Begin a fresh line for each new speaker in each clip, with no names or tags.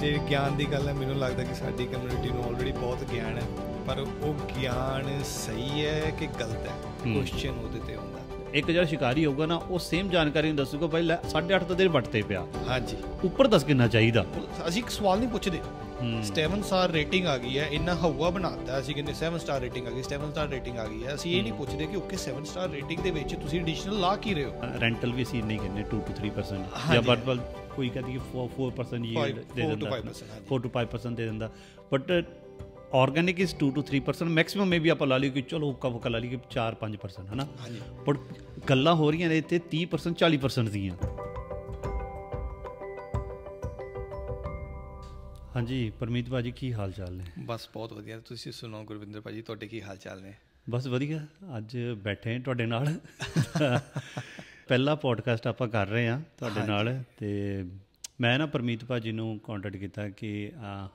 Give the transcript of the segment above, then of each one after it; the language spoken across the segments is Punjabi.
ਤੇ ਗਿਆਨ ਦੀ ਗੱਲ ਹੈ ਮੈਨੂੰ ਲੱਗਦਾ ਕਿ ਸਾਡੀ ਕਮਿਊਨਿਟੀ ਨੂੰ ਆਲਰੇਡੀ ਬਹੁਤ ਗਿਆਨ ਹੈ ਪਰ ਉਹ ਗਿਆਨ ਸਹੀ ਹੈ ਕਿ ਗਲਤ ਹੈ ਕੁਐਸਚਨ ਉਹਦੇ ਤੇ ਹੁੰਦਾ ਇੱਕ ਜਿਹੜਾ ਸ਼ਿਕਾਰੀ
ਹੋਊਗਾ ਨਾ ਉਹ ਸੇਮ ਜਾਣਕਾਰੀ ਨੂੰ ਦੱਸੂਗਾ ਭਾਈ 8.5 ਤੋਂ ਦਿਨ ਵੱਟਦੇ ਪਿਆ ਹਾਂਜੀ ਉੱਪਰ ਦੱਸ ਕਿੰਨਾ ਚਾਹੀਦਾ
ਅਸੀਂ ਇੱਕ ਸਵਾਲ ਨਹੀਂ ਪੁੱਛਦੇ 7 ਸਟਾਰ ਰੇਟਿੰਗ ਆ ਗਈ ਹੈ ਇੰਨਾ ਹਵਾ ਬਣਾਤਾ ਅਸੀਂ ਕਿੰਨੇ 7 ਸਟਾਰ ਰੇਟਿੰਗ ਆ ਗਈ 7 ਸਟਾਰ ਰੇਟਿੰਗ ਆ ਗਈ ਹੈ ਅਸੀਂ ਇਹ ਨਹੀਂ ਪੁੱਛਦੇ ਕਿ ਓਕੇ 7 ਸਟਾਰ ਰੇਟਿੰਗ ਦੇ ਵਿੱਚ ਤੁਸੀਂ ਐਡੀਸ਼ਨਲ ਲਾ
ਕੀ ਰਹੇ ਹੋ ਰੈਂਟਲ ਵੀ ਅਸੀਂ ਨਹੀਂ ਕਹਿੰਦੇ 2 ਤੋਂ 3% ਜਾਂ ਬਰਬਲ ਕੋਈ ਕਹਦੀ 4% ਯੀਲਡ ਦੇ ਦਿੰਦਾ 4 uh, to 5% ਦੇ ਦਿੰਦਾ ਬਟ ਆਰਗੈਨਿਕ ਇਸ 2 to 3% ਮੈਕਸਿਮਮ ਮੇਬੀ ਆਪਾਂ ਲਾ ਲਈ ਕਿ ਚਲੋ ਹੁੱਕਾ ਹੁੱਕਾ ਲਾ ਲਈ ਕਿ 4 5% ਹਨਾ ਪਰ ਗੱਲਾਂ ਹੋ ਰਹੀਆਂ ਨੇ ਇੱਥੇ 30% 40% ਦੀਆਂ ਹਾਂਜੀ ਪਰਮੀਤ ਭਾਜੀ ਕੀ ਹਾਲ ਚਾਲ ਨੇ
ਬਸ ਬਹੁਤ ਵਧੀਆ ਤੁਸੀਂ ਸੁਣਾਓ ਗੁਰਵਿੰਦਰ ਭਾਜੀ ਤੁਹਾਡੇ ਕੀ ਹਾਲ ਚਾਲ ਨੇ
ਬਸ ਵਧੀਆ ਅੱਜ ਬੈਠੇ ਹਾਂ ਤੁਹਾਡੇ ਨਾਲ ਪਹਿਲਾ ਪੋਡਕਾਸਟ ਆਪਾਂ ਕਰ ਰਹੇ ਆ ਤੁਹਾਡੇ ਨਾਲ ਤੇ ਮੈਂ ਨਾ ਪਰਮੀਤ ਭਾਜੀ ਨੂੰ ਕੰਟੈਕਟ ਕੀਤਾ ਕਿ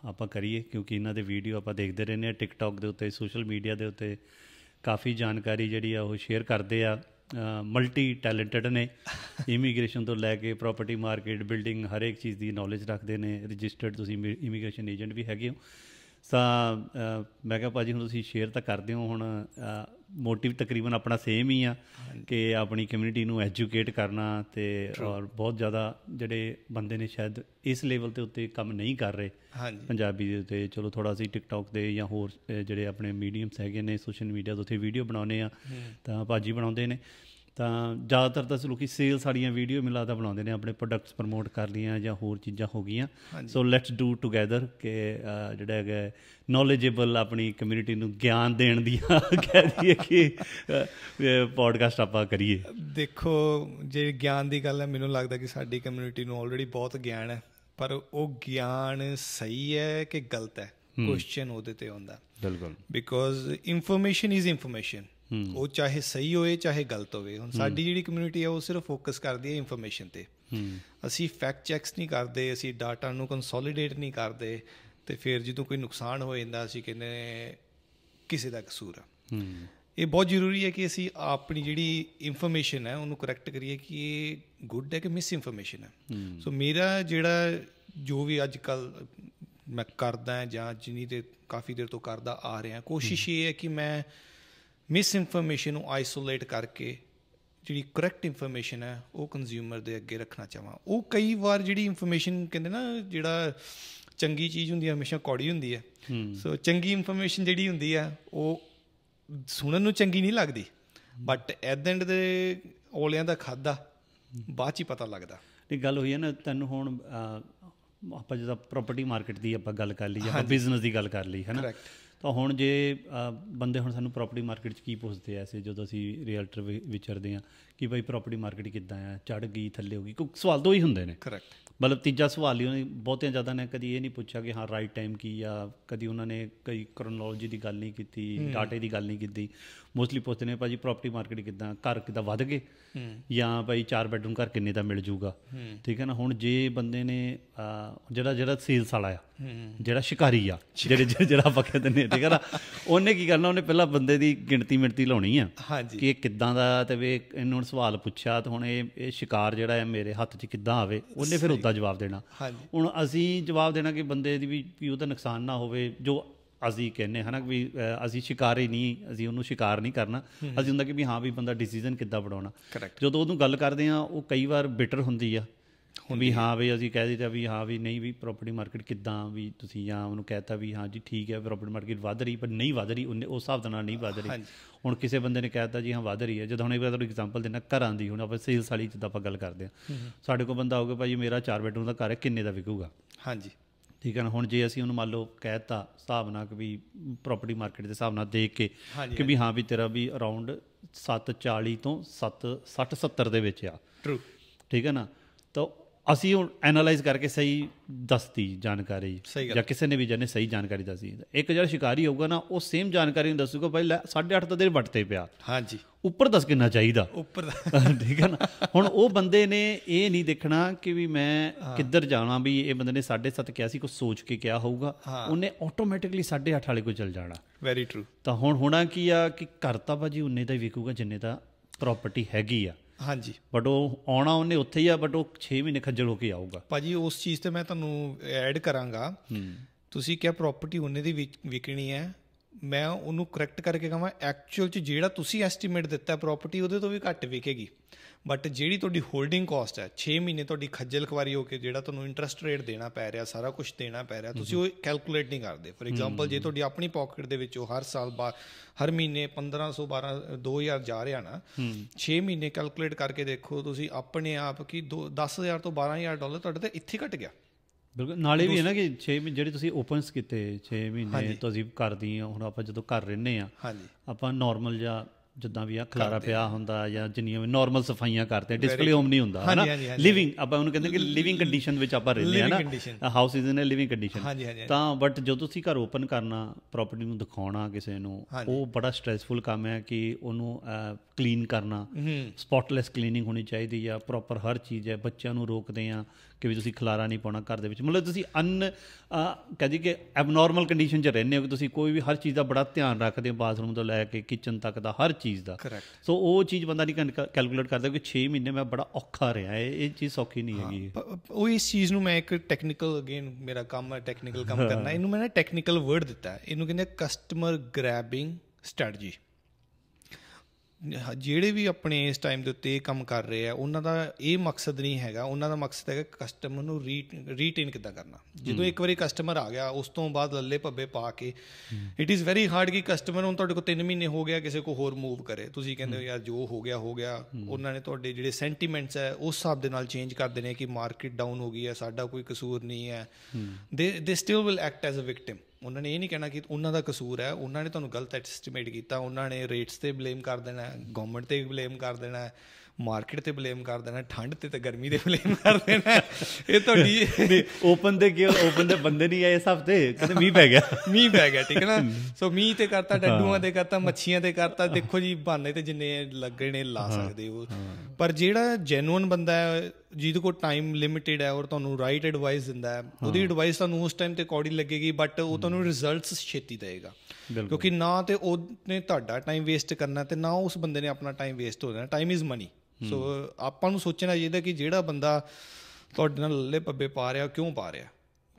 ਆਪਾਂ ਕਰੀਏ ਕਿਉਂਕਿ ਇਹਨਾਂ ਦੇ ਵੀਡੀਓ ਆਪਾਂ ਦੇਖਦੇ ਰਹਿੰਦੇ ਆ ਟਿਕਟੌਕ ਦੇ ਉੱਤੇ ਸੋਸ਼ਲ ਮੀਡੀਆ ਦੇ ਉੱਤੇ ਕਾਫੀ ਜਾਣਕਾਰੀ ਜਿਹੜੀ ਆ ਉਹ ਸ਼ੇਅਰ ਕਰਦੇ ਆ ਮਲਟੀ ਟੈਲੈਂਟਡ ਨੇ ਇਮੀਗ੍ਰੇਸ਼ਨ ਤੋਂ ਲੈ ਕੇ ਪ੍ਰਾਪਰਟੀ ਮਾਰਕੀਟ ਬਿਲਡਿੰਗ ਹਰ ਇੱਕ ਚੀਜ਼ ਦੀ ਨੌਲੇਜ ਰੱਖਦੇ ਨੇ ਰਜਿਸਟਰਡ ਤੁਸੀਂ ਇਮੀਗ੍ਰੇਸ਼ਨ ਏਜੰਟ ਵੀ ਹੈਗੇ ਹੋ ਤਾਂ ਮੈਂ ਕਿਹਾ ਭਾਜੀ ਹੁਣ ਤੁਸੀਂ ਸ਼ੇਅਰ ਤਾਂ ਕਰਦੇ ਹੋ ਹੁਣ ਮੋਟਿਵ ਤਕਰੀਬਨ ਆਪਣਾ ਸੇਮ ਹੀ ਆ ਕਿ ਆਪਣੀ ਕਮਿਊਨਿਟੀ ਨੂੰ ਐਜੂਕੇਟ ਕਰਨਾ ਤੇ ਔਰ ਬਹੁਤ ਜ਼ਿਆਦਾ ਜਿਹੜੇ ਬੰਦੇ ਨੇ ਸ਼ਾਇਦ ਇਸ ਲੈਵਲ ਤੇ ਉੱਤੇ ਕੰਮ ਨਹੀਂ ਕਰ ਰਹੇ ਪੰਜਾਬੀ ਦੇ ਉੱਤੇ ਚਲੋ ਥੋੜਾ ਜਿਹਾ ਟਿਕਟੌਕ ਦੇ ਜਾਂ ਹੋਰ ਜਿਹੜੇ ਆਪਣੇ ਮੀਡੀਅਮਸ ਹੈਗੇ ਨੇ ਸੋਸ਼ਲ ਮੀਡੀਆ ਤੋਂ ਉੱਤੇ ਵੀਡੀਓ ਬਣਾਉਨੇ ਆ ਤਾਂ ਭਾਜੀ ਬਣਾਉਂਦੇ ਨੇ ਤਾਂ ਜ਼ਿਆਦਾਤਰ ਤਾਂ ਲੋਕੀ ਸੇਲ ਸਾਡੀਆਂ ਵੀਡੀਓ ਮਿਲਾਦਾ ਬਣਾਉਂਦੇ ਨੇ ਆਪਣੇ ਪ੍ਰੋਡਕਟਸ ਪ੍ਰਮੋਟ ਕਰ ਲੀਆਂ ਜਾਂ ਹੋਰ ਚੀਜ਼ਾਂ ਹੋ ਗਈਆਂ ਸੋ ਲੈਟਸ ਡੂ ਟੁਗੇਦਰ ਕਿ ਜਿਹੜਾ ਹੈਗਾ ਨੋਲੇਜੇਬਲ ਆਪਣੀ ਕਮਿਊਨਿਟੀ ਨੂੰ ਗਿਆਨ ਦੇਣ ਦੀ ਕਹਿ ਦਈਏ ਕਿ ਪੋਡਕਾਸਟ ਆਪਾਂ ਕਰੀਏ
ਦੇਖੋ ਜੇ ਗਿਆਨ ਦੀ ਗੱਲ ਹੈ ਮੈਨੂੰ ਲੱਗਦਾ ਕਿ ਸਾਡੀ ਕਮਿਊਨਿਟੀ ਨੂੰ ਆਲਰੇਡੀ ਬਹੁਤ ਗਿਆਨ ਹੈ ਪਰ ਉਹ ਗਿਆਨ ਸਹੀ ਹੈ ਕਿ ਗਲਤ ਹੈ ਕੁਐਸਚਨ ਉਹਦੇ ਤੇ ਆਉਂਦਾ ਬਿਲਕੁਲ ਬਿਕੋਜ਼ ਇਨਫੋਰਮੇਸ਼ਨ ਇਜ਼ ਇਨਫੋਰਮੇਸ਼ਨ ਉਹ ਚਾਹੇ ਸਹੀ ਹੋਵੇ ਚਾਹੇ ਗਲਤ ਹੋਵੇ ਹੁਣ ਸਾਡੀ ਜਿਹੜੀ ਕਮਿਊਨਿਟੀ ਹੈ ਉਹ ਸਿਰਫ ਫੋਕਸ ਕਰਦੀ ਹੈ ਇਨਫੋਰਮੇਸ਼ਨ ਤੇ ਅਸੀਂ ਫੈਕਟ ਚੈਕਸ ਨਹੀਂ ਕਰਦੇ ਅਸੀਂ ਡਾਟਾ ਨੂੰ ਕੰਸੋਲੀਡੇਟ ਨਹੀਂ ਕਰਦੇ ਤੇ ਫਿਰ ਜਦੋਂ ਕੋਈ ਨੁਕਸਾਨ ਹੋ ਜਾਂਦਾ ਅਸੀਂ ਕਹਿੰਦੇ ਕਿਸੇ ਦਾ ਕਸੂਰ ਹੈ ਇਹ ਬਹੁਤ ਜ਼ਰੂਰੀ ਹੈ ਕਿ ਅਸੀਂ ਆਪਣੀ ਜਿਹੜੀ ਇਨਫੋਰਮੇਸ਼ਨ ਹੈ ਉਹਨੂੰ ਕਰੈਕਟ ਕਰੀਏ ਕਿ ਇਹ ਗੁੱਡ ਹੈ ਕਿ ਮਿਸ ਇਨਫੋਰਮੇਸ਼ਨ ਹੈ ਸੋ ਮੇਰਾ ਜਿਹੜਾ ਜੋ ਵੀ ਅੱਜ ਕੱਲ ਮੈਂ ਕਰਦਾ ਜਾਂ ਜਿਨੀ ਤੇ ਕਾਫੀ ਦੇਰ ਤੋਂ ਕਰਦਾ ਆ ਰਿਹਾ ਕੋਸ਼ਿਸ਼ ਇਹ ਹੈ ਕਿ ਮੈਂ ਮਿਸ ਇਨਫੋਰਮੇਸ਼ਨ ਨੂੰ ਆਈਸੋਲੇਟ ਕਰਕੇ ਜਿਹੜੀ ਕਰੈਕਟ ਇਨਫੋਰਮੇਸ਼ਨ ਹੈ ਉਹ ਕੰਜ਼ਿਊਮਰ ਦੇ ਅੱਗੇ ਰੱਖਣਾ ਚਾਹਾਂ ਉਹ ਕਈ ਵਾਰ ਜਿਹੜੀ ਇਨਫੋਰਮੇਸ਼ਨ ਕਹਿੰਦੇ ਨਾ ਜਿਹੜਾ ਚੰਗੀ ਚੀਜ਼ ਹੁੰਦੀ ਹੈ ਹਮੇਸ਼ਾ ਕੌੜੀ ਹੁੰਦੀ ਹੈ ਸੋ ਚੰਗੀ ਇਨਫੋਰਮੇਸ਼ਨ ਜਿਹੜੀ ਹੁੰਦੀ ਹੈ ਉਹ ਸੁਣਨ ਨੂੰ ਚੰਗੀ ਨਹੀਂ ਲੱਗਦੀ ਬਟ ਐਟ ਦ ਐਂਡ ਦੇ ਔਲਿਆਂ ਦਾ ਖਾਦਾ ਬਾਅਦ ਹੀ ਪਤਾ ਲੱਗਦਾ ਇਹ ਗੱਲ ਹੋਈ ਹੈ ਨਾ ਤੈਨੂੰ ਹੁਣ ਆਪਾਂ
ਜਦੋਂ ਪ੍ਰਾਪਰਟੀ ਮਾਰਕੀਟ ਦੀ ਆਪਾਂ ਗੱਲ ਕਰ ਲਈ ਜਾਂ ਬਿਜ਼ਨਸ ਦੀ ਗੱਲ ਕਰ ਲਈ ਹੈ ਨਾ ਕਰੈਕਟ ਤਾਂ ਹੁਣ ਜੇ ਬੰਦੇ ਹੁਣ ਸਾਨੂੰ ਪ੍ਰਾਪਰਟੀ ਮਾਰਕੀਟ 'ਚ ਕੀ ਪੁੱਛਦੇ ਐ ਸੇ ਜਦੋਂ ਅਸੀਂ ਰੀਅਲਟਰ ਵਿਚਰਦੇ ਆ ਕਿ ਭਾਈ ਪ੍ਰਾਪਰਟੀ ਮਾਰਕੀਟ ਕਿੱਦਾਂ ਆ ਚੜ ਗਈ ਥੱਲੇ ਹੋ ਗਈ ਕੋਈ ਸਵਾਲ ਦੋ ਹੀ ਹੁੰਦੇ ਨੇ ਕਰੈਕਟ ਮਤਲਬ ਤੀਜਾ ਸਵਾਲ ਹੀ ਉਹਨੇ ਬਹੁਤਿਆਂ ਜ਼ਿਆਦਾ ਨੇ ਕਦੀ ਇਹ ਨਹੀਂ ਪੁੱਛਿਆ ਕਿ ਹਾਂ ਰਾਈਟ ਟਾਈਮ ਕੀ ਆ ਕਦੀ ਉਹਨਾਂ ਨੇ ਕਈ ਕ੍ਰੋਨੋਲੋਜੀ ਦੀ ਗੱਲ ਨਹੀਂ ਕੀਤੀ ਡਾਟੇ ਦੀ ਗੱਲ ਨਹੀਂ ਕੀਤੀ ਮੋਸਟਲੀ ਪੁੱਛਦੇ ਨੇ ਭਾਜੀ ਪ੍ਰਾਪਰਟੀ ਮਾਰਕੀਟ ਕਿਦਾਂ ਘਰ ਕਿਦਾਂ ਵਧ ਗਏ ਜਾਂ ਭਾਈ 4 ਬੈਡਰੂਮ ਘਰ ਕਿੰਨੇ ਦਾ ਮਿਲ ਜੂਗਾ ਠੀਕ ਹੈ ਨਾ ਹੁਣ ਜੇ ਬੰਦੇ ਨੇ ਜਿਹੜਾ ਜਿਹੜਾ ਸੇਲਸ ਵਾਲਾ ਆ ਜਿਹੜਾ ਸ਼ਿਕਾਰੀ ਆ ਜਿਹੜੇ ਜਿਹੜਾ ਆਪਾਂ ਕਹਿੰਦੇ ਨੇ ਠੀਕ ਹੈ ਨਾ ਉਹਨੇ ਕੀ ਕਰਨਾ ਉਹਨੇ ਪਹਿਲਾਂ ਬੰਦੇ ਦੀ ਗਿਣਤੀ ਮਿਣਤੀ ਲਾਉਣੀ ਆ ਕਿ ਇਹ ਕਿਦਾਂ ਦਾ ਤੇ ਵੇ ਇਹਨੂੰ ਸਵਾਲ ਪੁੱਛਿਆ ਤੇ ਹੁਣ ਇਹ ਇਹ ਸ਼ਿਕਾਰ ਜਿਹੜਾ ਹੈ ਮੇਰੇ ਹੱਥ 'ਚ ਕਿਦਾਂ ਆਵੇ ਉਹਨੇ ਫਿਰ ਦਾ ਜਵਾਬ ਦੇਣਾ ਹੁਣ ਅਸੀਂ ਜਵਾਬ ਦੇਣਾ ਕਿ ਬੰਦੇ ਦੀ ਵੀ ਉਹਦਾ ਨੁਕਸਾਨ ਨਾ ਹੋਵੇ ਜੋ ਅਸੀਂ ਕਹਿੰਨੇ ਹਨਾ ਵੀ ਅਸੀਂ ਸ਼ਿਕਾਰ ਹੀ ਨਹੀਂ ਅਸੀਂ ਉਹਨੂੰ ਸ਼ਿਕਾਰ ਨਹੀਂ ਕਰਨਾ ਅਸੀਂ ਹੁੰਦਾ ਕਿ ਵੀ ਹਾਂ ਵੀ ਬੰਦਾ ਡਿਸੀਜਨ ਕਿੱਦਾਂ ਬਣਾਉਣਾ ਜਦੋਂ ਉਹਨੂੰ ਗੱਲ ਕਰਦੇ ਆ ਉਹ ਕਈ ਵਾਰ ਬਿਟਰ ਹੁੰਦੀ ਆ ਵੀ ਹਾਂ ਵੀ ਅਸੀਂ ਕਹਿ ਦਿੱਤਾ ਵੀ ਹਾਂ ਵੀ ਨਹੀਂ ਵੀ ਪ੍ਰਾਪਰਟੀ ਮਾਰਕੀਟ ਕਿੱਦਾਂ ਵੀ ਤੁਸੀਂ ਜਾਂ ਉਹਨੂੰ ਕਹਿਤਾ ਵੀ ਹਾਂ ਜੀ ਠੀਕ ਹੈ ਪ੍ਰਾਪਰਟੀ ਮਾਰਕੀਟ ਵਧ ਰਹੀ ਪਰ ਨਹੀਂ ਵਧ ਰਹੀ ਉਹਨੇ ਉਸ ਹਿਸਾਬ ਨਾਲ ਨਹੀਂ ਵਧ ਰਹੀ ਹੁਣ ਕਿਸੇ ਬੰਦੇ ਨੇ ਕਹਿਤਾ ਜੀ ਹਾਂ ਵਧ ਰਹੀ ਹੈ ਜਦੋਂ ਹੁਣ ਇੱਕ ਤੁਹਾਨੂੰ ਐਗਜ਼ਾਮਪਲ ਦੇਣਾ ਘਰਾਂ ਦੀ ਹੁਣ ਆਪਾਂ ਸੇਲਸ ਵਾਲੀ ਜਿੱਦਾਂ ਆਪਾਂ ਗੱਲ ਕਰਦੇ ਆ ਸਾਡੇ ਕੋਲ ਬੰਦਾ ਆਊਗਾ ਭਾਜੀ ਮੇਰਾ 4 ਬੈਡਰੂਮ ਦਾ ਘਰ ਹੈ ਕਿੰਨੇ ਦਾ ਵਿਕੂਗਾ ਹਾਂਜੀ ਠੀਕ ਹੈ ਨਾ ਹੁਣ ਜੇ ਅਸੀਂ ਉਹਨੂੰ ਮੰਨ ਲਓ ਕਹਿਤਾ ਹਿਸਾਬ ਨਾਲ ਕਿ ਵੀ ਪ੍ਰਾਪਰਟੀ ਮਾਰਕੀਟ ਦੇ ਹਿਸਾਬ ਨਾਲ ਦੇਖ ਕੇ ਕਿ ਵੀ ਹਾਂ ਵੀ ਤੇਰਾ ਵੀ ਅਰਾਊਂਡ 740 ਤੋਂ 7 60 70 ਦੇ ਵਿੱਚ ਆ ਟਰੂ ਠੀਕ ਹੈ ਨਾ ਤਾਂ ਅਸੀਂ ਹੁਣ ਐਨਾਲਾਈਜ਼ ਕਰਕੇ ਸਹੀ ਦੱਸਤੀ ਜਾਣਕਾਰੀ ਜਾਂ ਕਿਸੇ ਨੇ ਵੀ ਜਨੇ ਸਹੀ ਜਾਣਕਾਰੀ ਦੱਸੀ ਇੱਕ ਜਿਹੜਾ ਸ਼ਿਕਾਰੀ ਹੋਊਗਾ ਨਾ ਉਹ ਸੇਮ ਜਾਣਕਾਰੀ ਨੂੰ ਦੱਸੂਗਾ ਭਾਈ 8.5 ਤੱਕ ਦੇਰ ਵੱਟਤੇ ਪਿਆ ਹਾਂਜੀ ਉੱਪਰ ਦੱਸ ਕਿੰਨਾ ਚਾਹੀਦਾ ਉੱਪਰ ਠੀਕ ਹੈ ਨਾ ਹੁਣ ਉਹ ਬੰਦੇ ਨੇ ਇਹ ਨਹੀਂ ਦੇਖਣਾ ਕਿ ਵੀ ਮੈਂ ਕਿੱਧਰ ਜਾਣਾ ਵੀ ਇਹ ਬੰਦੇ ਨੇ 7.5 ਕਿਹਾ ਸੀ ਕੁਝ ਸੋਚ ਕੇ ਕਿਹਾ ਹੋਊਗਾ ਉਹਨੇ ਆਟੋਮੈਟਿਕਲੀ 8.5 ਵਾਲੇ ਕੋਲ ਚਲ ਜਾਣਾ ਵੈਰੀ ਟਰੂ ਤਾਂ ਹੁਣ ਹੋਣਾ ਕੀ ਆ ਕਿ ਘਰ ਤਾਂ ਭਾਜੀ ਉਹਨੇ ਦਾ ਹੀ ਵਿਕੂਗਾ ਜਿੰਨੇ ਦਾ ਪ੍ਰਾਪਰਟੀ ਹੈਗੀ ਆ ਹਾਂਜੀ ਬਟ ਉਹ ਆਉਣਾ ਉਹਨੇ ਉੱਥੇ ਹੀ ਆ ਬਟ ਉਹ 6 ਮਹੀਨੇ ਖੱਜਲ ਹੋ ਕੇ ਆਊਗਾ
ਭਾਜੀ ਉਸ ਚੀਜ਼ ਤੇ ਮੈਂ ਤੁਹਾਨੂੰ ਐਡ ਕਰਾਂਗਾ ਤੁਸੀਂ ਕਿਹਾ ਪ੍ਰਾਪਰਟੀ ਉਹਨੇ ਦੀ ਵਿਕਣੀ ਹੈ ਮੈਂ ਉਹਨੂੰ ਕਰੈਕਟ ਕਰਕੇ ਕਹਾਂ ਐਕਚੁਅਲ ਚ ਜਿਹੜਾ ਤੁਸੀਂ ਐਸਟੀਮੇਟ ਦਿੱਤਾ ਪ੍ਰਾਪਰਟੀ ਉਹਦੇ ਤੋਂ ਵੀ ਘੱਟ ਵਿਕੇਗੀ ਬਟ ਜਿਹੜੀ ਤੁਹਾਡੀ ਹੋਲਡਿੰਗ ਕਾਸਟ ਹੈ 6 ਮਹੀਨੇ ਤੁਹਾਡੀ ਖੱਜਲ ਖਵਾਰੀ ਹੋ ਕੇ ਜਿਹੜਾ ਤੁਹਾਨੂੰ ਇੰਟਰਸਟ ਰੇਟ ਦੇਣਾ ਪੈ ਰਿਹਾ ਸਾਰਾ ਕੁਝ ਦੇਣਾ ਪੈ ਰਿਹਾ ਤੁਸੀਂ ਉਹ ਕੈਲਕੂਲੇਟ ਨਹੀਂ ਕਰਦੇ ਫੋਰ ਐਗਜ਼ਾਮਪਲ ਜੇ ਤੁਹਾਡੀ ਆਪਣੀ ਪਾਕਟ ਦੇ ਵਿੱਚੋਂ ਹਰ ਸਾਲ ਹਰ ਮਹੀਨੇ 1500 12 2000 ਜਾ ਰਿਹਾ ਨਾ 6 ਮਹੀਨੇ ਕੈਲਕੂਲੇਟ ਕਰਕੇ ਦੇਖੋ ਤੁਸੀਂ ਆਪਣੇ ਆਪ ਕਿ 10000 ਤੋਂ 12000 ਡਾਲਰ ਤੁਹਾਡੇ ਤੇ ਇੱਥੇ ਘਟ ਗਿਆ ਬਿਲਕੁਲ ਨਾਲੇ ਵੀ ਹੈ ਨਾ
ਕਿ 6 ਮਹੀਨੇ ਜਿਹੜੇ ਤੁਸੀਂ ਓਪਨਸ ਕੀਤੇ 6 ਮਹੀਨੇ ਤੁਸੀਂ ਕਰਦੀ ਹੁਣ ਆਪਾਂ ਜਦੋਂ ਕਰ ਰਹਿੰਨੇ ਆ ਹਾਂਜੀ ਆਪਾਂ ਨਾਰਮਲ ਜਾਂ ਜਿੱਦਾਂ ਵੀ ਆ ਖਲਾਰਾ ਪਿਆ ਹੁੰਦਾ ਜਾਂ ਜਿੰਨੀਆਂ ਵੀ ਨਾਰਮਲ ਸਫਾਈਆਂ ਕਰਦੇ ਡਿਸਪਲੇ ਹੋਮ ਨਹੀਂ ਹੁੰਦਾ ਹਨਾ ਲਿਵਿੰਗ ਆਪਾਂ ਉਹਨੂੰ ਕਹਿੰਦੇ ਕਿ ਲਿਵਿੰਗ ਕੰਡੀਸ਼ਨ ਵਿੱਚ ਆਪਾਂ ਰਹਿੰਦੇ ਹਾਂ ਨਾ house is in a living condition ਤਾਂ ਬਟ ਜਦੋਂ ਤੁਸੀਂ ਘਰ ਓਪਨ ਕਰਨਾ ਪ੍ਰਾਪਰਟੀ ਨੂੰ ਦਿਖਾਉਣਾ ਕਿਸੇ ਨੂੰ ਉਹ ਬੜਾ ਸਟ੍ਰੈਸਫੁਲ ਕੰਮ ਹੈ ਕਿ ਉਹਨੂੰ ਕਲੀਨ ਕਰਨਾ ਸਪੌਟਲੈਸ ਕਲੀਨਿੰਗ ਹੋਣੀ ਚਾਹੀਦੀ ਆ ਪ੍ਰੋਪਰ ਹਰ ਚੀਜ਼ ਹੈ ਬੱਚਿਆਂ ਨੂੰ ਰੋਕਦੇ ਆ ਕਿ ਵੀ ਤੁਸੀਂ ਖਲਾਰਾ ਨਹੀਂ ਪਾਉਣਾ ਘਰ ਦੇ ਵਿੱਚ ਮਤਲਬ ਤੁਸੀਂ ਅਨ ਕਹਿੰਦੀ ਕਿ ਐਬਨੋਰਮਲ ਕੰਡੀਸ਼ਨ 'ਚ ਰਹਿੰਦੇ ਹੋ ਕਿ ਤੁਸੀਂ ਕੋਈ ਵੀ ਹਰ ਚੀਜ਼ ਦਾ ਬੜਾ ਧਿਆਨ ਰੱਖਦੇ ਹੋ ਬਾਥਰੂਮ ਤੋਂ ਲੈ ਕੇ ਕਿਚਨ ਤੱਕ ਦਾ ਹਰ ਚੀਜ਼ ਦਾ ਸੋ ਉਹ ਚੀਜ਼ ਬੰਦਾ ਨਹੀਂ ਕੈਲਕੂਲੇਟ ਕਰਦਾ ਕਿ 6
ਮਹੀਨੇ ਮੈਂ ਬੜਾ ਔਖਾ ਰਿਹਾ ਇਹ ਚੀਜ਼ ਸੌਖੀ ਨਹੀਂ ਹੈਗੀ ਉਹ ਇਸ ਚੀਜ਼ ਨੂੰ ਮੈਂ ਇੱਕ ਟੈਕਨੀਕਲ ਅਗੇਨ ਮੇਰਾ ਕੰਮ ਹੈ ਟੈਕਨੀਕਲ ਕੰਮ ਕਰਨਾ ਇਹਨੂੰ ਮੈਂ ਟੈਕਨੀਕਲ ਵਰਡ ਦਿੱਤਾ ਇਹਨੂੰ ਕਹਿੰਦੇ ਕਸਟਮਰ ਗ੍ਰੈਬਿੰਗ ਸਟ੍ਰੈਟਜੀ ਜਿਹੜੇ ਵੀ ਆਪਣੇ ਇਸ ਟਾਈਮ ਦੇ ਉੱਤੇ ਕੰਮ ਕਰ ਰਹੇ ਆ ਉਹਨਾਂ ਦਾ ਇਹ ਮਕਸਦ ਨਹੀਂ ਹੈਗਾ ਉਹਨਾਂ ਦਾ ਮਕਸਦ ਹੈਗਾ ਕਸਟਮਰ ਨੂੰ ਰੀਟੇਨ ਕਿੱਦਾਂ ਕਰਨਾ ਜਦੋਂ ਇੱਕ ਵਾਰੀ ਕਸਟਮਰ ਆ ਗਿਆ ਉਸ ਤੋਂ ਬਾਅਦ ਲੱਲੇ ਭੱਬੇ ਪਾ ਕੇ ਇਟ ਇਜ਼ ਵੈਰੀ ਹਾਰਡ ਕਿ ਕਸਟਮਰ ਹੁਣ ਤੁਹਾਡੇ ਕੋਲ 3 ਮਹੀਨੇ ਹੋ ਗਿਆ ਕਿਸੇ ਕੋ ਹੋਰ ਮੂਵ ਕਰੇ ਤੁਸੀਂ ਕਹਿੰਦੇ ਹੋ ਯਾਰ ਜੋ ਹੋ ਗਿਆ ਹੋ ਗਿਆ ਉਹਨਾਂ ਨੇ ਤੁਹਾਡੇ ਜਿਹੜੇ ਸੈਂਟੀਮੈਂਟਸ ਹੈ ਉਸ ਹਿਸਾਬ ਦੇ ਨਾਲ ਚੇਂਜ ਕਰ ਦੇਣੇ ਕਿ ਮਾਰਕੀਟ ਡਾਊਨ ਹੋ ਗਈ ਹੈ ਸਾਡਾ ਕੋਈ ਕਸੂਰ ਨਹੀਂ ਹੈ they they still will act as a victim ਉਹਨਾਂ ਨੇ ਇਹ ਨਹੀਂ ਕਹਿਣਾ ਕਿ ਉਹਨਾਂ ਦਾ ਕਸੂਰ ਹੈ ਉਹਨਾਂ ਨੇ ਤੁਹਾਨੂੰ ਗਲਤ ਐਸਟੀਮੇਟ ਕੀਤਾ ਉਹਨਾਂ ਨੇ ਰੇਟਸ ਤੇ ਬਲੇਮ ਕਰ ਦੇਣਾ ਗਵਰਨਮੈਂਟ ਤੇ ਬਲੇਮ ਕਰ ਦੇਣਾ ਮਾਰਕੀਟ ਤੇ ਬਲੇਮ ਕਰ ਦੇਣਾ ਠੰਡ ਤੇ ਤੇ ਗਰਮੀ ਦੇ ਬਲੇਮ ਕਰ ਦੇਣਾ ਇਹ ਤੁਹਾਡੀ ਨਹੀਂ ਓਪਨ ਤੇ ਕਿ
ਓਪਨ ਦੇ ਬੰਦੇ ਨਹੀਂ ਆਏ ਇਸ ਹਫਤੇ ਕਹਿੰਦੇ ਮੀਂਹ ਪੈ ਗਿਆ ਮੀਂਹ ਪੈ ਗਿਆ ਠੀਕ ਹੈ ਨਾ ਸੋ ਮੀਂਹ ਤੇ ਕਰਤਾ ਡੱਡੂਆਂ
ਤੇ ਕਰਤਾ ਮੱਛੀਆਂ ਤੇ ਕਰਤਾ ਦੇਖੋ ਜੀ ਬਾਨੇ ਤੇ ਜਿੰਨੇ ਲੱਗਣੇ ਲਾ ਸਕਦੇ ਹੋ ਪਰ ਜਿਹੜਾ ਜੈਨੂਨ ਬੰਦਾ ਹੈ ਜਿਹਦੇ ਕੋਲ ਟਾਈਮ ਲਿਮਿਟਿਡ ਹੈ ਔਰ ਤੁਹਾਨੂੰ ਰਾਈਟ ਐਡਵਾਈਸ ਦਿੰਦਾ ਹੈ ਉਹਦੀ ਐਡਵਾਈਸ ਤੁਹਾਨੂੰ ਉਸ ਟਾਈਮ ਤੇ ਅਕੋਰਡਿੰਗ ਲੱਗੇਗੀ ਬਟ ਉਹ ਤੁਹਾਨੂੰ ਰਿਜ਼ਲਟਸ ਛੇਤੀ ਦੇਗਾ ਕਿਉਂਕਿ ਨਾ ਤੇ ਉਹਨੇ ਤੁਹਾਡਾ ਟਾਈਮ ਵੇਸਟ ਕਰਨਾ ਤੇ ਨਾ ਉਸ ਬੰਦੇ ਨੇ ਆਪਣਾ ਟਾਈਮ ਵੇਸਟ ਹੋ ਜਾਣਾ ਟਾਈਮ ਇਜ਼ ਮਨੀ ਸੋ ਆਪਾਂ ਨੂੰ ਸੋਚਣਾ ਚਾਹੀਦਾ ਕਿ ਜਿਹੜਾ ਬੰਦਾ ਤੁਹਾਡੇ ਨਾਲ ਲੱਲੇ ਪੱਬੇ ਪਾ ਰਿਹਾ ਕਿਉਂ ਪਾ ਰਿਹਾ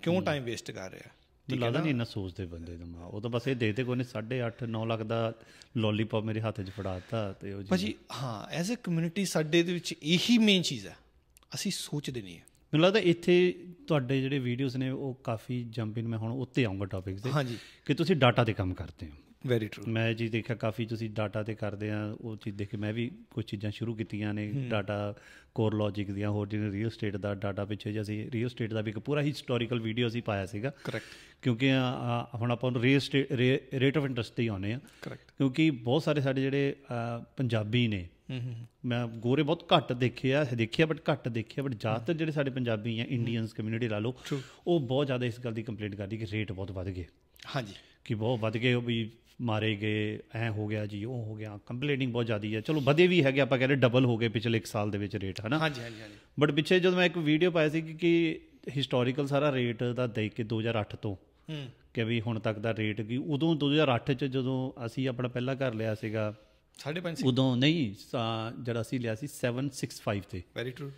ਕਿਉਂ ਟਾਈਮ ਵੇਸਟ ਕਰ ਰਿਹਾ ਮੈਨੂੰ ਲੱਗਦਾ ਨਹੀਂ ਇਹਨਾਂ
ਸੋਚਦੇ ਬੰਦੇ ਦਾ ਉਹ ਤਾਂ ਬਸ ਇਹ ਦੇਖਦੇ ਕੋਈ ਨੇ 8.5 9 ਲੱਖ ਦਾ ਲੋਲੀਪੌਪ ਮੇਰੇ ਹੱਥ 'ਚ ਫੜਾ ਦਿੱਤਾ ਤੇ ਉਹ ਜੀ ਭਾਜੀ
ਹਾਂ ਐਜ਼ ਅ ਕਮਿਊਨਿਟੀ ਸਾਡੇ ਦੇ ਵਿੱਚ ਇਹੀ ਮੇਨ ਚੀਜ਼ ਹੈ ਅਸੀਂ ਸੋਚਦੇ ਨਹੀਂ ਹੈ
ਮੈਨੂੰ ਲੱਗਦਾ ਇੱਥੇ ਤੁਹਾਡੇ ਜਿਹੜੇ ਵੀਡੀਓਜ਼ ਨੇ ਉਹ ਕਾਫੀ ਜੰਪ ਇਨ ਮੈਂ ਹੁਣ ਉੱਤੇ ਆਉਂਗਾ ਟਾਪਿਕ ਤੇ ਹਾਂਜੀ ਕਿ ਤੁਸੀਂ ਡਾਟਾ ਤੇ ਕੰਮ ਕਰਦੇ ਹੋ ਵੈਰੀ ਟਰੂ ਮੈਂ ਜੀ ਦੇਖਿਆ ਕਾਫੀ ਤੁਸੀਂ ਡਾਟਾ ਤੇ ਕਰਦੇ ਆ ਉਹ ਚੀਜ਼ ਦੇਖ ਕੇ ਮੈਂ ਵੀ ਕੁਝ ਚੀਜ਼ਾਂ ਸ਼ੁਰੂ ਕੀਤੀਆਂ ਨੇ ਡਾਟਾ ਕੋਰ ਲੌਜੀਕ ਦੀਆਂ ਹੋਰ ਜਿਹਨੇ ਰੀਅਲ ਸਟੇਟ ਦਾ ਡਾਟਾ ਪਿੱਛੇ ਜਿਹਾ ਅਸੀਂ ਰੀਅਲ ਸਟੇਟ ਦਾ ਵੀ ਇੱਕ ਪੂਰਾ ਹਿਸਟੋਰੀਕਲ ਵੀਡੀਓ ਅਸੀਂ ਪਾਇਆ ਸੀਗਾ ਕਰੈਕਟ ਕਿਉਂਕਿ ਹੁਣ ਆਪਾਂ ਨੂੰ real estate rate of interest ਹੀ ਆਉਨੇ ਆ ਕਰੈਕਟ ਕਿਉਂਕਿ ਬਹੁਤ ਸਾਰੇ ਸਾਡੇ ਜਿਹੜੇ ਪੰਜਾਬੀ ਨੇ ਮੈਂ ਗੋਰੇ ਬਹੁਤ ਘੱਟ ਦੇਖੇ ਆ ਦੇਖਿਆ ਬਟ ਘੱਟ ਦੇਖਿਆ ਬਟ ਜ਼ਿਆਦਾਤਰ ਜਿਹੜੇ ਸਾਡੇ ਪੰਜਾਬੀ ਆ ਇੰਡੀਅਨਸ ਕਮਿਊਨਿਟੀ ਲਾ ਲੋ ਉਹ ਬਹੁਤ ਜ਼ਿਆਦਾ ਇਸ ਗੱਲ ਦੀ ਕੰਪਲੇਂਟ ਕਰਦੀ ਕਿ ਰੇਟ ਬਹੁਤ ਵੱਧ ਗਏ ਹਾਂਜੀ ਕਿ ਬਹੁਤ ਵੱਧ ਗਏ ਵੀ ਮਾਰੇ ਗਏ ਐ ਹੋ ਗਿਆ ਜੀ ਉਹ ਹੋ ਗਿਆ ਕੰਪਲੇਨਿੰਗ ਬਹੁਤ ਜ਼ਿਆਦੀ ਹੈ ਚਲੋ ਵਧੇ ਵੀ ਹੈਗੇ ਆਪਾਂ ਕਹਿੰਦੇ ਡਬਲ ਹੋ ਗਏ ਪਿਛਲੇ 1 ਸਾਲ ਦੇ ਵਿੱਚ ਰੇਟ ਹਨਾ ਹਾਂਜੀ ਹਾਂਜੀ ਹਾਂਜੀ ਬਟ ਪਿੱਛੇ ਜਦੋਂ ਮੈਂ ਇੱਕ ਵੀਡੀਓ ਪਾਇਆ ਸੀ ਕਿ ਹਿਸਟੋਰੀਕਲ ਸਾਰਾ ਰੇਟ ਦਾ ਦੇਖ ਕੇ 2008 ਤੋਂ ਕਿ ਵੀ ਹੁਣ ਤੱਕ ਦਾ ਰੇਟ ਕੀ ਉਦੋਂ 2008 ਚ ਜਦੋਂ ਅਸੀਂ ਆਪਣਾ ਪਹਿਲਾ ਘਰ ਲਿਆ ਸੀਗਾ 5.5 ਉਦੋਂ ਨਹੀਂ ਜਿਹੜਾ ਅਸੀਂ ਲਿਆ ਸੀ 765 ਤੇ ਵੈਰੀ ਟਰੂ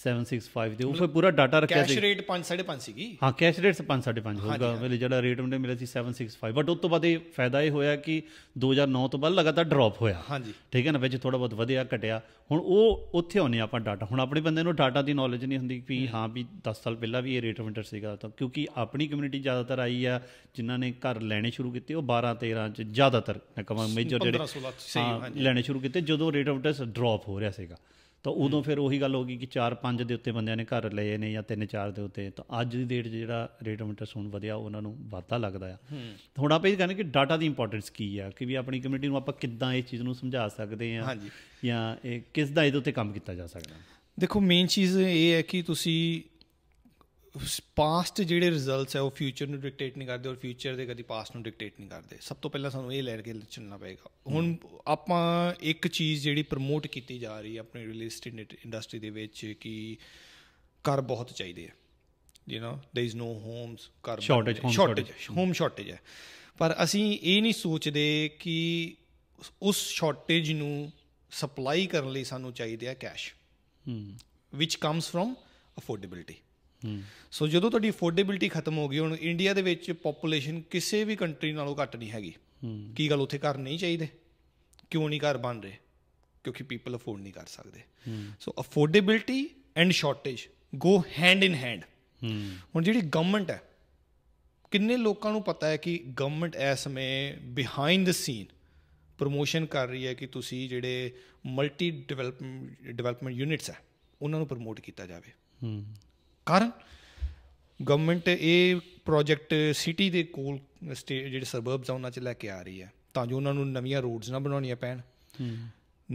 765 ਦੇ ਉਹ ਫਿਰ ਪੂਰਾ ਡਾਟਾ ਰੱਖਿਆ ਸੀ ਕੈਸ਼
ਰੇਟ 5.5 ਸੀਗੀ
ਹਾਂ ਕੈਸ਼ ਰੇਟ 5.5 ਹੋਊਗਾ ਮੇਰੇ ਜਿਹੜਾ ਰੇਟ ਉਹਨੇ ਮਿਲਿਆ ਸੀ 765 ਬਟ ਉਸ ਤੋਂ ਬਾਅਦ ਇਹ ਫਾਇਦਾ ਇਹ ਹੋਇਆ ਕਿ 2009 ਤੋਂ ਬਾਅਦ ਲਗਾਤਾਰ ਡ੍ਰੌਪ ਹੋਇਆ ਹਾਂਜੀ ਠੀਕ ਹੈ ਨਾ ਵਿੱਚ ਥੋੜਾ ਬਹੁਤ ਵਧਿਆ ਘਟਿਆ ਹੁਣ ਉਹ ਉੱਥੇ ਆਉਨੇ ਆਪਾਂ ਡਾਟਾ ਹੁਣ ਆਪਣੇ ਬੰਦੇ ਨੂੰ ਡਾਟਾ ਦੀ ਨੌਲੇਜ ਨਹੀਂ ਹੁੰਦੀ ਵੀ ਹਾਂ ਵੀ 10 ਸਾਲ ਪਹਿਲਾਂ ਵੀ ਇਹ ਰੇਟ ਆਫ ਸੀਗਾ ਤਾਂ ਕਿਉਂਕਿ ਆਪਣੀ ਕਮਿਊਨਿਟੀ ਜ਼ਿਆਦਾਤਰ ਆਈ ਆ ਜਿਨ੍ਹਾਂ ਨੇ ਘਰ ਲੈਣੇ ਸ਼ੁਰੂ ਕੀਤੇ ਉਹ 12 13 ਚ ਜ਼ਿਆਦਾਤਰ ਮੈਂ ਕਹਾਂ ਮੇਜਰ ਜਿਹੜੇ ਲੈਣੇ ਸ਼ੁਰੂ ਕੀਤੇ ਜਦੋਂ ਰੇਟ ਆਫ ਡ੍ਰੌਪ ਹੋ ਰਿਹਾ ਸੀਗਾ ਤਾਂ ਉਦੋਂ ਫਿਰ ਉਹੀ ਗੱਲ ਹੋ ਗਈ ਕਿ 4-5 ਦੇ ਉੱਤੇ ਬੰਦਿਆਂ ਨੇ ਘਰ ਲਏ ਨੇ ਜਾਂ 3-4 ਦੇ ਉੱਤੇ ਤਾਂ ਅੱਜ ਦੀ ਡੇਟ ਜਿਹੜਾ ਰੇਟ ਆਫ ਇੰਟਰਸਟ ਹੁਣ ਵਧਿਆ ਉਹਨਾਂ ਨੂੰ ਵਾਧਾ ਲੱਗਦਾ ਆ ਹੁਣ ਆਪਾਂ ਇਹ ਕਹਿੰਦੇ ਕਿ ਡਾਟਾ ਦੀ ਇੰਪੋਰਟੈਂਸ ਕੀ ਆ ਕਿ ਵੀ ਆਪਣੀ ਕਮਿਊਨਿਟੀ ਨੂੰ ਆਪਾਂ ਕਿੱਦਾਂ ਇਹ ਚੀਜ਼ ਨੂੰ ਸਮਝਾ ਸਕਦੇ ਆ ਜਾਂ ਇਹ ਕਿਸ ਦਾ ਇਹਦੇ ਉੱਤੇ ਕੰਮ ਕੀਤਾ ਜਾ
ਸਕਦਾ ਦੇਖੋ ਮੇਨ ਚੀਜ਼ ਇਹ ਹੈ ਕਿ ਤੁਸੀਂ ਪਾਸਟ ਜਿਹੜੇ ਰਿਜ਼ਲਟਸ ਹੈ ਉਹ ਫਿਊਚਰ ਨੂੰ ਡਿਕਟੇਟ ਨਹੀਂ ਕਰਦੇ ਔਰ ਫਿਊਚਰ ਦੇ ਕਦੀ ਪਾਸਟ ਨੂੰ ਡਿਕਟੇਟ ਨਹੀਂ ਕਰਦੇ ਸਭ ਤੋਂ ਪਹਿਲਾਂ ਸਾਨੂੰ ਇਹ ਲੈ ਕੇ ਚੱਲਣਾ ਪਏਗਾ ਹੁਣ ਆਪਾਂ ਇੱਕ ਚੀਜ਼ ਜਿਹੜੀ ਪ੍ਰਮੋਟ ਕੀਤੀ ਜਾ ਰਹੀ ਹੈ ਆਪਣੀ ਰੀਅਲ ਏਸਟੇਟ ਇੰਡਸਟਰੀ ਦੇ ਵਿੱਚ ਕਿ ਘਰ ਬਹੁਤ ਚਾਹੀਦੇ ਆ you know there is no homes ਕਰ ਸ਼ਾਰਟੇਜ ਸ਼ਾਰਟੇਜ ਹੋਮ ਸ਼ਾਰਟੇਜ ਹੈ ਪਰ ਅਸੀਂ ਇਹ ਨਹੀਂ ਸੋਚਦੇ ਕਿ ਉਸ ਸ਼ਾਰਟੇਜ ਨੂੰ ਸਪਲਾਈ ਕਰਨ ਲਈ ਸਾਨੂੰ ਚਾਹੀਦਾ ਹੈ ਕੈਸ਼ ਹਮ ਵਿਚ ਕਮਸ ਫਰਮ ਅਫੋਰਡੇਬਿਲਟੀ ਸੋ ਜਦੋਂ ਤੁਹਾਡੀ ਅਫੋਰਡੇਬਿਲਟੀ ਖਤਮ ਹੋ ਗਈ ਹੁਣ ਇੰਡੀਆ ਦੇ ਵਿੱਚ ਪੋਪੂਲੇਸ਼ਨ ਕਿਸੇ ਵੀ ਕੰਟਰੀ ਨਾਲੋਂ ਘੱਟ ਨਹੀਂ ਹੈਗੀ ਕੀ ਗੱਲ ਉੱਥੇ ਘਰ ਨਹੀਂ ਚਾਹੀਦੇ ਕਿਉਂ ਨਹੀਂ ਘਰ ਬਣ ਰਹੇ ਕਿਉਂਕਿ ਪੀਪਲ ਅਫੋਰਡ ਨਹੀਂ ਕਰ ਸਕਦੇ so affordability and shortage go hand in hand ਹੁਣ ਜਿਹੜੀ ਗਵਰਨਮੈਂਟ ਹੈ ਕਿੰਨੇ ਲੋਕਾਂ ਨੂੰ ਪਤਾ ਹੈ ਕਿ ਗਵਰਨਮੈਂਟ ਇਸ ਸਮੇਂ ਬਿਹਾਈਂਡ ਦ ਸੀਨ ਪ੍ਰੋਮੋਸ਼ਨ ਕਰ ਰਹੀ ਹੈ ਕਿ ਤੁਸੀਂ ਜਿਹੜੇ ਮਲਟੀ ਡਿਵੈਲਪਮੈਂਟ ਡਿਵੈਲਪਮੈਂਟ ਯੂਨਿਟਸ ਹੈ ਉਹਨਾਂ ਨੂੰ ਪ੍ਰੋਮੋਟ ਕੀਤਾ ਜਾਵੇ ਕਾਰਨ ਗਵਰਨਮੈਂਟ ਇਹ ਪ੍ਰੋਜੈਕਟ ਸਿਟੀ ਦੇ ਕੋਲ ਜਿਹੜੇ ਸਰਬਬਸ ਆ ਉਹਨਾਂ 'ਚ ਲੈ ਕੇ ਆ ਰਹੀ ਹੈ ਤਾਂ ਜੋ ਉਹਨਾਂ ਨੂੰ ਨਵੀਆਂ ਰੋਡਸ ਨਾ ਬਣਾਉਣੀਆਂ ਪੈਣ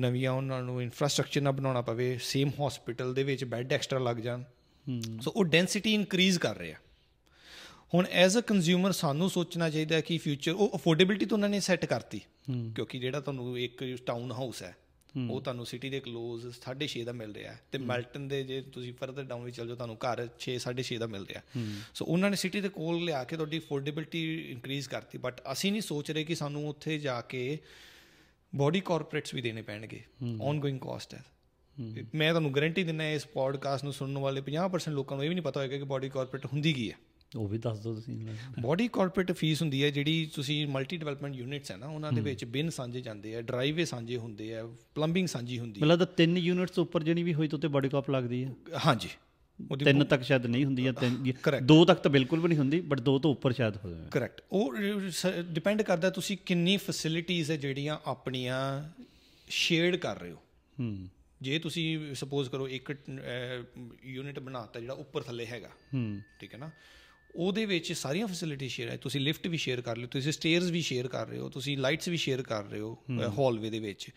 ਨਵੀਆਂ ਉਹਨਾਂ ਨੂੰ ਇਨਫਰਾਸਟ੍ਰਕਚਰ ਨਾ ਬਣਾਉਣਾ ਪਵੇ ਸੇਮ ਹਸਪੀਟਲ ਦੇ ਵਿੱਚ ਬੈੱਡ ਐਕਸਟਰਾ ਲੱਗ ਜਾਣ ਸੋ ਉਹ ਡੈਂਸਿਟੀ ਇਨਕਰੀਜ਼ ਕਰ ਰਿਹਾ ਹੁਣ ਐਜ਼ ਅ ਕੰਜ਼ਿਊਮਰ ਸਾਨੂੰ ਸੋਚਣਾ ਚਾਹੀਦਾ ਕਿ ਫਿਊਚਰ ਉਹ ਅਫੋਰਡੇਬਿਲਟੀ ਤਾਂ ਉਹਨਾਂ ਨੇ ਸੈੱਟ ਕਰਤੀ ਕਿਉਂਕਿ ਜਿਹੜਾ ਤੁਹਾਨੂੰ ਇੱਕ ਟਾਊਨ ਹਾਊਸ ਹੈ ਉਹ ਤੁਹਾਨੂੰ ਸਿਟੀ ਦੇ ਕਲੋਜ਼ 6.5 ਦਾ ਮਿਲ ਰਿਹਾ ਤੇ ਮੈਲਟਨ ਦੇ ਜੇ ਤੁਸੀਂ ਫਰਦਰ ਡਾਊਨ ਵੀ ਚਲ ਜਾਓ ਤੁਹਾਨੂੰ ਘਰ 6 6.5 ਦਾ ਮਿਲ ਰਿਹਾ ਸੋ ਉਹਨਾਂ ਨੇ ਸਿਟੀ ਦੇ ਕੋਲ ਲਿਆ ਕੇ ਤੁਹਾਡੀ ਅਫੋਰਡੇਬਿਲਟੀ ਇਨਕਰੀਜ਼ ਕਰਤੀ ਬਟ ਅਸੀਂ ਨਹੀਂ ਸੋਚ ਰਹੇ ਕਿ ਸਾਨੂੰ ਉੱਥੇ ਜਾ ਕੇ ਬੋਡੀ ਕਾਰਪੋਰੇਟਸ ਵੀ ਦੇਣੇ ਪੈਣਗੇ ਗoing ਕਾਸਟ ਹੈ ਮੈਂ ਤੁਹਾਨੂੰ ਗਾਰੰਟੀ ਦਿੰਦਾ ਇਸ ਪੋਡਕਾਸਟ ਨੂੰ ਸੁਣਨ ਵਾਲੇ 50% ਲੋਕਾਂ ਨੂੰ ਇਹ ਵੀ ਨਹੀਂ ਪਤਾ ਹੋਏਗਾ ਕਿ ਬੋਡੀ ਕਾਰਪੋਰੇਟ ਹੁੰਦੀ ਕੀ ਹੈ ਉਹ ਵੀ ਦੱਸ ਦੋ ਤੁਸੀਂ ਬਾਡੀ ਕਾਰਪੋਰੇਟ ਫੀਸ ਹੁੰਦੀ ਹੈ ਜਿਹੜੀ ਤੁਸੀਂ ਮਲਟੀ ਡਿਵੈਲਪਮੈਂਟ ਯੂਨਿਟਸ ਹੈ ਨਾ ਉਹਨਾਂ ਦੇ ਵਿੱਚ ਬਿਨ ਸਾਂਝੇ ਜਾਂਦੇ ਆ ਡਰਾਈਵੇ ਸਾਂਝੇ ਹੁੰਦੇ ਆ ਪਲੰਬਿੰਗ ਸਾਂਝੀ ਹੁੰਦੀ ਹੈ
ਮਤਲਬ ਤਿੰਨ ਯੂਨਿਟਸ ਉੱਪਰ ਜਿਹੜੀ ਵੀ ਹੋਈ ਤੋਂ ਤੇ ਬਾਡੀ ਕਾਪ ਲੱਗਦੀ ਹੈ ਹਾਂਜੀ ਤਿੰਨ ਤੱਕ ਸ਼ਾਇਦ ਨਹੀਂ ਹੁੰਦੀ ਆ ਤਿੰਨ ਦੋ ਤੱਕ ਤਾਂ ਬਿਲਕੁਲ ਵੀ ਨਹੀਂ ਹੁੰਦੀ ਬਟ ਦੋ ਤੋਂ ਉੱਪਰ ਸ਼ਾਇਦ ਹੋ ਜਾਵੇ ਕਰੈਕਟ
ਉਹ ਡਿਪੈਂਡ ਕਰਦਾ ਤੁਸੀਂ ਕਿੰਨੀ ਫੈਸਿਲਿਟੀਆਂ ਹੈ ਜਿਹੜੀਆਂ ਆਪਣੀਆਂ ਸ਼ੇਅਰਡ ਕਰ ਰਹੇ ਹੋ ਹੂੰ ਜੇ ਤੁਸੀਂ ਸਪੋਜ਼ ਕਰੋ ਇੱਕ ਯੂਨਿਟ ਬਣਾਤਾ ਜਿਹੜਾ ਉੱਪਰ ਥੱਲੇ ਹੈਗਾ ਹੂੰ ਠੀਕ ਹੈ ਨਾ ਉਹਦੇ ਵਿੱਚ ਸਾਰੀਆਂ ਫੈਸਿਲਿਟੀ ਸ਼ੇਅਰ ਹੈ ਤੁਸੀਂ ਲਿਫਟ ਵੀ ਸ਼ੇਅਰ ਕਰ ਲਿਓ ਤੁਸੀਂ ਸਟੇਅਰਸ ਵੀ ਸ਼ੇਅਰ ਕਰ ਰਹੇ ਹੋ ਤੁਸੀਂ ਲਾਈਟਸ ਵੀ ਸ਼ੇਅਰ ਕਰ ਰਹੇ ਹੋ ਹਾਲਵੇ ਦੇ ਵਿੱਚ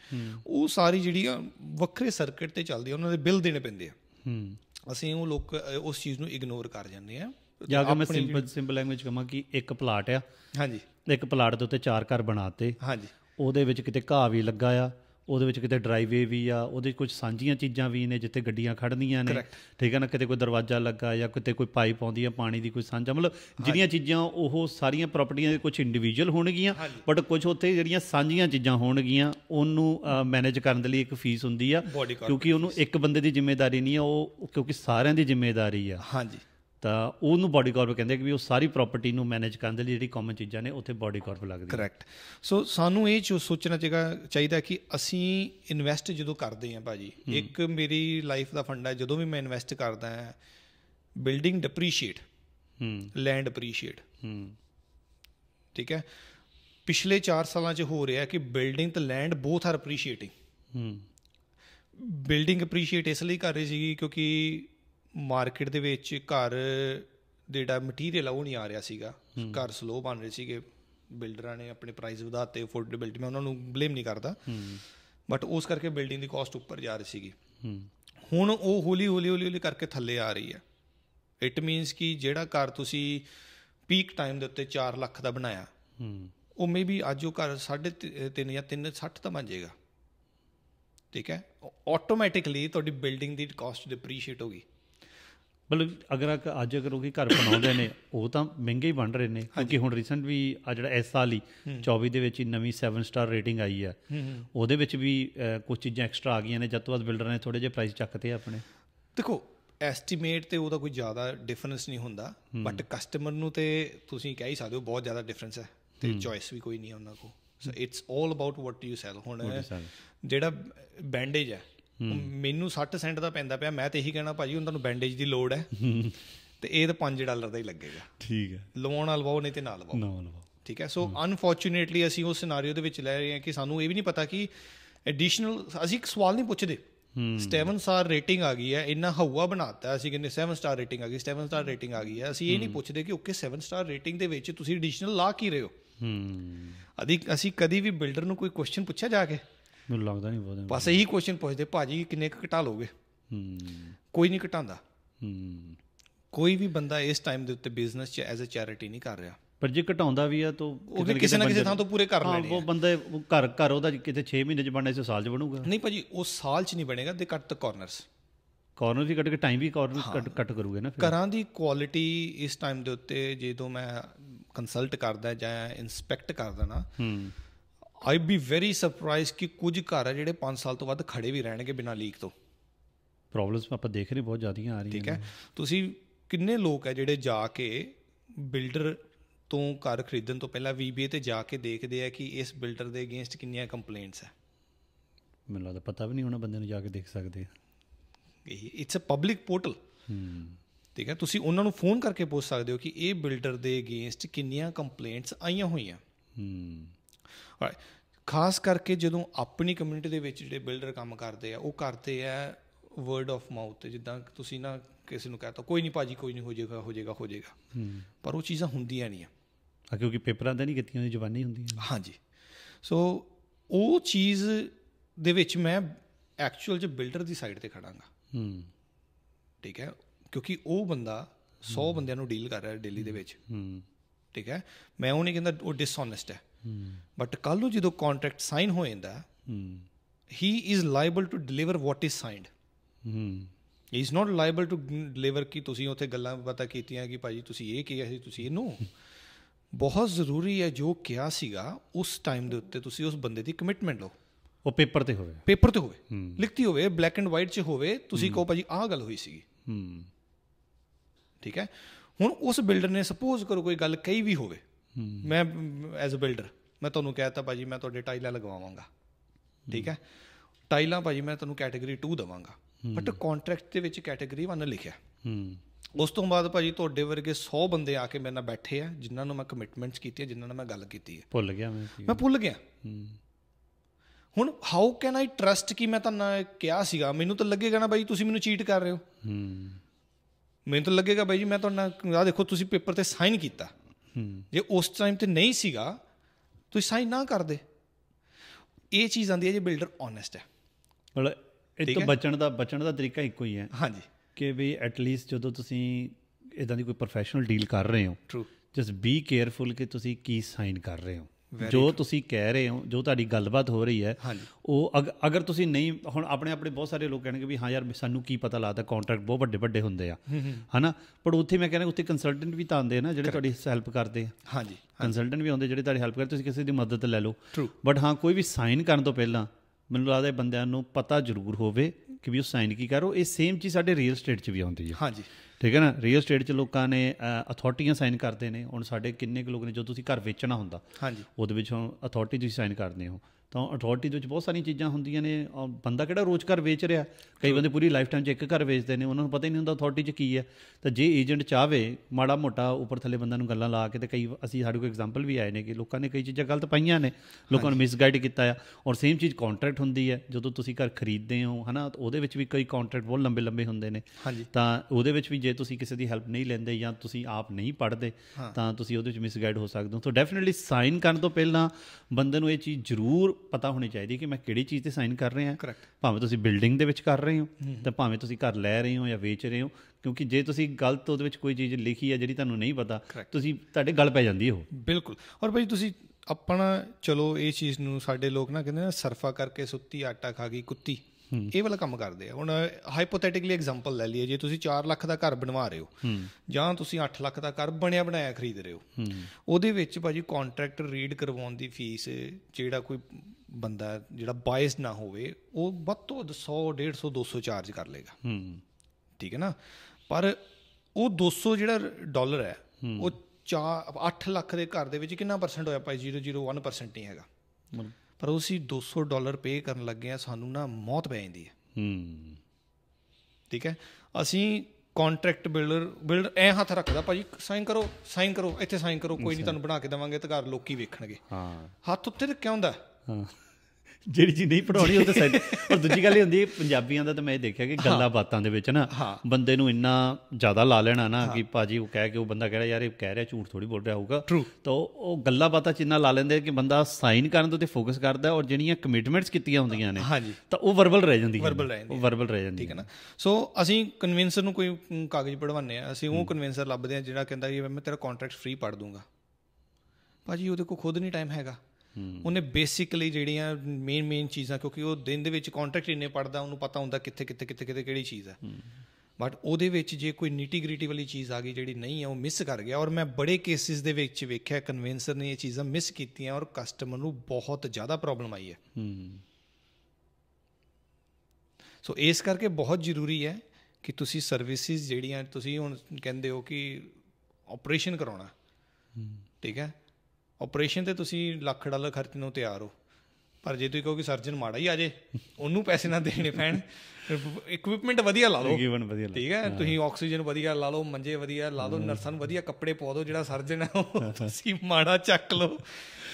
ਉਹ ਸਾਰੀ ਜਿਹੜੀਆਂ ਵੱਖਰੇ ਸਰਕਟ ਤੇ ਚੱਲਦੀ ਉਹਨਾਂ ਦੇ ਬਿੱਲ ਦੇਣੇ ਪੈਂਦੇ ਆ ਅਸੀਂ ਉਹ ਲੋਕ ਉਸ ਚੀਜ਼ ਨੂੰ ਇਗਨੋਰ ਕਰ ਜਾਂਦੇ ਆ ਜਾਂ ਕਿ ਮੈਂ ਸਿੰਪਲ
ਸਿੰਪਲ ਲੈਂਗੁਏਜ ਕਹਾਂ ਕਿ ਇੱਕ ਪਲਾਟ ਆ ਹਾਂਜੀ ਇੱਕ ਪਲਾਟ ਦੇ ਉੱਤੇ ਚਾਰ ਘਰ ਬਣਾਤੇ ਹਾਂਜੀ ਉਹਦੇ ਵਿੱਚ ਕਿਤੇ ਘਾਹ ਵੀ ਲੱਗਾ ਆ ਉਹਦੇ ਵਿੱਚ ਕਿਤੇ ਡਰਾਈਵੇ ਵੀ ਆ ਉਹਦੇ ਕੁਝ ਸਾਂਝੀਆਂ ਚੀਜ਼ਾਂ ਵੀ ਨੇ ਜਿੱਥੇ ਗੱਡੀਆਂ ਖੜਨੀਆਂ ਨੇ ਠੀਕ ਹੈ ਨਾ ਕਿਤੇ ਕੋਈ ਦਰਵਾਜ਼ਾ ਲੱਗਾ ਜਾਂ ਕਿਤੇ ਕੋਈ ਪਾਈਪ ਆਉਂਦੀ ਆ ਪਾਣੀ ਦੀ ਕੋਈ ਸਾਂਝਾ ਮਤਲਬ ਜਿਹੜੀਆਂ ਚੀਜ਼ਾਂ ਉਹ ਸਾਰੀਆਂ ਪ੍ਰਾਪਰਟੀਆਂ ਦੇ ਕੁਝ ਇੰਡੀਵਿਜੂਅਲ ਹੋਣਗੀਆਂ ਬਟ ਕੁਝ ਉੱਥੇ ਜਿਹੜੀਆਂ ਸਾਂਝੀਆਂ ਚੀਜ਼ਾਂ ਹੋਣਗੀਆਂ ਉਹਨੂੰ ਮੈਨੇਜ ਕਰਨ ਦੇ ਲਈ ਇੱਕ ਫੀਸ ਹੁੰਦੀ ਆ ਕਿਉਂਕਿ ਉਹਨੂੰ ਇੱਕ ਬੰਦੇ ਦੀ ਜ਼ਿੰਮੇਵਾਰੀ ਨਹੀਂ ਆ ਉਹ ਕਿਉਂਕਿ ਸਾਰਿਆਂ ਦੀ ਜ਼ਿੰਮੇਵਾਰੀ ਆ ਹਾਂਜੀ ਤਾਂ ਉਹਨੂੰ ਬਾਡੀ ਕਾਰਪ ਕਹਿੰਦੇ ਕਿ ਵੀ ਉਹ ਸਾਰੀ ਪ੍ਰਾਪਰਟੀ ਨੂੰ ਮੈਨੇਜ ਕਰਨ ਦੇ ਲਈ ਜਿਹੜੀ ਕਾਮਨ ਚੀਜ਼ਾਂ ਨੇ ਉੱਥੇ ਬਾਡੀ ਕਾਰਪ ਲੱਗਦੀ ਕਰੈਕਟ ਸੋ ਸਾਨੂੰ ਇਹ
ਜੋ ਸੋਚਣਾ ਚਾਹੀਦਾ ਕਿ ਅਸੀਂ ਇਨਵੈਸਟ ਜਦੋਂ ਕਰਦੇ ਆਂ ਭਾਜੀ ਇੱਕ ਮੇਰੀ ਲਾਈਫ ਦਾ ਫੰਡ ਹੈ ਜਦੋਂ ਵੀ ਮੈਂ ਇਨਵੈਸਟ ਕਰਦਾ ਹਾਂ ਬਿਲਡਿੰਗ ਡਿਪਰੀਸ਼ੀਏਟ ਹੂੰ ਲੈਂਡ ਅਪਰੀਸ਼ੀਏਟ ਹੂੰ ਠੀਕ ਹੈ ਪਿਛਲੇ 4 ਸਾਲਾਂ 'ਚ ਹੋ ਰਿਹਾ ਕਿ ਬਿਲਡਿੰਗ ਤੇ ਲੈਂਡ ਬੋਥ ਆਰ ਅਪਰੀਸ਼ੀਏਟਿੰਗ ਹੂੰ ਬਿਲਡਿੰਗ ਅਪਰੀਸ਼ੀਏਟ ਇਸ ਲਈ ਕਰ ਰਹੀ ਸੀਗੀ ਕਿਉਂਕਿ ਮਾਰਕੀਟ ਦੇ ਵਿੱਚ ਘਰ ਜਿਹੜਾ ਮਟੀਰੀਅਲ ਉਹ ਨਹੀਂ ਆ ਰਿਹਾ ਸੀਗਾ ਘਰ ਸਲੋ ਬਣ ਰਹੇ ਸੀਗੇ ਬਿਲਡਰਾਂ ਨੇ ਆਪਣੇ ਪ੍ਰਾਈਸ ਵਧਾਤੇ ਅਫੋਰਡੇਬਿਲਟੀ ਮੈਂ ਉਹਨਾਂ ਨੂੰ ਬਲੇਮ ਨਹੀਂ ਕਰਦਾ ਬਟ ਉਸ ਕਰਕੇ ਬਿਲਡਿੰਗ ਦੀ ਕਾਸਟ ਉੱਪਰ ਜਾ ਰਹੀ ਸੀਗੀ ਹੁਣ ਉਹ ਹੌਲੀ ਹੌਲੀ ਹੌਲੀ ਹੌਲੀ ਕਰਕੇ ਥੱਲੇ ਆ ਰਹੀ ਹੈ ਇਟ ਮੀਨਸ ਕਿ ਜਿਹੜਾ ਘਰ ਤੁਸੀਂ ਪੀਕ ਟਾਈਮ ਦੇ ਉੱਤੇ 4 ਲੱਖ ਦਾ ਬਣਾਇਆ ਉਹ ਮੇਬੀ ਅੱਜ ਉਹ ਘਰ 3.5 ਜਾਂ 3.60 ਤਾਂ ਬਣ ਜਾਏਗਾ ਠੀਕ ਹੈ ਆਟੋਮੈਟਿਕਲੀ ਤੁਹਾਡੀ ਬਿਲਡਿੰਗ ਦੀ ਕਾਸਟ ਡਿਪਰੀਸ਼ੀਏਟ ਗਈ
ਮਤਲਬ ਅਗਰ ਅੱਜ ਅਗਰ ਉਹ ਕੀ ਘਰ ਬਣਾਉਂਦੇ ਨੇ ਉਹ ਤਾਂ ਮਹਿੰਗੇ ਹੀ ਬਣ ਰਹੇ ਨੇ ਕਿਉਂਕਿ ਹੁਣ ਰੀਸੈਂਟ ਵੀ ਆ ਜਿਹੜਾ ਇਸ ਸਾਲ ਹੀ 24 ਦੇ ਵਿੱਚ ਨਵੀਂ 7 ਸਟਾਰ ਰੇਟਿੰਗ ਆਈ ਆ ਉਹਦੇ ਵਿੱਚ ਵੀ ਕੁਝ ਚੀਜ਼ਾਂ ਐਕਸਟਰਾ ਆ ਗਈਆਂ ਨੇ ਜਦ ਤੋਂ ਬਾਅਦ ਬਿਲਡਰ ਨੇ ਥੋੜੇ ਜਿਹਾ ਪ੍ਰਾਈਸ ਚੱਕਤੇ ਆਪਣੇ
ਦੇਖੋ ਐਸਟੀਮੇਟ ਤੇ ਉਹਦਾ ਕੋਈ ਜ਼ਿਆਦਾ ਡਿਫਰੈਂਸ ਨਹੀਂ ਹੁੰਦਾ ਬਟ ਕਸਟਮਰ ਨੂੰ ਤੇ ਤੁਸੀਂ ਕਹਿ ਹੀ ਸਕਦੇ ਹੋ ਬਹੁਤ ਜ਼ਿਆਦਾ ਡਿਫਰੈਂਸ ਹੈ ਤੇ ਚੋਇਸ ਵੀ ਕੋਈ ਨਹੀਂ ਉਹਨਾਂ ਕੋ so it's 올 about what you sell ਹੁਣ ਜਿਹੜਾ ਬੈਂਡੇਜ ਹੈ ਮੈਨੂੰ 60 ਸੈਂਟ ਦਾ ਪੈਂਦਾ ਪਿਆ ਮੈਂ ਤੇ ਇਹੀ ਕਹਿਣਾ ਭਾਜੀ ਉਹਨਾਂ ਨੂੰ ਬੈਂਡੇਜ ਦੀ ਲੋੜ ਹੈ ਤੇ ਇਹ ਤਾਂ 5 ਡਾਲਰ ਦਾ ਹੀ ਲੱਗੇਗਾ ਠੀਕ ਹੈ ਲਵਾਉਣਾ ਲਵਾਓ ਨਹੀਂ ਤੇ ਨਾ ਲਵਾਓ ਨਾ ਲਵਾਓ ਠੀਕ ਹੈ ਸੋ ਅਨਫੋਰਚੂਨੇਟਲੀ ਅਸੀਂ ਉਸ ਸਿਨੈਰੀਓ ਦੇ ਵਿੱਚ ਲੈ ਰਹੇ ਹਾਂ ਕਿ ਸਾਨੂੰ ਇਹ ਵੀ ਨਹੀਂ ਪਤਾ ਕਿ ਐਡੀਸ਼ਨਲ ਅਸੀਂ ਇੱਕ ਸਵਾਲ ਨਹੀਂ ਪੁੱਛਦੇ 7 ਸਟਾਰ ਰੇਟਿੰਗ ਆ ਗਈ ਹੈ ਇੰਨਾ ਹਵਾ ਬਣਾਤਾ ਅਸੀਂ ਕਿੰਨੇ 7 ਸਟਾਰ ਰੇਟਿੰਗ ਆ ਗਈ 7 ਸਟਾਰ ਰੇਟਿੰਗ ਆ ਗਈ ਹੈ ਅਸੀਂ ਇਹ ਨਹੀਂ ਪੁੱਛਦੇ ਕਿ ਓਕੇ 7 ਸਟਾਰ ਰੇਟਿੰਗ ਦੇ ਵਿੱਚ ਤੁਸੀਂ ਐਡੀਸ਼ਨਲ ਲਾ ਕੀ ਰਹੇ ਹੋ ਹੂੰ ਅਸੀਂ ਕਦੀ ਵੀ ਬਿਲਡਰ ਨੂੰ ਕੋਈ ਕੁਐਸਚਨ ਪੁੱਛਿਆ ਜਾ ਕੇ
ਮੈਨੂੰ ਲੱਗਦਾ ਨਹੀਂ ਵਧਣ ਬਸ ਇਹੀ
ਕੁਐਸਚਨ ਪੁੱਛਦੇ ਭਾਜੀ ਕਿੰਨੇ ਕ ਘਟਾ ਲੋਗੇ ਹੂੰ ਕੋਈ ਨਹੀਂ ਘਟਾਉਂਦਾ ਹੂੰ ਕੋਈ ਵੀ ਬੰਦਾ ਇਸ ਟਾਈਮ ਦੇ ਉੱਤੇ ਬਿਜ਼ਨਸ ਚ ਐਜ਼ ਅ ਚੈਰਿਟੀ ਨਹੀਂ ਕਰ ਰਿਹਾ
ਪਰ ਜੇ ਘਟਾਉਂਦਾ ਵੀ ਆ ਤਾਂ ਉਹ ਵੀ ਕਿਸੇ ਨਾ ਕਿਸੇ ਥਾਂ ਤੋਂ ਪੂਰੇ ਕਰ ਲੈਣੇ ਆ ਉਹ ਬੰਦੇ ਘਰ ਘਰ ਉਹਦਾ ਕਿਤੇ 6 ਮਹੀਨੇ ਚ ਬਣਨਾ ਇਸ ਸਾਲ ਚ ਬਣੂਗਾ ਨਹੀਂ ਭਾਜੀ ਉਹ ਸਾਲ ਚ ਨਹੀਂ ਬਣੇਗਾ ਦੇ ਕੱਟ ਦ ਕਾਰਨਰਸ ਕਾਰਨਰ ਵੀ ਕੱਟ ਕੇ ਟਾਈਮ ਵੀ ਕਾਰਨਰ ਕੱਟ ਕੱਟ ਕਰੂਗੇ ਨਾ ਫਿਰ ਘਰਾਂ
ਦੀ ਕੁਆਲਿਟੀ ਇਸ ਟਾਈਮ ਦੇ ਉੱਤੇ ਜਦੋਂ ਮੈਂ ਕੰਸਲਟ ਕਰਦਾ ਜਾਂ ਇਨਸਪੈਕਟ ਕਰਦਾ ਨਾ ਹੂੰ ਆਈ ਬੀ ਵੈਰੀ ਸਰਪ੍ਰਾਈਜ਼ ਕਿ ਕੁਝ ਘਰ ਆ ਜਿਹੜੇ 5 ਸਾਲ ਤੋਂ ਵੱਧ ਖੜੇ ਵੀ ਰਹਿਣਗੇ ਬਿਨਾਂ ਲੀਕ ਤੋਂ
ਪ੍ਰੋਬਲਮਸ ਆਪਾਂ ਦੇਖ ਰਹੇ ਬਹੁਤ ਜ਼ਿਆਦੀਆਂ
ਆ ਰਹੀਆਂ ਠੀਕ ਹੈ ਤੁਸੀਂ ਕਿੰਨੇ ਲੋਕ ਆ ਜਿਹੜੇ ਜਾ ਕੇ ਬਿਲਡਰ ਤੋਂ ਘਰ ਖਰੀਦਣ ਤੋਂ ਪਹਿਲਾਂ ਵੀਬੀਏ ਤੇ ਜਾ ਕੇ ਦੇਖਦੇ ਆ ਕਿ ਇਸ ਬਿਲਡਰ ਦੇ ਅਗੇਂਸਟ ਕਿੰਨੀਆਂ ਕੰਪਲੇਂਟਸ ਹੈ
ਮੈਨੂੰ ਲੱਗਦਾ ਪਤਾ ਵੀ ਨਹੀਂ ਹੋਣਾ ਬੰਦੇ ਨੂੰ ਜਾ ਕੇ ਦੇਖ ਸਕਦੇ
ਇਟਸ ਅ ਪਬਲਿਕ ਪੋਰਟਲ ਠੀਕ ਹੈ ਤੁਸੀਂ ਉਹਨਾਂ ਨੂੰ ਫੋਨ ਕਰਕੇ ਪੁੱਛ ਸਕਦੇ ਹੋ ਕਿ ਇਹ ਬਿਲਡਰ ਦੇ ਅਗੇਂਸਟ ਕਿੰਨੀਆਂ ਕੰਪਲੇਂਟਸ ਆਈਆਂ ਹੋਈਆਂ ਹੂੰ ਖਾਸ ਕਰਕੇ ਜਦੋਂ ਆਪਣੀ ਕਮਿਊਨਿਟੀ ਦੇ ਵਿੱਚ ਜਿਹੜੇ ਬਿਲਡਰ ਕੰਮ ਕਰਦੇ ਆ ਉਹ ਕਰਦੇ ਆ ਵਰਡ ਆਫ ਮਾਊਥ ਜਿੱਦਾਂ ਤੁਸੀਂ ਨਾ ਕਿਸੇ ਨੂੰ ਕਹਤਾ ਕੋਈ ਨਹੀਂ ਭਾਜੀ ਕੋਈ ਨਹੀਂ ਹੋ ਜਾਏਗਾ ਹੋ ਜਾਏਗਾ ਹੋ ਜਾਏਗਾ ਪਰ ਉਹ ਚੀਜ਼ਾਂ ਹੁੰਦੀਆਂ ਨਹੀਂ ਆ ਕਿਉਂਕਿ ਪੇਪਰਾਂ ਦਾ ਨਹੀਂ ਕੀਤੀਆਂ ਉਹਦੀ ਜ਼ਬਾਨੀ ਹੁੰਦੀ ਹੈ ਹਾਂਜੀ ਸੋ ਉਹ ਚੀਜ਼ ਦੇ ਵਿੱਚ ਮੈਂ ਐਕਚੁਅਲ ਚ ਬਿਲਡਰ ਦੀ ਸਾਈਡ ਤੇ ਖੜਾਂਗਾ ਹੂੰ ਠੀਕ ਹੈ ਕਿਉਂਕਿ ਉਹ ਬੰਦਾ 100 ਬੰਦਿਆਂ ਨੂੰ ਡੀਲ ਕਰ ਰਿਹਾ ਹੈ ਦਿੱਲੀ ਦੇ ਵਿੱਚ ਹੂੰ ਠੀਕ ਹੈ ਮੈਂ ਉਹ ਨਹੀਂ ਕਹਿੰਦਾ ਉਹ ਡਿਸਹੋਨੈਸਟ ਹੈ ਬਟ ਕੱਲ ਨੂੰ ਜਦੋਂ ਕੰਟਰੈਕਟ ਸਾਈਨ ਹੋ ਜਾਂਦਾ he is liable to deliver what is signed he is not liable to deliver ਕਿ ਤੁਸੀਂ ਉੱਥੇ ਗੱਲਾਂ ਪਤਾ ਕੀਤੀਆਂ ਕਿ ਭਾਜੀ ਤੁਸੀਂ ਇਹ ਕਿਹਾ ਸੀ ਤੁਸੀਂ ਇਹਨੂੰ ਬਹੁਤ ਜ਼ਰੂਰੀ ਹੈ ਜੋ ਕਿਹਾ ਸੀਗਾ ਉਸ ਟਾਈਮ ਦੇ ਉੱਤੇ ਤੁਸੀਂ ਉਸ ਬੰਦੇ ਦੀ ਕਮਿਟਮੈਂਟ ਲਓ ਉਹ ਪੇਪਰ ਤੇ ਹੋਵੇ ਪੇਪਰ ਤੇ ਹੋਵੇ ਲਿਖਤੀ ਹੋਵੇ ਬਲੈਕ ਐਂਡ ਵਾਈਟ 'ਚ ਹੋਵੇ ਤੁਸੀਂ ਕਹੋ ਭਾਜੀ ਆਹ ਗੱਲ ਹੋਈ ਸੀਗੀ ਠੀਕ ਹੈ ਹੁਣ ਉਸ ਬਿਲਡਰ ਨੇ ਸਪੋਜ਼ ਕਰੋ ਕੋਈ ਗੱਲ ਕਹੀ ਵੀ ਹੋਵੇ ਮੈਂ ਐਜ਼ ਅ ਬਿਲਡਰ ਮੈਂ ਤੁਹਾਨੂੰ ਕਹਿਤਾ ਭਾਜੀ ਮੈਂ ਤੁਹਾਡੇ ਟਾਈਲਾਂ ਲਗਵਾਵਾਂਗਾ ਠੀਕ ਹੈ ਟਾਈਲਾਂ ਭਾਜੀ ਮੈਂ ਤੁਹਾਨੂੰ ਕੈਟਾਗਰੀ 2 ਦਵਾਂਗਾ ਬਟ ਕੰਟਰੈਕਟ ਦੇ ਵਿੱਚ ਕੈਟਾਗਰੀ 1 ਲਿਖਿਆ ਹੂੰ ਉਸ ਤੋਂ ਬਾਅਦ ਭਾਜੀ ਤੁਹਾਡੇ ਵਰਗੇ 100 ਬੰਦੇ ਆ ਕੇ ਮੇਰੇ ਨਾਲ ਬੈਠੇ ਆ ਜਿਨ੍ਹਾਂ ਨੂੰ ਮੈਂ ਕਮਿਟਮੈਂਟਸ ਕੀਤੀਆਂ ਜਿਨ੍ਹਾਂ ਨਾਲ ਮੈਂ ਗੱਲ ਕੀਤੀ ਹੈ
ਭੁੱਲ ਗਿਆ ਮੈਂ ਮੈਂ ਭੁੱਲ ਗਿਆ ਹੂੰ
ਹੁਣ ਹਾਊ ਕੈਨ ਆਈ ਟਰਸਟ ਕਿ ਮੈਂ ਤੁਹਾਨੂੰ ਕਿਹਾ ਸੀਗਾ ਮੈਨੂੰ ਤਾਂ ਲੱਗੇਗਾ ਨਾ ਭਾਈ ਤੁਸੀਂ ਮੈਨੂੰ ਚੀਟ ਕਰ ਰਹੇ ਹੋ ਹੂੰ ਮੈਨੂੰ ਤਾਂ ਲੱਗੇਗਾ ਭਾਈ ਜੀ ਮੈਂ ਤੁਹਾਡਾ ਆ ਦੇਖੋ ਤੁਸੀਂ ਪੇਪਰ ਤੇ ਸਾਈਨ ਕੀਤਾ ਜੇ ਉਸ ਟਾਈਮ ਤੇ ਨਹੀਂ ਸੀਗਾ ਤੁਸੀਂ ਸਾਈਨ ਨਾ ਕਰਦੇ ਇਹ ਚੀਜ਼ ਆਂਦੀ ਹੈ ਜੇ ਬਿਲਡਰ ਓਨੈਸਟ ਹੈ
ਮਤਲਬ ਇਹ ਤੋਂ ਬਚਣ
ਦਾ ਬਚਣ ਦਾ ਤਰੀਕਾ
ਇੱਕੋ ਹੀ ਹੈ ਹਾਂਜੀ ਕਿ ਵੀ ਐਟ ਲੀਸਟ ਜਦੋਂ ਤੁਸੀਂ ਇਦਾਂ ਦੀ ਕੋਈ ਪ੍ਰੋਫੈਸ਼ਨਲ ਡੀਲ ਕਰ ਰਹੇ ਹੋ ਟਰੂ ਜਸਟ ਬੀ ਕੇਅਰਫੁਲ ਕਿ ਤੁਸੀਂ ਕੀ ਸਾਈਨ ਕਰ ਰਹੇ ਹੋ ਜੋ ਤੁਸੀਂ ਕਹਿ ਰਹੇ ਹੋ ਜੋ ਤੁਹਾਡੀ ਗੱਲਬਾਤ ਹੋ ਰਹੀ ਹੈ ਉਹ ਅਗਰ ਤੁਸੀਂ ਨਹੀਂ ਹੁਣ ਆਪਣੇ ਆਪਣੇ ਬਹੁਤ ਸਾਰੇ ਲੋਕ ਕਹਿਣਗੇ ਵੀ ਹਾਂ ਯਾਰ ਸਾਨੂੰ ਕੀ ਪਤਾ ਲੱਗਦਾ ਕੰਟਰੈਕਟ ਬਹੁਤ ਵੱਡੇ ਵੱਡੇ ਹੁੰਦੇ ਆ ਹਨਾ ਪਰ ਉੱਥੇ ਮੈਂ ਕਹਿੰਦਾ ਉੱਥੇ ਕੰਸਲਟੈਂਟ ਵੀ ਤਾਂ ਆਉਂਦੇ ਆ ਨਾ ਜਿਹੜੇ ਤੁਹਾਡੀ ਹੈਲਪ ਕਰਦੇ ਆ ਹਾਂਜੀ ਕੰਸਲਟੈਂਟ ਵੀ ਆਉਂਦੇ ਜਿਹੜੇ ਤੁਹਾਡੀ ਹੈਲਪ ਕਰਦੇ ਤੁਸੀਂ ਕਿਸੇ ਦੀ ਮਦਦ ਲੈ ਲਓ ਬਟ ਹਾਂ ਕੋਈ ਵੀ ਸਾਈਨ ਕਰਨ ਤੋਂ ਪਹਿਲਾਂ ਮੈਨੂੰ ਲੱਗਦਾ ਬੰਦਿਆਂ ਨੂੰ ਪਤਾ ਜ਼ਰੂਰ ਹੋਵੇ ਕਿ ਵੀ ਉਹ ਸਾਈਨ ਕੀ ਕਰੋ ਇਹ ਸੇਮ ਚੀਜ਼ ਸਾਡੇ ਰੀਅਲ ਸਟੇਟ 'ਚ ਵੀ ਆਉਂਦੀ ਹੈ ਹਾਂਜੀ ਠੀਕ ਹੈ ਨਾ ਰੀਅਲ ਏਸਟੇਟ 'ਚ ਲੋਕਾਂ ਨੇ ਅਥਾਰਟੀਆਂ ਸਾਈਨ ਕਰਦੇ ਨੇ ਹੁਣ ਸਾਡੇ ਕਿੰਨੇ ਕੁ ਲੋਕ ਨੇ ਜੋ ਤੁਸੀਂ ਘਰ ਵੇਚਣਾ ਹੁੰਦਾ ਹਾਂਜੀ ਉਹਦੇ ਵਿੱਚ ਅਥਾਰਟੀ ਤੁਸੀਂ ਸਾਈਨ ਕਰਦੇ ਹੋ ਤਾਂ ਅਥਾਰਟੀ ਦੇ ਵਿੱਚ ਬਹੁਤ ਸਾਰੀਆਂ ਚੀਜ਼ਾਂ ਹੁੰਦੀਆਂ ਨੇ ਬੰਦਾ ਕਿਹੜਾ ਰੋਜ਼ ਘਰ ਵੇਚ ਰਿਹਾ ਕਈ ਬੰਦੇ ਪੂਰੀ ਲਾਈਫ ਟਾਈਮ 'ਚ ਇੱਕ ਘਰ ਵੇਚਦੇ ਨੇ ਉਹਨਾਂ ਨੂੰ ਪਤਾ ਹੀ ਨਹੀਂ ਹੁੰਦਾ ਅਥਾਰਟੀ 'ਚ ਕੀ ਹੈ ਤਾਂ ਜੇ ਏਜੰਟ ਚਾਵੇ ਮਾੜਾ ਮੋਟਾ ਉੱਪਰ ਥੱਲੇ ਬੰਦਾ ਨੂੰ ਗੱਲਾਂ ਲਾ ਕੇ ਤੇ ਕਈ ਅਸੀਂ ਸਾਡੇ ਕੋਲ ਐਗਜ਼ਾਮਪਲ ਵੀ ਆਏ ਨੇ ਕਿ ਲੋਕਾਂ ਨੇ ਕਈ ਚੀਜ਼ਾਂ ਗਲਤ ਪਾਈਆਂ ਨੇ ਲੋਕਾਂ ਨੂੰ ਮਿਸਗਾਈਡ ਕੀਤਾ ਆ ਔਰ ਸੇਮ ਚੀਜ਼ ਕੰਟਰੈਕਟ ਹੁੰਦੀ ਹੈ ਜਦੋਂ ਤੁਸੀਂ ਘਰ ਖਰੀਦਦੇ ਹੋ ਹਨਾ ਉਹਦੇ ਵਿੱਚ ਵੀ ਕਈ ਕੰਟਰੈਕਟ ਬਹੁਤ ਲੰਬੇ ਲੰਬੇ ਹੁੰਦੇ ਨੇ ਤਾਂ ਉਹਦੇ ਵਿੱਚ ਵੀ ਜੇ ਤੁਸੀਂ ਕਿਸੇ ਦੀ ਹੈਲਪ ਨਹੀਂ ਲੈਂਦੇ ਜਾਂ ਤੁਸੀਂ ਆਪ ਨਹੀਂ ਪੜ੍ਹਦੇ ਤਾਂ ਤੁਸੀਂ ਉਹਦੇ ਵਿੱਚ ਮਿਸਗਾਈਡ ਹੋ ਸਕਦੇ ਹੋ ਤਾਂ ਡੈਫੀਨਿਟਲੀ ਸਾਈਨ ਕਰਨ ਤੋਂ ਪਹਿਲਾਂ ਬੰਦੇ ਨੂੰ ਇਹ ਚੀਜ਼ ਜ਼ਰੂਰ ਪਤਾ ਹੋਣੀ ਚਾਹੀਦੀ ਕਿ ਮੈਂ ਕਿਹੜੀ ਚੀਜ਼ ਤੇ ਸਾਈਨ ਕਰ ਰਿਹਾ ਹਾਂ ਭਾਵੇਂ ਤੁਸੀਂ ਬਿਲਡਿੰਗ ਦੇ ਵਿੱਚ ਕਰ ਰਹੇ ਹੋ ਤਾਂ ਭਾਵੇਂ ਤੁਸੀਂ ਘਰ ਲੈ ਰਹੇ ਹੋ ਜਾਂ ਵੇਚ ਰਹੇ ਹੋ ਕਿਉਂਕਿ ਜੇ ਤੁਸੀਂ ਗਲਤ ਉਹਦੇ ਵਿੱਚ ਕੋਈ ਚੀਜ਼ ਲਿਖੀ ਹੈ ਜਿਹੜੀ ਤੁਹਾਨੂੰ ਨਹੀਂ ਪਤਾ
ਤੁਸੀਂ ਤੁਹਾਡੇ ਗਲ ਪੈ ਜਾਂਦੀ ਹੈ ਉਹ ਬਿਲਕੁਲ ਔਰ ਭਾਈ ਤੁਸੀਂ ਆਪਣਾ ਚਲੋ ਇਹ ਚੀਜ਼ ਨੂੰ ਸਾਡੇ ਲੋਕ ਨਾ ਕਹਿੰਦੇ ਨੇ ਸਰਫਾ ਕਰਕੇ ਸੁੱਤੀ ਆਟਾ ਖਾ ਗਈ ਕੁੱਤੀ ਇਹ ਵਾਲਾ ਕੰਮ ਕਰਦੇ ਆ ਹੁਣ ਹਾਈਪੋਥੈਟਿਕਲੀ ਐਗਜ਼ਾਮਪਲ ਲੈ ਲਈਏ ਜੇ ਤੁਸੀਂ 4 ਲੱਖ ਦਾ ਘਰ ਬਣਵਾ ਰਹੇ ਹੋ ਜਾਂ ਤੁਸੀਂ 8 ਲੱਖ ਦਾ ਘਰ ਬਣਿਆ ਬਣਾਇਆ ਖਰੀਦ ਰਹੇ ਹੋ ਉਹਦੇ ਵਿੱਚ ਭਾਜੀ ਕੰਟਰੈਕਟ ਰੀਡ ਕਰਵਾਉਣ ਦੀ ਫੀਸ ਜਿਹੜਾ ਕੋਈ ਬੰਦਾ ਜਿਹੜਾ ਬਾਇਸ ਨਾ ਹੋਵੇ ਉਹ ਵੱਧ ਤੋਂ 100 150 200 ਚਾਰਜ ਕਰ ਲੇਗਾ ਠੀਕ ਹੈ ਨਾ ਪਰ ਉਹ 200 ਜਿਹੜਾ ਡਾਲਰ ਹੈ ਉਹ 4 8 ਲੱਖ ਦੇ ਘਰ ਦੇ ਵਿੱਚ ਕਿੰਨਾ ਪਰਸੈਂਟ ਹੋਇਆ ਭਾਈ 001% ਨਹੀਂ ਹੈਗਾ ਪਰ ਤੁਸੀਂ 200 ਡਾਲਰ ਪੇ ਕਰਨ ਲੱਗੇ ਆ ਸਾਨੂੰ ਨਾ ਮੌਤ ਪੈ ਜਾਂਦੀ ਹੈ ਹੂੰ ਠੀਕ ਹੈ ਅਸੀਂ ਕੰਟਰੈਕਟ ਬਿਲਡਰ ਬਿਲਡ ਐ ਹੱਥ ਰੱਖਦਾ ਭਾਜੀ ਸਾਈਨ ਕਰੋ ਸਾਈਨ ਕਰੋ ਇੱਥੇ ਸਾਈਨ ਕਰੋ ਕੋਈ ਨਹੀਂ ਤੁਹਾਨੂੰ ਬਣਾ ਕੇ ਦੇਵਾਂਗੇ ਤੇ ਘਰ ਲੋਕੀ ਵੇਖਣਗੇ ਹਾਂ ਹੱਥ ਉੱਤੇ ਤੇ ਕਿਉਂ ਹੁੰਦਾ ਹਾਂ ਜਿਹੜੀ ਜੀ ਨਹੀਂ ਪੜਾਉਣੀ ਉਹ ਤਾਂ ਸਾਈਡ ਪਰ ਦੂਜੀ ਗੱਲ ਇਹ ਹੁੰਦੀ ਹੈ ਪੰਜਾਬੀਆਂ ਦਾ ਤਾਂ ਮੈਂ ਇਹ ਦੇਖਿਆ ਕਿ ਗੱਲਾਂ
ਬਾਤਾਂ ਦੇ ਵਿੱਚ ਨਾ ਬੰਦੇ ਨੂੰ ਇੰਨਾ ਜ਼ਿਆਦਾ ਲਾ ਲੈਣਾ ਨਾ ਕਿ ਭਾਜੀ ਉਹ ਕਹਿ ਕੇ ਉਹ ਬੰਦਾ ਕਹਿੰਦਾ ਯਾਰ ਇਹ ਕਹਿ ਰਿਹਾ ਝੂਠ ਥੋੜੀ ਬੋਲ ਰਿਹਾ ਹੋਊਗਾ ਤਾਂ ਉਹ ਗੱਲਾਂ ਬਾਤਾਂ ਚ ਇੰਨਾ ਲਾ ਲੈਂਦੇ ਕਿ ਬੰਦਾ ਸਾਈਨ ਕਰਨ ਤੋਂ ਤੇ ਫੋਕਸ ਕਰਦਾ
ਔਰ ਜਿਹੜੀਆਂ ਕਮਿਟਮੈਂਟਸ ਕੀਤੀਆਂ ਹੁੰਦੀਆਂ ਨੇ ਤਾਂ ਉਹ ਵਰਬਲ ਰਹਿ ਜਾਂਦੀਆਂ ਉਹ ਵਰਬਲ ਰਹਿ ਜਾਂਦੀ ਠੀਕ ਹੈ ਨਾ ਸੋ ਅਸੀਂ ਕਨਵਿੰਸਰ ਨੂੰ ਕੋਈ ਕਾਗਜ਼ ਪੜਵਾਉਂਦੇ ਆ ਅਸੀਂ ਉਹ ਕਨਵਿੰਸਰ ਲੱਭਦੇ ਆ ਜਿਹੜਾ ਕਹਿੰਦਾ ਜੀ ਮੈਂ ਤੇਰਾ ਕੰਟਰੈਕਟ ਫ੍ਰੀ ਪੜ ਦੂੰਗਾ ਭਾਜੀ ਉਹਦੇ ਕੋਲ ਖੁਦ ਨਹੀਂ ਟਾਈਮ ਹੈਗਾ ਉਹਨੇ ਬੇਸਿਕਲੀ ਜਿਹੜੀਆਂ ਮੇਨ ਮੇਨ ਚੀਜ਼ਾਂ ਕਿਉਂਕਿ ਉਹ ਦਿਨ ਦੇ ਵਿੱਚ ਕੰਟਰੈਕਟ ਇੰਨੇ ਪੜਦਾ ਉਹਨੂੰ ਪਤਾ ਹੁੰਦਾ ਕਿੱਥੇ ਕਿੱਥੇ ਕਿੱਥੇ ਕਿੱਥੇ ਕਿਹੜੀ ਚੀਜ਼ ਹੈ ਬਟ ਉਹਦੇ ਵਿੱਚ ਜੇ ਕੋਈ ਨੀਟੀ ਗ੍ਰੀਟੀ ਵਾਲੀ ਚੀਜ਼ ਆ ਗਈ ਜਿਹੜੀ ਨਹੀਂ ਹੈ ਉਹ ਮਿਸ ਕਰ ਗਿਆ ਔਰ ਮੈਂ ਬੜੇ ਕੇਸਿਸ ਦੇ ਵਿੱਚ ਵੇਖਿਆ ਕਨਵੈਂਸਰ ਨੇ ਇਹ ਚੀਜ਼ਾਂ ਮਿਸ ਕੀਤੀਆਂ ਔਰ ਕਸਟਮਰ ਨੂੰ ਬਹੁਤ ਜ਼ਿਆਦਾ ਪ੍ਰੋਬਲਮ ਆਈ ਹੈ ਸੋ ਇਸ ਕਰਕੇ ਬਹੁਤ ਜ਼ਰੂਰੀ ਹੈ ਕਿ ਤੁਸੀਂ ਸਰਵਿਸਿਜ਼ ਜਿਹੜੀਆਂ ਤੁਸੀਂ ਹੁਣ ਕਹਿੰਦੇ ਹੋ ਕਿ ਆਪਰੇਸ਼ਨ ਕਰਾਉਣਾ ਠੀਕ ਹੈ ਆਪਰੇਸ਼ਨ ਤੇ ਤੁਸੀਂ ਲੱਖ ਡਾਲਰ ਖਰਚਣ ਨੂੰ ਤਿਆਰ ਹੋ ਪਰ ਜੇ ਤੁਸੀਂ ਕਹੋ ਕਿ ਸਰਜਨ ਮਾੜਾ ਹੀ ਆ ਜੇ ਉਹਨੂੰ ਪੈਸੇ ਨਾ ਦੇਣੇ ਪੈਣ ਇਕਵਿਪਮੈਂਟ ਵਧੀਆ ਲਾ ਲਓ ਵਧੀਆ ਠੀਕ ਹੈ ਤੁਸੀਂ ਆਕਸੀਜਨ ਵਧੀਆ ਲਾ ਲਓ ਮੰਜੇ ਵਧੀਆ ਲਾ ਲਓ ਨਰਸਾਂ ਨੂੰ ਵਧੀਆ ਕੱਪੜੇ ਪਾ ਦਿਓ ਜਿਹੜਾ ਸਰਜਨ ਹੈ ਉਹ ਤੁਸੀਂ ਮਾੜਾ ਚੱਕ ਲਓ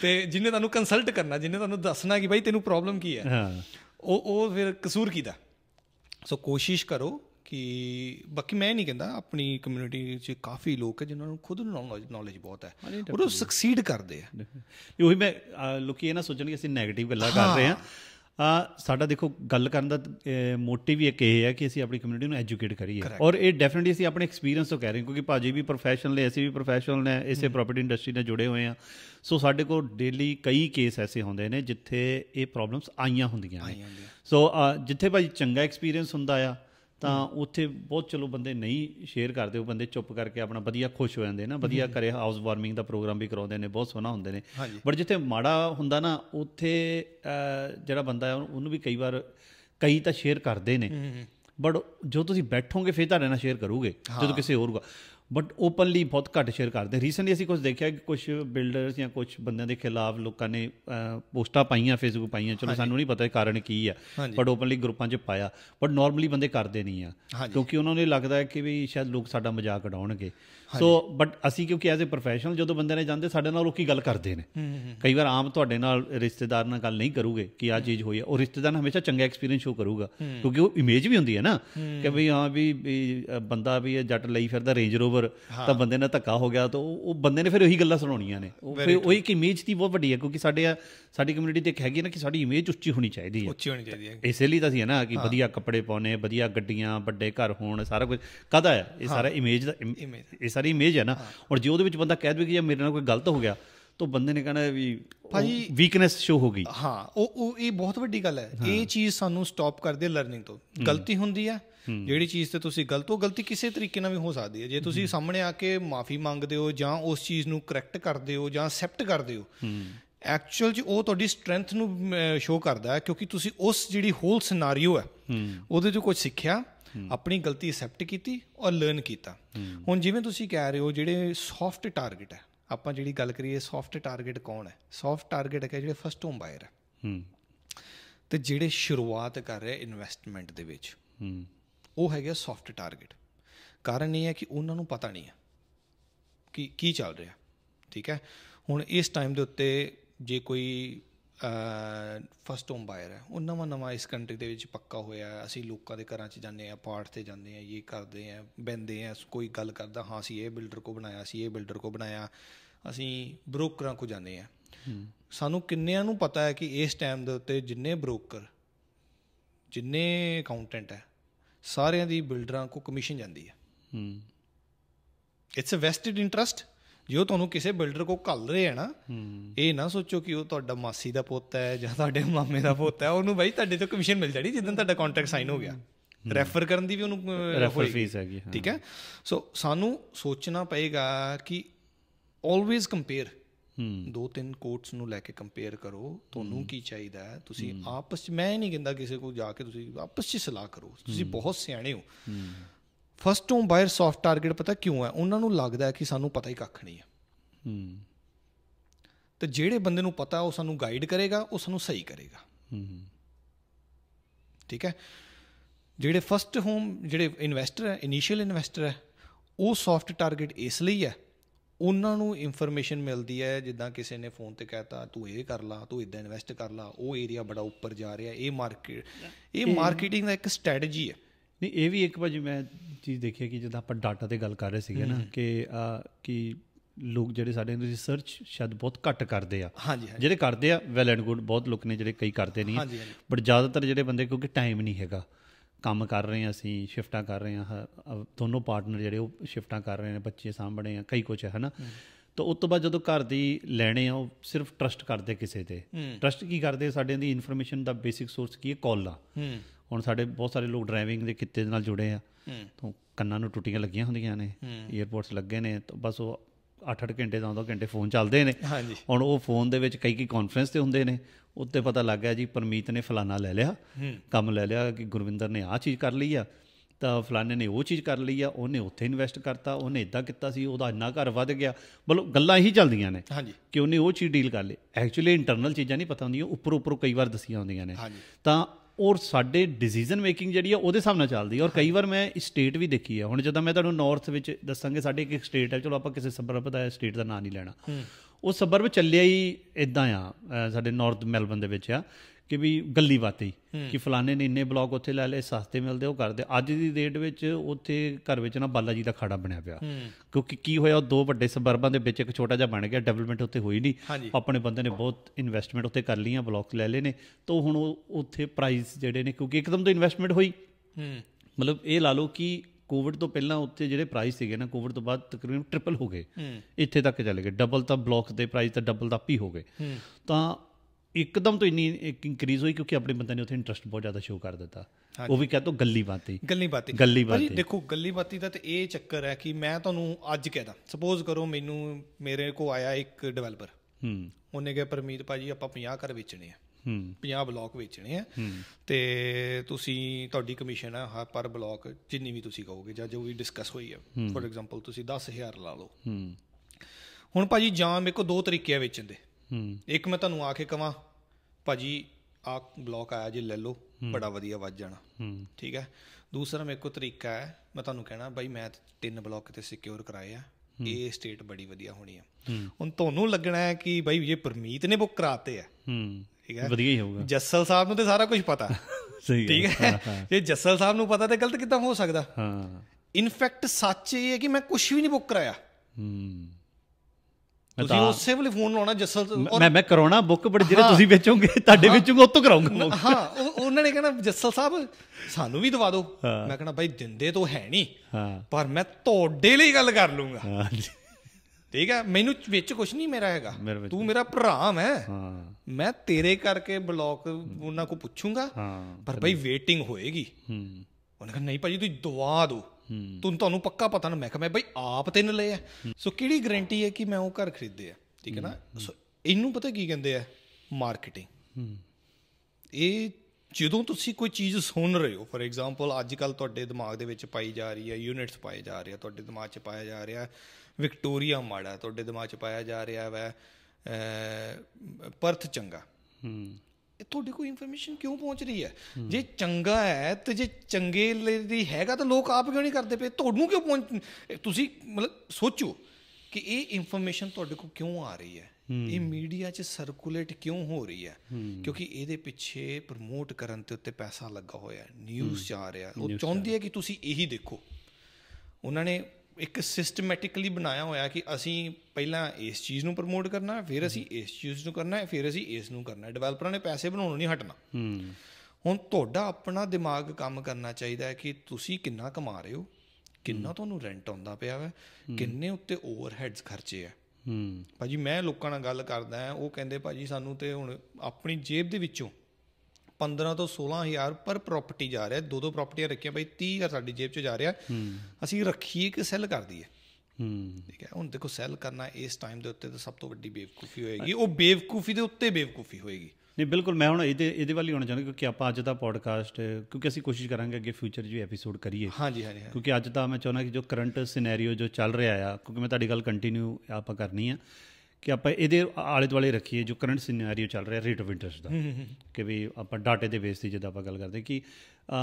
ਤੇ ਜਿਹਨੇ ਤੁਹਾਨੂੰ ਕੰਸਲਟ ਕਰਨਾ ਜਿਹਨੇ ਤੁਹਾਨੂੰ ਦੱਸਣਾ ਕਿ ਭਾਈ ਤੈਨੂੰ ਪ੍ਰੋਬਲਮ ਕੀ ਹੈ ਉਹ ਉਹ ਫਿਰ ਕਸੂਰ ਕੀਦਾ ਸੋ ਕੋਸ਼ਿਸ਼ ਕਰੋ ਕਿ ਬਾਕੀ ਮੈਂ ਨਹੀਂ ਕਹਿੰਦਾ ਆਪਣੀ ਕਮਿਊਨਿਟੀ 'ਚ ਕਾਫੀ ਲੋਕ ਹੈ ਜਿਨ੍ਹਾਂ ਨੂੰ ਖੁਦ ਨੂੰ ਨੌਲੇਜ ਬਹੁਤ ਹੈ ਔਰ ਉਹ ਸਕਸੀਡ ਕਰਦੇ ਆ ਉਹੀ ਮੈਂ ਲੋਕੀ ਇਹ ਨਾ ਸੋਚਣ ਕਿ ਅਸੀਂ 네ਗੇਟਿਵ
ਗੱਲਾਂ ਕਰ ਰਹੇ ਆ ਆ ਸਾਡਾ ਦੇਖੋ ਗੱਲ ਕਰਨ ਦਾ ਮੋਟਿਵ ਹੀ ਇੱਕ ਇਹ ਹੈ ਕਿ ਅਸੀਂ ਆਪਣੀ ਕਮਿਊਨਿਟੀ ਨੂੰ ਐਜੂਕੇਟ ਕਰੀਏ ਔਰ ਇਹ ਡੈਫੀਨਿਟਲੀ ਅਸੀਂ ਆਪਣੇ ਐਕਸਪੀਰੀਅੰਸ ਤੋਂ ਕਹਿ ਰਹੇ ਹਾਂ ਕਿਉਂਕਿ ਭਾਜੀ ਵੀ ਪ੍ਰੋਫੈਸ਼ਨਲ ਹੈ ਅਸੀਂ ਵੀ ਪ੍ਰੋਫੈਸ਼ਨਲ ਨੇ ਇਸੇ ਪ੍ਰਾਪਰਟੀ ਇੰਡਸਟਰੀ ਨਾਲ ਜੁੜੇ ਹੋਏ ਆ ਸੋ ਸਾਡੇ ਕੋਲ ਡੇਲੀ ਕਈ ਕੇਸ ਐਸੇ ਹੁੰਦੇ ਨੇ ਜਿੱਥੇ ਇਹ ਪ੍ਰੋਬਲਮਸ ਆਈਆਂ ਹੁੰਦੀਆਂ ਨੇ ਸੋ ਜਿੱਥੇ ਭਾਜੀ ਚੰਗਾ ਐਕਸਪੀਰੀਅੰਸ ਹੁੰਦਾ ਆ ਤਾਂ ਉੱਥੇ ਬਹੁਤ ਚਲੋ ਬੰਦੇ ਨਹੀਂ ਸ਼ੇਅਰ ਕਰਦੇ ਉਹ ਬੰਦੇ ਚੁੱਪ ਕਰਕੇ ਆਪਣਾ ਵਧੀਆ ਖੁਸ਼ ਹੋ ਜਾਂਦੇ ਨਾ ਵਧੀਆ ਕਰੇ ਹਾਊਸ ਵਾਰਮਿੰਗ ਦਾ ਪ੍ਰੋਗਰਾਮ ਵੀ ਕਰਾਉਂਦੇ ਨੇ ਬਹੁਤ ਸੋਹਣਾ ਹੁੰਦੇ ਨੇ ਬਟ ਜਿੱਥੇ ਮਾੜਾ ਹੁੰਦਾ ਨਾ ਉੱਥੇ ਜਿਹੜਾ ਬੰਦਾ ਹੈ ਉਹਨੂੰ ਵੀ ਕਈ ਵਾਰ ਕਈ ਤਾਂ ਸ਼ੇਅਰ ਕਰਦੇ ਨੇ ਬਟ ਜੋ ਤੁਸੀਂ ਬੈਠੋਗੇ ਫੇਰ ਤਾਂ ਨਾਲ ਸ਼ੇਅਰ ਕਰੋਗੇ ਜਦੋਂ ਕਿਸੇ ਹੋਰ ਬਟ ਓਪਨਲੀ ਬਹੁਤ ਘੱਟ ਸ਼ੇਅਰ ਕਰਦੇ ਰੀਸੈਂਟਲੀ ਅਸੀਂ ਕੁਝ ਦੇਖਿਆ ਕਿ ਕੁਝ ਬਿਲਡਰਸ ਜਾਂ ਕੁਝ ਬੰਦਿਆਂ ਦੇ ਖਿਲਾਫ ਲੋਕਾਂ ਨੇ ਪੋਸਟਾਂ ਪਾਈਆਂ ਫੇਸਬੁੱਕ ਪਾਈਆਂ ਚਲੋ ਸਾਨੂੰ ਨਹੀਂ ਪਤਾ ਕਾਰਨ ਕੀ ਆ ਬਟ ਓਪਨਲੀ ਗਰੁੱਪਾਂ 'ਚ ਪਾਇਆ ਬਟ ਨਾਰਮਲੀ ਬੰਦੇ ਕਰਦੇ ਨਹੀਂ ਆ ਕਿਉਂਕਿ ਉਹਨਾਂ ਨੂੰ ਲੱਗਦਾ ਹੈ ਕਿ ਵੀ ਸ਼ਾਇਦ ਲੋਕ ਸਾਡਾ ਮਜ਼ਾਕ ਉਡਾਉਣਗੇ ਸੋ ਬਟ ਅਸੀਂ ਕਿਉਂਕਿ ਐਜ਼ ਅ ਪ੍ਰੋਫੈਸ਼ਨਲ ਜਦੋਂ ਬੰਦੇ ਨੇ ਜਾਂਦੇ ਸਾਡੇ ਨਾਲ ਲੋਕੀ ਗੱਲ ਕਰਦੇ ਨੇ ਕਈ ਵਾਰ ਆਮ ਤੁਹਾਡੇ ਨਾਲ ਰਿਸ਼ਤੇਦਾਰ ਨਾਲ ਗੱਲ ਨਹੀਂ ਕਰੂਗੇ ਕਿ ਆ ਚੀਜ਼ ਹੋਈ ਹੈ ਉਹ ਰਿਸ਼ਤੇਦਾਰ ਨਾਲ ਹਮੇਸ਼ਾ ਚੰਗਾ ਐਕਸਪੀਰੀਅੰਸ ਸ਼ੋ ਕਰੂਗਾ ਕਿਉਂਕਿ ਉਹ ਇਮੇਜ ਵੀ ਹੁੰਦੀ ਹੈ ਨਾ ਕਿ ਵੀ ਹਾਂ ਵੀ ਬੰਦਾ ਵੀ ਜੱਟ ਲਈ ਫਿਰਦਾ ਰੇਂਜ ਰੋਵਰ ਤਾਂ ਬੰਦੇ ਨਾਲ ਧੱਕਾ ਹੋ ਗਿਆ ਤਾਂ ਉਹ ਬੰਦੇ ਨੇ ਫਿਰ ਉਹੀ ਗੱਲਾਂ ਸੁਣਾਉਣੀਆਂ ਨੇ ਫਿਰ ਉਹੀ ਕਿ ਇਮੇਜ ਦੀ ਬਹੁਤ ਵੱਡੀ ਹੈ ਕਿਉਂਕਿ ਸਾਡੇ ਸਾਡੀ ਕਮਿਊਨਿਟੀ ਤੇ ਹੈਗੀ ਨਾ ਕਿ ਸਾਡੀ ਇਮੇਜ ਉੱਚੀ ਹੋਣੀ ਚਾਹੀਦੀ ਹੈ ਉੱਚੀ ਹੋਣੀ ਚਾਹੀਦੀ ਹੈ ਇਸੇ ਲਈ ਤਾਂ ਸੀ ਨਾ ਕਿ ਵਧੀਆ ਕੱਪੜੇ ਪਾਉਣੇ ਵਧੀਆ ਗੱਡੀਆਂ ਵੱਡੇ ਘਰ ਹੋਣ ਸਾਰਾ ਕੁਝ ਕਦਾ ਹੈ ਇਹ ਸਾਰਾ ਇਮੇਜ ਦਾ ਇਮੇਜ ਸਾਰੀ ਇਮੇਜ ਹੈ ਨਾ ਔਰ ਜੇ ਉਹਦੇ ਵਿੱਚ ਬੰਦਾ ਕਹਿ ਦੇਵੇ ਕਿ ਜੇ ਮੇਰੇ ਨਾਲ ਕੋਈ ਗਲਤ ਹੋ ਗਿਆ ਤਾਂ ਬੰਦੇ ਨੇ ਕਹਣਾ ਵੀ ਭਾਜੀ ਵੀਕਨੈਸ ਸ਼ੋ ਹੋ ਗਈ ਹਾਂ
ਉਹ ਉਹ ਇਹ ਬਹੁਤ ਵੱਡੀ ਗੱਲ ਹੈ ਇਹ ਚੀਜ਼ ਸਾਨੂੰ ਸਟਾਪ ਕਰਦੇ ਲਰਨਿੰਗ ਤੋਂ ਗਲਤੀ ਹੁੰਦੀ ਹੈ ਜਿਹੜੀ ਚੀਜ਼ ਤੇ ਤੁਸੀਂ ਗਲਤ ਹੋ ਗਲਤੀ ਕਿਸੇ ਤਰੀਕੇ ਨਾਲ ਵੀ ਹੋ ਸਕਦੀ ਹੈ ਜੇ ਤੁਸੀਂ ਸਾਹਮਣੇ ਆ ਕੇ ਮਾਫੀ ਮੰਗਦੇ ਹੋ ਜਾਂ ਉਸ ਚੀਜ਼ ਨੂੰ ਕਰੈਕਟ ਕਰਦੇ ਹੋ ਜਾਂ ਐਕਸੈਪਟ ਕਰਦੇ ਹੋ ਐਕਚੁਅਲ ਜੀ ਉਹ ਤੁਹਾਡੀ ਸਟਰੈਂਥ ਨੂੰ ਸ਼ੋ ਕਰਦਾ ਹੈ ਕਿਉਂਕਿ ਤੁਸੀਂ ਉਸ ਜਿਹੜੀ ਹੋਲ ਸਿਨੈਰੀਓ ਹੈ ਉਹਦੇ ਚੋਂ ਕੁਝ ਸਿੱਖਿਆ ਆਪਣੀ ਗਲਤੀ ਐਕਸੈਪਟ ਕੀਤੀ ਔਰ ਲਰਨ ਕੀਤਾ ਹੁਣ ਜਿਵੇਂ ਤੁਸੀਂ ਕਹਿ ਰਹੇ ਹੋ ਜਿਹੜੇ ਸੌਫਟ ਟਾਰਗੇਟ ਹੈ ਆਪਾਂ ਜਿਹੜੀ ਗੱਲ ਕਰੀਏ ਸੌਫਟ ਟਾਰਗੇਟ ਕੌਣ ਹੈ ਸੌਫਟ ਟਾਰਗੇਟ ਹੈ ਜਿਹੜੇ ਫਸਟ ਹੋਮ ਬਾਇਰ ਹੈ ਤੇ ਜਿਹੜੇ ਸ਼ੁਰੂਆਤ ਕਰ ਰਹੇ ਇਨਵੈਸਟਮੈਂਟ ਦੇ ਵਿੱਚ ਉਹ ਹੈਗਾ ਸੌਫਟ ਟਾਰਗੇਟ ਕਾਰਨ ਇਹ ਹੈ ਕਿ ਉਹਨਾਂ ਨੂੰ ਪਤਾ ਨਹੀਂ ਹੈ ਕਿ ਕੀ ਚੱਲ ਰਿਹਾ ਠੀਕ ਹੈ ਹੁਣ ਇਸ ਟਾਈਮ ਦੇ ਉੱਤੇ ਜੇ ਕੋਈ ਫਸਟ ਹੋਮ ਬਾਇਰ ਹੈ ਉਹ ਨਵਾਂ ਨਵਾਂ ਇਸ ਕੰਟਰੀ ਦੇ ਵਿੱਚ ਪੱਕਾ ਹੋਇਆ ਹੈ ਅਸੀਂ ਲੋਕਾਂ ਦੇ ਘਰਾਂ 'ਚ ਜਾਂਦੇ ਆ ਪਾਰਟ ਤੇ ਜਾਂਦੇ ਆ ਇਹ ਕਰਦੇ ਆ ਬੰਦੇ ਆ ਕੋਈ ਗੱਲ ਕਰਦਾ ਹਾਂ ਅਸੀਂ ਇਹ ਬਿਲਡਰ ਕੋ ਬਣਾਇਆ ਸੀ ਇਹ ਬਿਲਡਰ ਕੋ ਬਣਾਇਆ ਅਸੀਂ ਬ੍ਰੋਕਰਾਂ ਕੋ ਜਾਂਦੇ ਆ ਸਾਨੂੰ ਕਿੰਨਿਆਂ ਨੂੰ ਪਤਾ ਹੈ ਕਿ ਇਸ ਟਾਈਮ ਦੇ ਉੱਤੇ ਜਿੰਨੇ ਬ੍ਰੋਕਰ ਜਿੰਨੇ ਅਕਾਊਂਟੈਂਟ ਹੈ ਸਾਰਿਆਂ ਦੀ ਬਿਲਡਰਾਂ ਕੋ ਕਮਿਸ਼ਨ ਜਾਂਦੀ ਹੈ ਹੂੰ ਇਟਸ ਅ ਵੈਸਟਡ ਇੰਟਰਸਟ ਜੇ ਉਹ ਤੁਹਾਨੂੰ ਕਿਸੇ ਬਿਲਡਰ ਕੋ ਘੱਲ ਰਹੇ ਆ ਨਾ ਇਹ ਨਾ ਸੋਚੋ ਕਿ ਉਹ ਤੁਹਾਡਾ ਮਾਸੀ ਦਾ ਪੁੱਤ ਹੈ ਜਾਂ ਤੁਹਾਡੇ ਮਾਮੇ ਦਾ ਪੁੱਤ ਹੈ ਉਹਨੂੰ ਬਾਈ ਤੁਹਾਡੇ ਤੋਂ ਕਮਿਸ਼ਨ ਮਿਲ ਜਾਣੀ ਜਿੱਦਨ ਤੁਹਾਡਾ ਕੰਟਰੈਕਟ ਸਾਈਨ ਹੋ ਗਿਆ ਰੈਫਰ ਕਰਨ ਦੀ ਵੀ ਉਹਨੂੰ ਰੈਫਰ ਫੀਸ ਹੈਗੀ ਠੀਕ ਹੈ ਸੋ ਸਾਨੂੰ ਸੋਚਣਾ ਪਏਗਾ ਕਿ ਆਲਵੇਜ਼ ਕੰਪੇਅਰ ਹੂੰ ਦੋ ਤਿੰਨ ਕੋਟਸ ਨੂੰ ਲੈ ਕੇ ਕੰਪੇਅਰ ਕਰੋ ਤੁਹਾਨੂੰ ਕੀ ਚਾਹੀਦਾ ਤੁਸੀਂ ਆਪਸ ਵਿੱਚ ਮੈਂ ਨਹੀਂ ਕਹਿੰਦਾ ਕਿਸੇ ਕੋਲ ਜਾ ਕੇ ਤੁਸੀਂ ਆਪਸ ਵਿੱਚ ਸਲਾਹ ਕਰੋ ਤੁਸੀਂ ਬਹੁਤ ਸਿਆਣੇ ਹੋ first to buyer soft target ਪਤਾ ਕਿਉਂ ਹੈ ਉਹਨਾਂ ਨੂੰ ਲੱਗਦਾ ਹੈ ਕਿ ਸਾਨੂੰ ਪਤਾ ਹੀ ਕੱਖ ਨਹੀਂ ਹੈ ਹੂੰ ਤੇ ਜਿਹੜੇ ਬੰਦੇ ਨੂੰ ਪਤਾ ਉਹ ਸਾਨੂੰ ਗਾਈਡ ਕਰੇਗਾ ਉਹ ਸਾਨੂੰ ਸਹੀ ਕਰੇਗਾ ਹੂੰ ਠੀਕ ਹੈ ਜਿਹੜੇ ਫਸਟ ਹੋਮ ਜਿਹੜੇ ਇਨਵੈਸਟਰ ਹੈ ਇਨੀਸ਼ੀਅਲ ਇਨਵੈਸਟਰ ਹੈ ਉਹ ਸੌਫਟ ਟਾਰਗੇਟ ਇਸ ਲਈ ਹੈ ਉਹਨਾਂ ਨੂੰ ਇਨਫੋਰਮੇਸ਼ਨ ਮਿਲਦੀ ਹੈ ਜਿੱਦਾਂ ਕਿਸੇ ਨੇ ਫੋਨ ਤੇ ਕਹਿਤਾ ਤੂੰ ਇਹ ਕਰ ਲਾ ਤੂੰ ਇਦਾਂ ਇਨਵੈਸਟ ਕਰ ਲਾ ਉਹ ਏਰੀਆ ਬੜਾ ਉੱਪਰ ਜਾ ਰਿਹਾ ਇਹ ਮਾਰਕੀਟ ਇਹ ਮਾਰਕੀਟਿੰਗ ਦਾ ਇੱਕ ਸਟ੍ਰੈਟਜੀ ਹੈ ਨਹੀਂ ਇਹ ਵੀ
ਇੱਕ ਭਾਜੀ ਮੈਂ ਚੀਜ਼ ਦੇਖੀ ਕਿ ਜਦੋਂ ਆਪਾਂ ਡਾਟਾ ਤੇ ਗੱਲ ਕਰ ਰਹੇ ਸੀਗੇ ਨਾ ਕਿ ਆ ਕਿ ਲੋਕ ਜਿਹੜੇ ਸਾਡੇ ਰਿਸਰਚ ਸ਼ਾਇਦ ਬਹੁਤ ਘੱਟ ਕਰਦੇ ਆ ਜਿਹੜੇ ਕਰਦੇ ਆ ਵੈਲ ਐਂਡ ਗੁੱਡ ਬਹੁਤ ਲੋਕ ਨੇ ਜਿਹੜੇ ਕਈ ਕਰਦੇ ਨਹੀਂ ਬਟ ਜ਼ਿਆਦਾਤਰ ਜਿਹੜੇ ਬੰਦੇ ਕਿਉਂਕਿ ਟਾਈਮ ਨਹੀਂ ਹੈਗਾ ਕੰਮ ਕਰ ਰਹੇ ਆ ਅਸੀਂ ਸ਼ਿਫਟਾਂ ਕਰ ਰਹੇ ਆ ਦੋਨੋਂ ਪਾਰਟਨਰ ਜਿਹੜੇ ਉਹ ਸ਼ਿਫਟਾਂ ਕਰ ਰਹੇ ਨੇ ਬੱਚੇ ਸਾਹਮਣੇ ਆ ਕਈ ਕੁਝ ਹੈ ਹਨਾ ਤਾਂ ਉਸ ਤੋਂ ਬਾਅਦ ਜਦੋਂ ਘਰ ਦੀ ਲੈਣੇ ਆ ਉਹ ਸਿਰਫ ਟਰਸਟ ਕਰਦੇ ਕਿਸੇ ਤੇ ਟਰਸਟ ਕੀ ਕਰਦੇ ਸਾਡੇ ਦੀ ਇਨਫੋਰਮੇਸ਼ਨ ਦਾ ਬੇਸਿਕ ਸੋਰਸ ਕੀ ਹੈ ਕਾਲ ਆ ਹੁਣ ਸਾਡੇ ਬਹੁਤ ਸਾਰੇ ਲੋਕ ਡਰਾਈਵਿੰਗ ਦੇ ਕਿੱਤੇ ਦੇ ਨਾਲ ਜੁੜੇ ਆ ਤੋਂ ਕੰਨਾਂ ਨੂੰ ਟੁੱਟੀਆਂ ਲੱਗੀਆਂ ਹੁੰਦੀਆਂ ਨੇ 에ਅਰਪੋਰਟਸ ਲੱਗੇ ਨੇ ਤਾਂ ਬਸ ਉਹ 8-8 ਘੰਟੇ ਦਾ 9 ਘੰਟੇ ਫੋਨ ਚੱਲਦੇ ਨੇ ਹੁਣ ਉਹ ਫੋਨ ਦੇ ਵਿੱਚ ਕਈ ਕੀ ਕਾਨਫਰੰਸ ਤੇ ਹੁੰਦੇ ਨੇ ਉੱਤੇ ਪਤਾ ਲੱਗ ਗਿਆ ਜੀ ਪਰਮੀਤ ਨੇ ਫਲਾਣਾ ਲੈ ਲਿਆ ਕੰਮ ਲੈ ਲਿਆ ਕਿ ਗੁਰਵਿੰਦਰ ਨੇ ਆਹ ਚੀਜ਼ ਕਰ ਲਈ ਆ ਤਾਂ ਫਲਾਣੇ ਨੇ ਉਹ ਚੀਜ਼ ਕਰ ਲਈ ਆ ਉਹਨੇ ਉੱਥੇ ਇਨਵੈਸਟ ਕਰਤਾ ਉਹਨੇ ਇਦਾਂ ਕੀਤਾ ਸੀ ਉਹਦਾ ਇੰਨਾ ਘਰ ਵੱਧ ਗਿਆ ਮਤਲਬ ਗੱਲਾਂ ਹੀ ਚੱਲਦੀਆਂ ਨੇ ਕਿ ਉਹਨੇ ਉਹ ਚੀਜ਼ ਡੀਲ ਕਰ ਲਈ ਐਕਚੁਅਲੀ ਇੰਟਰਨਲ ਚੀਜ਼ਾਂ ਨਹੀਂ ਪਤਾ ਹੁੰਦੀਆਂ ਉੱਪਰ ਉੱਪਰ ਕਈ ਵਾਰ ਦਸੀਆਂ ਹੁੰਦੀਆਂ ਨੇ ਤਾਂ ਔਰ ਸਾਡੇ ਡਿਸੀਜਨ ਮੇਕਿੰਗ ਜਿਹੜੀ ਆ ਉਹਦੇ ਹਿਸਾਬ ਨਾਲ ਚੱਲਦੀ ਔਰ ਕਈ ਵਾਰ ਮੈਂ ਸਟੇਟ ਵੀ ਦੇਖੀ ਆ ਹੁਣ ਜਦੋਂ ਮੈਂ ਤੁਹਾਨੂੰ ਨਾਰਥ ਵਿੱਚ ਦੱਸਾਂਗੇ ਸਾਡੇ ਇੱਕ ਸਟੇਟ ਹੈ ਚਲੋ ਆਪਾਂ ਕਿਸੇ ਸਬਰਬ ਦਾ ਸਟੇਟ ਦਾ ਨਾਮ ਨਹੀਂ ਲੈਣਾ ਉਹ ਸਬਰਬ ਚੱਲਿਆ ਹੀ ਇਦਾਂ ਆ ਸਾਡੇ ਨਾਰਥ ਮੈਲਬਨ ਦੇ ਵਿੱਚ ਆ ਕਿ ਵੀ ਗੱਲੀ ਬਾਤੀ ਕਿ ਫਲਾਣੇ ਨੇ ਇੰਨੇ ਬਲੌਗ ਉੱਥੇ ਲੈ ਲਏ ਸਸਤੇ ਮਿਲਦੇ ਉਹ ਕਰਦੇ ਅੱਜ ਦੀ ਡੇਟ ਵਿੱਚ ਉੱਥੇ ਘਰ ਵਿੱਚ ਨਾ ਬਾਲਾ ਜੀ ਦਾ ਖਾੜਾ ਬਣਿਆ ਪਿਆ ਕਿਉਂਕਿ ਕੀ ਹੋਇਆ ਉਹ ਦੋ ਵੱਡੇ ਸਬਰਬਾਂ ਦੇ ਵਿੱਚ ਇੱਕ ਛੋਟਾ ਜਿਹਾ ਬਣ ਗਿਆ ਡਿਵੈਲਪਮੈਂਟ ਉੱਥੇ ਹੋਈ ਨਹੀਂ ਆਪਣੇ ਬੰਦੇ ਨੇ ਬਹੁਤ ਇਨਵੈਸਟਮੈਂਟ ਉੱਥੇ ਕਰ ਲਈਆਂ ਬਲੌਕ ਲੈ ਲਏ ਨੇ ਤਾਂ ਹੁਣ ਉੱਥੇ ਪ੍ਰਾਈਸ ਜਿਹੜੇ ਨੇ ਕਿਉਂਕਿ ਇੱਕਦਮ ਤੋਂ ਇਨਵੈਸਟਮੈਂਟ ਹੋਈ ਮਤਲਬ ਇਹ ਲਾ ਲਓ ਕਿ ਕੋਵਿਡ ਤੋਂ ਪਹਿਲਾਂ ਉੱਥੇ ਜਿਹੜੇ ਪ੍ਰਾਈਸ ਸੀਗੇ ਨਾ ਕੋਵਿਡ ਤੋਂ ਬਾਅਦ ਤਕਰੀਬਨ ਟ੍ਰਿਪਲ ਹੋ ਗਏ ਇੱਥੇ ਤੱਕ ਚਲੇ ਗਏ ਡਬਲ ਤਾਂ ਬਲੌਕ ਦੇ ਪ੍ਰਾਈਸ ਤਾਂ ਡਬਲ ਦਾ ਪੀ ਹੋ ਗਏ ਤਾਂ ਇੱਕਦਮ ਤੋਂ ਇੰਨੀ
ਇਨਕਰੀਜ਼ ਹੋਈ ਕਿਉਂਕਿ
ਆਪਣੇ ਬੰਦੇ ਨੇ ਉੱਥੇ ਇੰਟਰਸਟ ਬਹੁਤ ਜ਼ਿਆਦਾ ਸ਼ੋਅ ਕਰ ਦਿੱਤਾ ਉਹ ਵੀ ਤੋ ਗੱਲੀ ਬਾਤੀ ਗੱਲੀ ਬਾਤੀ
ਗੱਲੀ ਬਾਤੀ ਦੇਖੋ ਗੱਲੀ ਬਾਤੀ ਦਾ ਤੇ ਇਹ ਚੱਕਰ ਹੈ ਕਿ ਮੈਂ ਤੁਹਾਨੂੰ ਅੱਜ ਕਹਿਦਾ ਸਪੋਜ਼ ਕਰੋ ਮੈਨੂੰ ਮੇਰੇ ਕੋ ਆਇਆ ਇੱਕ ਡਿਵੈਲਪਰ ਹੂੰ ਉਹਨੇ ਕਿਹਾ ਪਰਮੀਤ ਭਾਜੀ ਆਪਾਂ 50 ਘਰ ਵੇਚਣੇ ਆ ਹੂੰ 50 ਬਲੌਕ ਵੇਚਣੇ ਆ ਤੇ ਤੁਸੀਂ ਤੁਹਾਡੀ ਕਮਿਸ਼ਨ ਆ ਹਰ ਪਰ ਬਲੌਕ ਜਿੰਨੀ ਵੀ ਤੁਸੀਂ ਕਹੋਗੇ ਜਾਂ ਜੋ ਵੀ ਡਿਸਕਸ ਹੋਈ ਹੈ ਫੋਰ ਐਗਜ਼ਾਮਪਲ ਤੁਸੀਂ 10000 ਲਾ ਲਓ ਹੂੰ ਹੁਣ ਭਾਜੀ ਜਾਂ ਮੇਰੇ ਕੋ ਦੋ ਤਰੀਕੇ ਆ ਵੇਚਣ ਦੇ ਇੱਕ ਮੈਂ ਤੁਹਾਨੂੰ ਆ ਕੇ ਕਵਾਂ ਭਾਜੀ ਆ ਬਲੌਕ ਆਇਆ ਜੀ ਲੈ ਲਓ ਬੜਾ ਵਧੀਆ ਵੱਜ ਜਾਣਾ ਠੀਕ ਹੈ ਦੂਸਰਾ ਮੇਰੇ ਕੋ ਤਰੀਕਾ ਹੈ ਮੈਂ ਤੁਹਾਨੂੰ ਕਹਿਣਾ ਬਾਈ ਮੈਂ ਤਿੰਨ ਬਲੌਕ ਤੇ ਸਿਕਿਉਰ ਕਰਾਏ ਆ ਇਹ ਸਟੇਟ ਬੜੀ ਵਧੀਆ ਹੋਣੀ ਆ ਹੁਣ ਤੁਹਾਨੂੰ ਲੱਗਣਾ ਹੈ ਕਿ ਬਾਈ ਇਹ ਪਰਮੀਤ ਨੇ ਬੁੱਕ ਕਰਾਤੇ ਆ ਠੀਕ ਹੈ ਵਧੀਆ ਹੀ ਹੋਊਗਾ ਜੱਸਲ ਸਾਹਿਬ ਨੂੰ ਤੇ ਸਾਰਾ ਕੁਝ ਪਤਾ
ਸਹੀ ਠੀਕ ਹੈ
ਇਹ ਜੱਸਲ ਸਾਹਿਬ ਨੂੰ ਪਤਾ ਤੇ ਗਲਤ ਕਿਦਾਂ ਹੋ ਸਕਦਾ ਹਾਂ ਇਨਫੈਕਟ ਸੱਚ ਇਹ ਹੈ ਕਿ ਮੈਂ ਕੁਝ ਵੀ ਨਹੀਂ ਬੁੱਕ ਕਰਾਇਆ
ਹੂੰ
ਤੁਸੀਂ ਉਸੇ
ਵੇਲੇ ਫੋਨ ਲਾਉਣਾ ਜਸਲ ਮੈਂ
ਮੈਂ ਕਰਾਉਣਾ ਬੁੱਕ ਬੜ ਜਿਹੜੇ ਤੁਸੀਂ ਵੇਚੋਗੇ ਤੁਹਾਡੇ ਉਹ
ਉਤੋਂ ਕਰਾਉਂਗਾ ਹਾਂ ਉਹਨਾਂ ਨੇ ਕਹਿਣਾ ਜਸਲ ਸਾਹਿਬ ਸਾਨੂੰ ਵੀ ਦਵਾ ਦਿਓ ਮੈਂ ਕਿਹਾ ਭਾਈ ਦਿੰਦੇ ਤੋਂ ਹੈ ਨਹੀਂ ਪਰ ਮੈਂ ਤੁਹਾਡੇ ਲਈ ਗੱਲ ਕਰ ਲੂੰਗਾ ਠੀਕ ਹੈ ਮੈਨੂੰ ਵਿੱਚ ਕੁਝ ਨਹੀਂ ਮੇਰਾ ਹੈਗਾ ਤੂੰ ਮੇਰਾ ਭਰਾ ਮੈਂ ਮੈਂ ਤੇਰੇ ਕਰਕੇ ਬਲੌਕ ਉਹਨਾਂ ਕੋ ਪੁੱਛੂੰਗਾ ਪਰ ਭਾਈ ਵੇਟਿੰਗ ਹੋਏਗੀ ਉਹਨੇ ਕਹਿੰਦਾ ਨਹੀਂ ਭਾਜੀ ਤੂੰ ਦਵਾ ਦਿਓ ਤੂੰ ਤੁਹਾਨੂੰ ਪੱਕਾ ਪਤਾ ਨਾ ਮੈਂ ਕਿ ਮੈਂ ਬਈ ਆਪ ਤਿੰਨ ਲਏ ਆ ਸੋ ਕਿਹੜੀ ਗਾਰੰਟੀ ਹੈ ਕਿ ਮੈਂ ਉਹ ਘਰ ਖਰੀਦੇ ਆ ਠੀਕ ਹੈ ਨਾ ਸੋ ਇਹਨੂੰ ਪਤਾ ਕੀ ਕਹਿੰਦੇ ਆ ਮਾਰਕੀਟਿੰਗ ਇਹ ਜਦੋਂ ਤੁਸੀਂ ਕੋਈ ਚੀਜ਼ ਸੁਣ ਰਹੇ ਹੋ ਫੋਰ ਐਗਜ਼ਾਮਪਲ ਅੱਜ ਕੱਲ ਤੁਹਾਡੇ ਦਿਮਾਗ ਦੇ ਵਿੱਚ ਪਾਈ ਜਾ ਰਹੀ ਹੈ ਯੂਨਿਟਸ ਪਾਏ ਜਾ ਰਹੇ ਆ ਤੁਹਾਡੇ ਦਿਮਾਗ 'ਚ ਪਾਇਆ ਜਾ ਰਿਹਾ ਵਿਕਟੋਰੀਆ ਮਾੜਾ ਤੁਹਾਡੇ ਦਿਮਾਗ 'ਚ ਪਾਇਆ ਜਾ ਰਿਹਾ ਵੈ ਪਰਥ ਚੰਗਾ ਇਹ ਤੁਹਾਡੇ ਕੋਲ ਇਨਫੋਰਮੇਸ਼ਨ ਕਿਉਂ ਪਹੁੰਚ ਰਹੀ ਹੈ ਜੇ ਚੰਗਾ ਹੈ ਤੇ ਜੇ ਚੰਗੇ ਲਈ ਹੈਗਾ ਤਾਂ ਲੋਕ ਆਪ ਕਿਉਂ ਨਹੀਂ ਕਰਦੇ ਪਏ ਤੁਹਾਨੂੰ ਕਿਉਂ ਪਹੁੰਚ ਤੁਸੀਂ ਮਤਲਬ ਸੋਚੋ ਕਿ ਇਹ ਇਨਫੋਰਮੇਸ਼ਨ ਤੁਹਾਡੇ ਕੋਲ ਕਿਉਂ ਆ ਰਹੀ ਹੈ ਇਹ ਮੀਡੀਆ 'ਚ ਸਰਕੂਲੇਟ ਕਿਉਂ ਹੋ ਰਹੀ ਹੈ ਕਿਉਂਕਿ ਇਹਦੇ ਪਿੱਛੇ ਪ੍ਰਮੋਟ ਕਰਨ ਤੇ ਉੱਤੇ ਪੈਸਾ ਲੱਗਾ ਹੋਇਆ ਹੈ ਨਿਊਜ਼ ਜਾ ਰਿਹਾ ਉਹ ਚਾਹੁੰਦੀ ਹੈ ਕਿ ਤੁਸੀਂ ਇਹੀ ਦੇਖੋ ਉਹਨਾਂ ਨੇ ਇੱਕ ਸਿਸਟਮੈਟਿਕਲੀ ਬਣਾਇਆ ਹੋਇਆ ਕਿ ਅਸੀਂ ਪਹਿਲਾਂ ਇਸ ਚੀਜ਼ ਨੂੰ ਪ੍ਰਮੋਟ ਕਰਨਾ ਫਿਰ ਅਸੀਂ ਇਸ ਚੀਜ਼ ਨੂੰ ਕਰਨਾ ਫਿਰ ਅਸੀਂ ਇਸ ਨੂੰ ਕਰਨਾ ਡਿਵੈਲਪਰਾਂ ਨੇ ਪੈਸੇ ਬਣਾਉਣੋਂ ਨਹੀਂ ਹਟਣਾ ਹੁਣ ਤੁਹਾਡਾ ਆਪਣਾ ਦਿਮਾਗ ਕੰਮ ਕਰਨਾ ਚਾਹੀਦਾ ਹੈ ਕਿ ਤੁਸੀਂ ਕਿੰਨਾ ਕਮਾ ਰਹੇ ਹੋ ਕਿੰਨਾ ਤੁਹਾਨੂੰ ਰੈਂਟ ਆਉਂਦਾ ਪਿਆ ਹੈ ਕਿੰਨੇ ਉੱਤੇ ਓਵਰਹੈਡਸ ਖਰਚੇ ਆ ਭਾਜੀ ਮੈਂ ਲੋਕਾਂ ਨਾਲ ਗੱਲ ਕਰਦਾ ਹਾਂ ਉਹ ਕਹਿੰਦੇ ਭਾਜੀ ਸਾਨੂੰ ਤੇ ਹੁਣ ਆਪਣੀ ਜੇਬ ਦੇ ਵਿੱਚੋਂ 15 ਤੋਂ 16000 ਪਰ ਪ੍ਰਾਪਰਟੀ ਜਾ ਰਿਹਾ ਦੋ ਦੋ ਪ੍ਰਾਪਰਟੀਆਂ ਰੱਖੀਆਂ ਬਈ 30000 ਸਾਡੀ ਜੇਬ 'ਚ ਜਾ ਰਿਹਾ ਅਸੀਂ ਰੱਖੀਏ ਕਿ ਸੈਲ ਕਰ ਦਈਏ ਹੂੰ ਠੀਕ ਹੈ ਹੁਣ ਦੇਖੋ ਸੈਲ ਕਰਨਾ ਇਸ ਟਾਈਮ ਦੇ ਉੱਤੇ ਤਾਂ ਸਭ ਤੋਂ ਵੱਡੀ ਬੇਵਕੂਫੀ ਹੋਏਗੀ ਉਹ ਬੇਵਕੂਫੀ ਦੇ ਉੱਤੇ ਬੇਵਕੂਫੀ ਹੋਏਗੀ
ਨਹੀਂ ਬਿਲਕੁਲ ਮੈਂ ਹੁਣ ਇਹਦੇ ਇਹਦੇ ਵਾਲੀ ਹੋਣਾ ਚਾਹੁੰਦਾ ਕਿਉਂਕਿ ਆਪਾਂ ਅੱਜ ਦਾ ਪੋਡਕਾਸਟ ਕਿਉਂਕਿ ਅਸੀਂ ਕੋਸ਼ਿਸ਼ ਕਰਾਂਗੇ ਅੱਗੇ ਫਿਊਚਰ 'ਚ ਐਪੀਸੋਡ ਕਰੀਏ ਹਾਂਜੀ ਹਾਂਜੀ ਕਿਉਂਕਿ ਅੱਜ ਤਾਂ ਮੈਂ ਚਾਹੁੰਦਾ ਕਿ ਜੋ ਕਰੰਟ ਸਿਨੈਰੀਓ ਜੋ ਚੱਲ ਰਿਹਾ ਆ ਕਿਉਂਕਿ ਮੈਂ ਤੁਹਾਡੀ ਗੱਲ ਕੰਟੀਨਿਊ ਆਪਾਂ ਕਰਨੀ ਆ ਕਿ ਆਪਾਂ ਇਹਦੇ ਆਲੇ ਦੁਆਲੇ ਰੱਖੀਏ ਜੋ ਕਰੰਟ ਸਿਨੈਰੀਓ ਚੱਲ ਰਿਹਾ ਰੇਟ ਆਫ ਇੰਟਰਸਟ ਦਾ ਕਿ ਵੀ ਆਪਾਂ ਡਾਟੇ ਦੇ ਬੇਸ ਤੇ ਜਿੱਦਾਂ ਆਪਾਂ ਗੱਲ ਕਰਦੇ ਕਿ ਆ